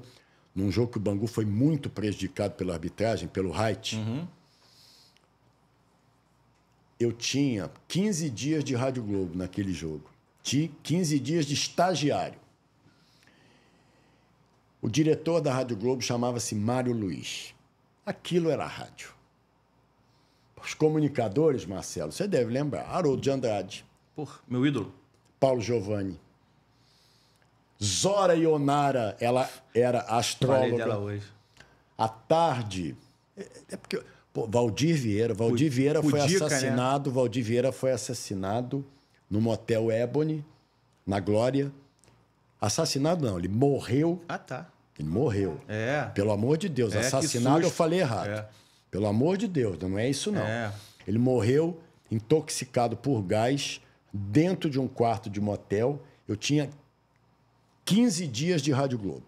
num jogo que o Bangu foi muito prejudicado pela arbitragem, pelo Height. Uhum. Eu tinha 15 dias de Rádio Globo naquele jogo. Tinha 15 dias de estagiário. O diretor da Rádio Globo chamava-se Mário Luiz. Aquilo era rádio. Os comunicadores, Marcelo, você deve lembrar. Haroldo de Andrade. Por, meu ídolo. Paulo Giovanni. Zora Ionara, ela era astróloga. A dela hoje. À tarde. É, é porque. Pô, Valdir Vieira. Valdir Vieira foi Pudica, né? assassinado. Né? Valdir Vieira foi assassinado no motel Ebony, na Glória. Assassinado não, ele morreu. Ah, tá. Ele morreu. É. Pelo amor de Deus, é, assassinado eu falei errado. É. Pelo amor de Deus, não é isso não. É. Ele morreu intoxicado por gás dentro de um quarto de motel. Eu tinha 15 dias de Rádio Globo.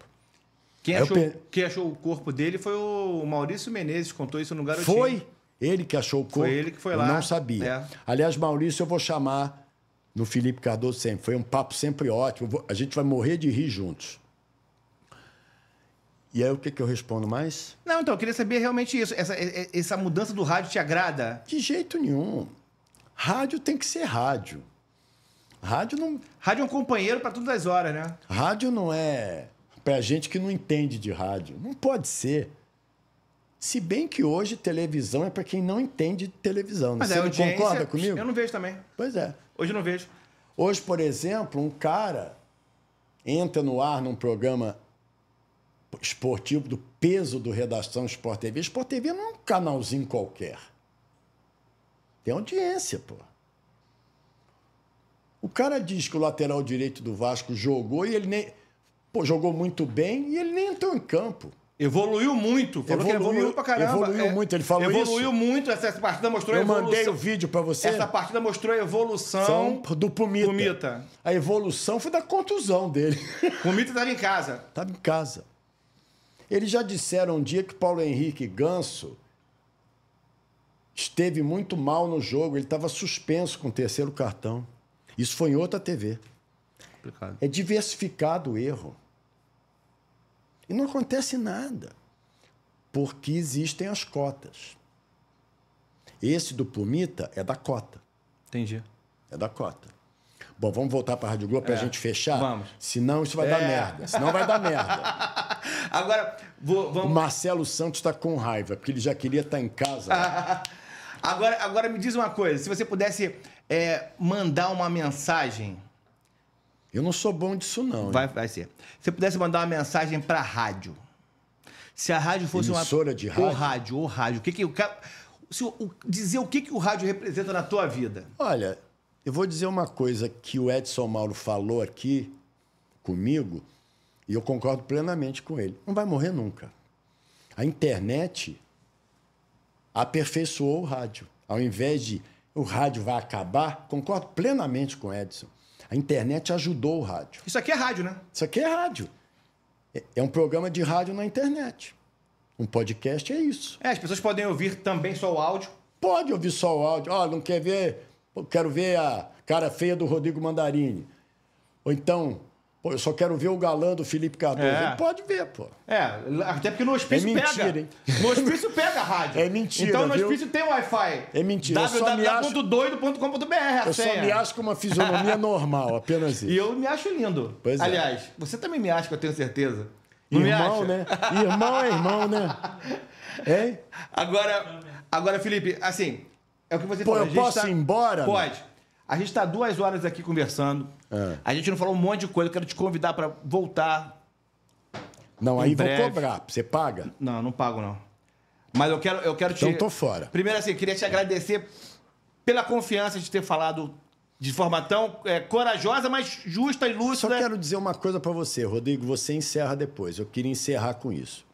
Quem achou, quem achou, o corpo dele foi o Maurício Menezes, contou isso no Garotinho. Foi ele que achou o corpo. Foi ele que foi lá. Eu não sabia. É. Aliás, Maurício, eu vou chamar no Felipe Cardoso sempre. Foi um papo sempre ótimo. A gente vai morrer de rir juntos. E aí, o que, que eu respondo mais? Não, então, eu queria saber realmente isso. Essa, essa mudança do rádio te agrada? De jeito nenhum. Rádio tem que ser rádio. Rádio não. Rádio é um companheiro para todas as horas, né? Rádio não é para gente que não entende de rádio. Não pode ser. Se bem que hoje televisão é para quem não entende de televisão. Mas Você não concorda comigo? Eu não vejo também. Pois é. Hoje eu não vejo. Hoje, por exemplo, um cara entra no ar num programa esportivo do peso do Redação Sport TV. Sport TV não é um canalzinho qualquer. Tem audiência, pô. O cara diz que o lateral direito do Vasco jogou e ele nem. Pô, jogou muito bem e ele nem entrou em campo. Evoluiu muito. Falou evoluiu, que evoluiu pra caramba. Evoluiu é, muito, ele falou evoluiu isso. Evoluiu muito, essa, essa partida mostrou Eu evolução. Eu mandei o vídeo para você. Essa partida mostrou a evolução São do Pumita. Pumita. A evolução foi da contusão dele. Pumita estava em casa. Estava em casa. Eles já disseram um dia que Paulo Henrique Ganso esteve muito mal no jogo, ele estava suspenso com o terceiro cartão. Isso foi em outra TV. Complicado. É diversificado o erro. E não acontece nada, porque existem as cotas. Esse do Plumita é da cota. Entendi. É da cota. Bom, vamos voltar para a Rádio Globo é. para a gente fechar? Vamos. Senão isso vai é. dar merda. Senão vai dar merda. Agora, vou, vamos... O Marcelo Santos está com raiva, porque ele já queria estar tá em casa. agora, agora me diz uma coisa. Se você pudesse é, mandar uma mensagem. Eu não sou bom disso, não. Vai, vai ser. Se você pudesse mandar uma mensagem para rádio. Se a rádio fosse Emissora uma. de rádio? O rádio, o rádio. O que que, o, se, o, dizer o que, que o rádio representa na tua vida. Olha, eu vou dizer uma coisa que o Edson Mauro falou aqui comigo, e eu concordo plenamente com ele. Não vai morrer nunca. A internet aperfeiçoou o rádio. Ao invés de o rádio vai acabar, concordo plenamente com o Edson. A internet ajudou o rádio. Isso aqui é rádio, né? Isso aqui é rádio. É, é um programa de rádio na internet. Um podcast é isso. É, as pessoas podem ouvir também só o áudio. Pode ouvir só o áudio. Ó, oh, não quer ver? Quero ver a cara feia do Rodrigo Mandarini. Ou então, Pô, eu só quero ver o galã do Felipe Cardoso. É. Ele pode ver, pô. É, até porque no hospício é mentira, pega. Hein? No hospício pega a rádio. É mentira. Então no hospício viu? tem Wi-Fi. É mentira. www.doido.com.br. Eu só me acho com uma fisionomia normal, apenas isso. E eu me acho lindo. Pois é. Aliás, você também me acha, eu tenho certeza. Não irmão, né? Irmão é irmão, né? Hein? Agora, agora, Felipe, assim, é o que você Pô, falou. Pô, eu posso tá... ir embora? Pode. Né? A gente está duas horas aqui conversando. É. A gente não falou um monte de coisa. Eu quero te convidar para voltar. Não, aí breve. vou cobrar. Você paga? Não, não pago, não. Mas eu quero, eu quero então te. Então estou fora. Primeiro, assim, queria te agradecer pela confiança de ter falado de forma tão é, corajosa, mas justa e lúcida. Só quero dizer uma coisa para você, Rodrigo. Você encerra depois. Eu queria encerrar com isso.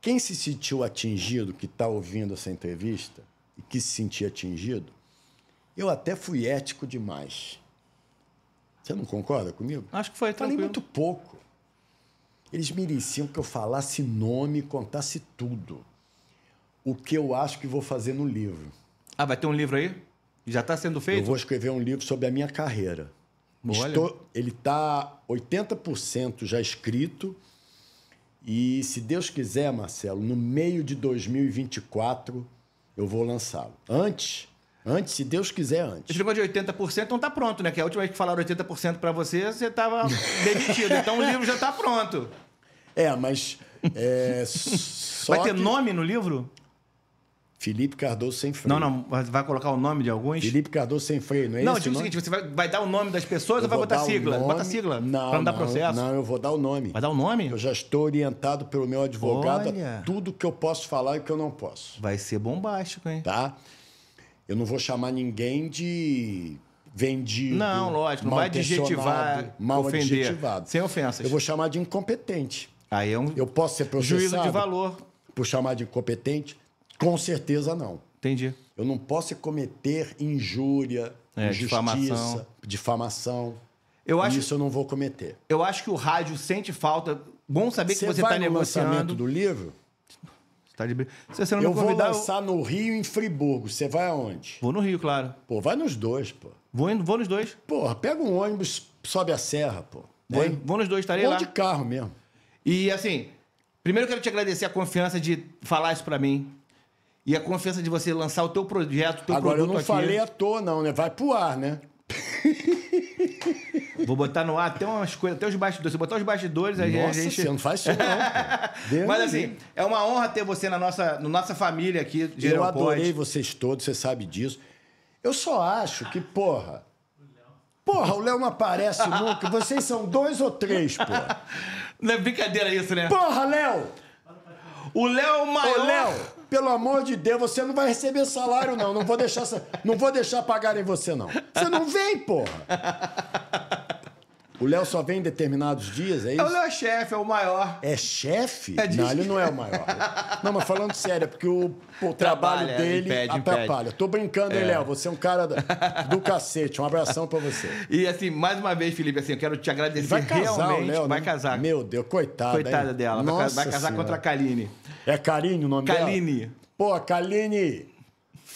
Quem se sentiu atingido, que está ouvindo essa entrevista, e que se sentir atingido, eu até fui ético demais. Você não concorda comigo? Acho que foi tranquilo. Falei muito pouco. Eles mereciam que eu falasse nome, contasse tudo. O que eu acho que vou fazer no livro. Ah, vai ter um livro aí? Já está sendo feito? Eu vou escrever um livro sobre a minha carreira. Estou, ele está 80% já escrito. E se Deus quiser, Marcelo, no meio de 2024 eu vou lançá-lo. Antes, Antes, se Deus quiser, antes. Esse negócio de 80% não está pronto, né? Que a última vez que falaram 80% para você, você estava demitido. Então o livro já está pronto. É, mas. É, vai ter que... nome no livro? Felipe Cardoso Sem Freio. Não, não, vai colocar o nome de alguns? Felipe Cardoso Sem Freio, não é isso? não, tipo o seguinte, você vai, vai, dar o nome das pessoas eu ou vai botar sigla? Nome... Bota sigla, não, pra não, dar processo. Não, eu vou dar o nome. Vai dar o nome? Eu já estou orientado pelo meu advogado Olha. a tudo que eu posso falar e que eu não posso. Vai ser bombástico, hein? Tá? Eu não vou chamar ninguém de vendido. Não, lógico, não vai adjetivar, mal ofender, adjetivado. sem ofensas. Eu vou chamar de incompetente. Aí é um Eu posso ser processado? Juízo de valor. Por chamar de incompetente? Com certeza não. Entendi. Eu não posso cometer injúria, é, injustiça, difamação. difamação. Eu acho, isso eu não vou cometer. Eu acho que o rádio sente falta. Bom saber que você está negociando. Você vai tá no lançamento do livro? Tá de... você não eu me convidar, vou lançar eu... no Rio em Friburgo. Você vai aonde? Vou no Rio, claro. Pô, vai nos dois, pô. Vou, indo, vou nos dois. Porra, pega um ônibus, sobe a serra, pô. Vou, né? vou nos dois, estarei vou lá. Vou de carro mesmo. E assim, primeiro quero te agradecer a confiança de falar isso pra mim. E a confiança de você lançar o teu projeto, o teu Agora, produto Agora, eu não aqui. falei à toa não, né? Vai pro ar, né? Vou botar no ar até umas coisas, até os bastidores. Se botar os bastidores, Nossa, a gente. Senhora, não faz isso, não. Mas assim, Deus. é uma honra ter você na nossa, na nossa família aqui. De Eu Aeroport. adorei vocês todos, você sabe disso. Eu só acho que, porra. Porra, o Léo não aparece nunca. Vocês são dois ou três, porra. Não é brincadeira isso, né? Porra, Léo! O Léo é o maior. Ô, Léo! pelo amor de Deus, você não vai receber salário, não. Não vou deixar, não vou deixar pagar em você, não. Você não vem, porra. O Léo só vem em determinados dias, é, é isso? O Léo é chefe, é o maior. É chefe? É não, ele não é o maior. não, mas falando sério, é porque o, o trabalho dele impede, atrapalha. Impede. Tô brincando, hein, é. Léo? Você é um cara do cacete. Um abração pra você. E assim, mais uma vez, Felipe, assim, eu quero te agradecer vai casar, realmente. Léo, né? vai casar. Meu Deus, coitada. Coitada hein? dela. Nossa vai casar senhora. contra a Kaline. É Karine o nome Kaline. dela? Kaline. Pô, Kaline,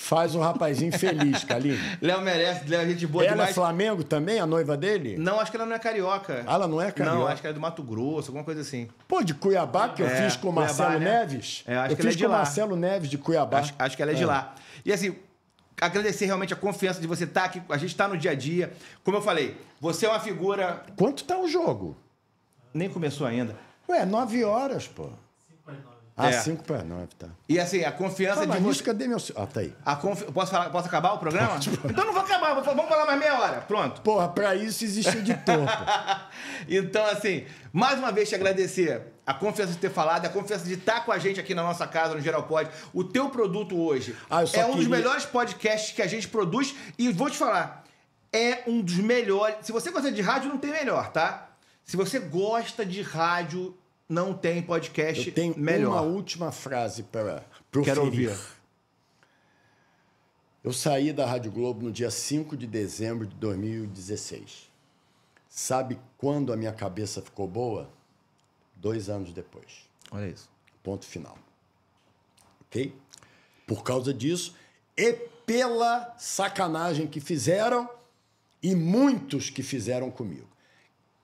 Faz um rapazinho feliz, Kaline. Léo merece, Léo é gente boa ela é demais. Ela é Flamengo também, a noiva dele? Não, acho que ela não é carioca. Ah, ela não é carioca? Não, acho que ela é do Mato Grosso, alguma coisa assim. Pô, de Cuiabá, que eu é, fiz com o Marcelo Cuiabá, né? Neves. É, acho eu que fiz ela é de com o Marcelo Neves, de Cuiabá. Acho, acho que ela é, é de lá. E assim, agradecer realmente a confiança de você estar tá aqui. A gente está no dia a dia. Como eu falei, você é uma figura. Quanto tá o jogo? Nem começou ainda. Ué, nove horas, pô. É. Ah, é. 5 para 9, tá. E assim, a confiança de. Você... Isso, cadê meu. Ah, tá aí. A confi posso, falar... posso acabar o programa? Então não vou acabar, vamos falar mais meia hora. Pronto. Porra, para isso existe topo. então, assim, mais uma vez te agradecer a confiança de ter falado, a confiança de estar tá com a gente aqui na nossa casa, no Geral Pod. O teu produto hoje ah, é queria... um dos melhores podcasts que a gente produz. E vou te falar, é um dos melhores. Se você gosta de rádio, não tem melhor, tá? Se você gosta de rádio não tem podcast Eu tenho melhor. uma última frase para Quero ouvir. Eu saí da Rádio Globo no dia 5 de dezembro de 2016. Sabe quando a minha cabeça ficou boa? Dois anos depois. Olha isso. Ponto final. Ok? Por causa disso e pela sacanagem que fizeram e muitos que fizeram comigo.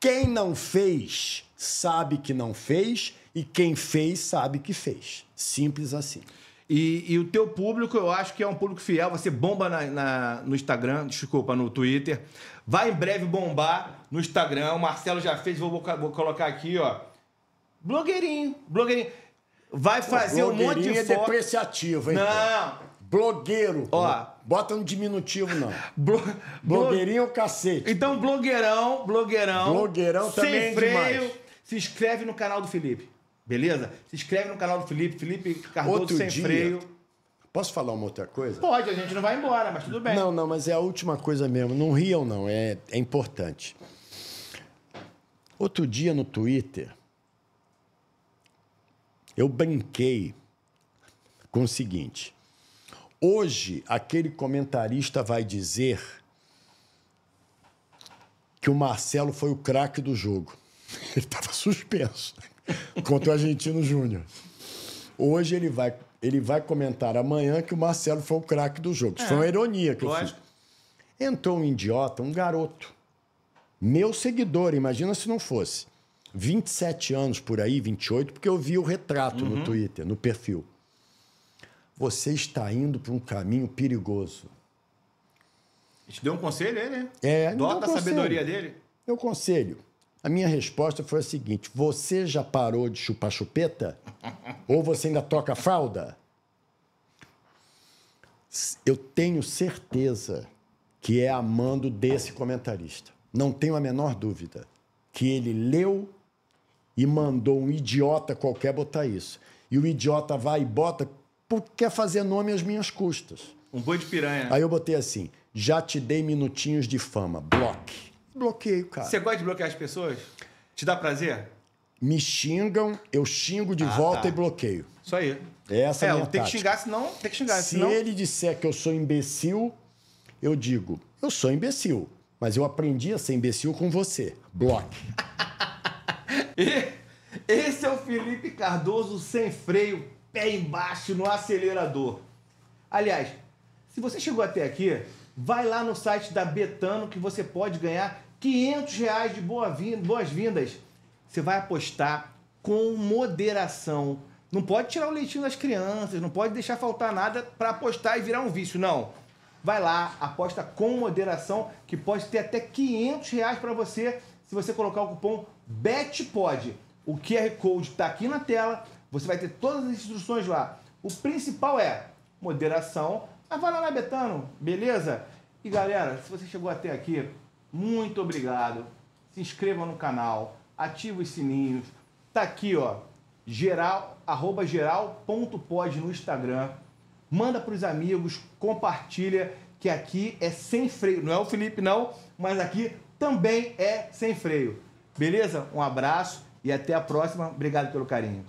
Quem não fez sabe que não fez e quem fez sabe que fez. Simples assim. E, e o teu público, eu acho que é um público fiel. Você bomba na, na, no Instagram, desculpa, no Twitter. Vai em breve bombar no Instagram. O Marcelo já fez, vou, vou colocar aqui, ó. Blogueirinho, blogueirinho. Vai fazer um monte de é foto. é depreciativo, hein? Não. Blogueiro. Ó, Bota um diminutivo, não. Blo... Blogueirinho ou é cacete? Então, blogueirão, blogueirão. Blogueirão sem também. Sem é freio. Se inscreve no canal do Felipe. Beleza? Se inscreve no canal do Felipe, Felipe Cardoso Outro sem dia, freio. Posso falar uma outra coisa? Pode, a gente não vai embora, mas tudo bem. Não, não, mas é a última coisa mesmo. Não riam, não. É, é importante. Outro dia no Twitter, eu brinquei com o seguinte. Hoje, aquele comentarista vai dizer que o Marcelo foi o craque do jogo. Ele estava suspenso contra o Argentino Júnior. Hoje ele vai, ele vai comentar amanhã que o Marcelo foi o craque do jogo. Isso é, foi uma é. ironia que lógico. eu fiz. Entrou um idiota, um garoto. Meu seguidor, imagina se não fosse. 27 anos por aí, 28, porque eu vi o retrato uhum. no Twitter, no perfil você está indo para um caminho perigoso. A gente deu um conselho ele, né? É, Dota um a sabedoria dele. Meu conselho. A minha resposta foi a seguinte: você já parou de chupar chupeta? Ou você ainda toca fralda? Eu tenho certeza que é amando desse comentarista. Não tenho a menor dúvida que ele leu e mandou um idiota qualquer botar isso. E o idiota vai e bota porque quer fazer nome às minhas custas. Um boi de piranha. Aí eu botei assim: já te dei minutinhos de fama, bloque. Bloqueio, cara. Você gosta de bloquear as pessoas? Te dá prazer? Me xingam, eu xingo de ah, volta tá. e bloqueio. Isso aí. É essa é, é a minha tem tática. que xingar, senão tem que xingar. Se senão... ele disser que eu sou imbecil, eu digo, eu sou imbecil, mas eu aprendi a ser imbecil com você. Bloque. Esse é o Felipe Cardoso sem freio pé embaixo no acelerador. Aliás, se você chegou até aqui, vai lá no site da Betano que você pode ganhar 500 reais de boas-vindas. Você vai apostar com moderação. Não pode tirar o leitinho das crianças, não pode deixar faltar nada para apostar e virar um vício, não. Vai lá, aposta com moderação, que pode ter até 500 reais para você se você colocar o cupom BETPOD. O QR Code está aqui na tela você vai ter todas as instruções lá. O principal é moderação. Mas ah, vai lá, lá, Betano, beleza? E galera, se você chegou até aqui, muito obrigado. Se inscreva no canal, ative os sininhos. Tá aqui, ó, geral, arroba geral.pod no Instagram. Manda para os amigos, compartilha, que aqui é sem freio. Não é o Felipe, não, mas aqui também é sem freio. Beleza? Um abraço e até a próxima. Obrigado pelo carinho.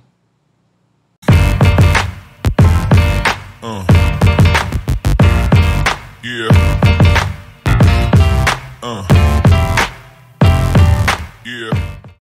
Uh. Yeah. Uh. Yeah.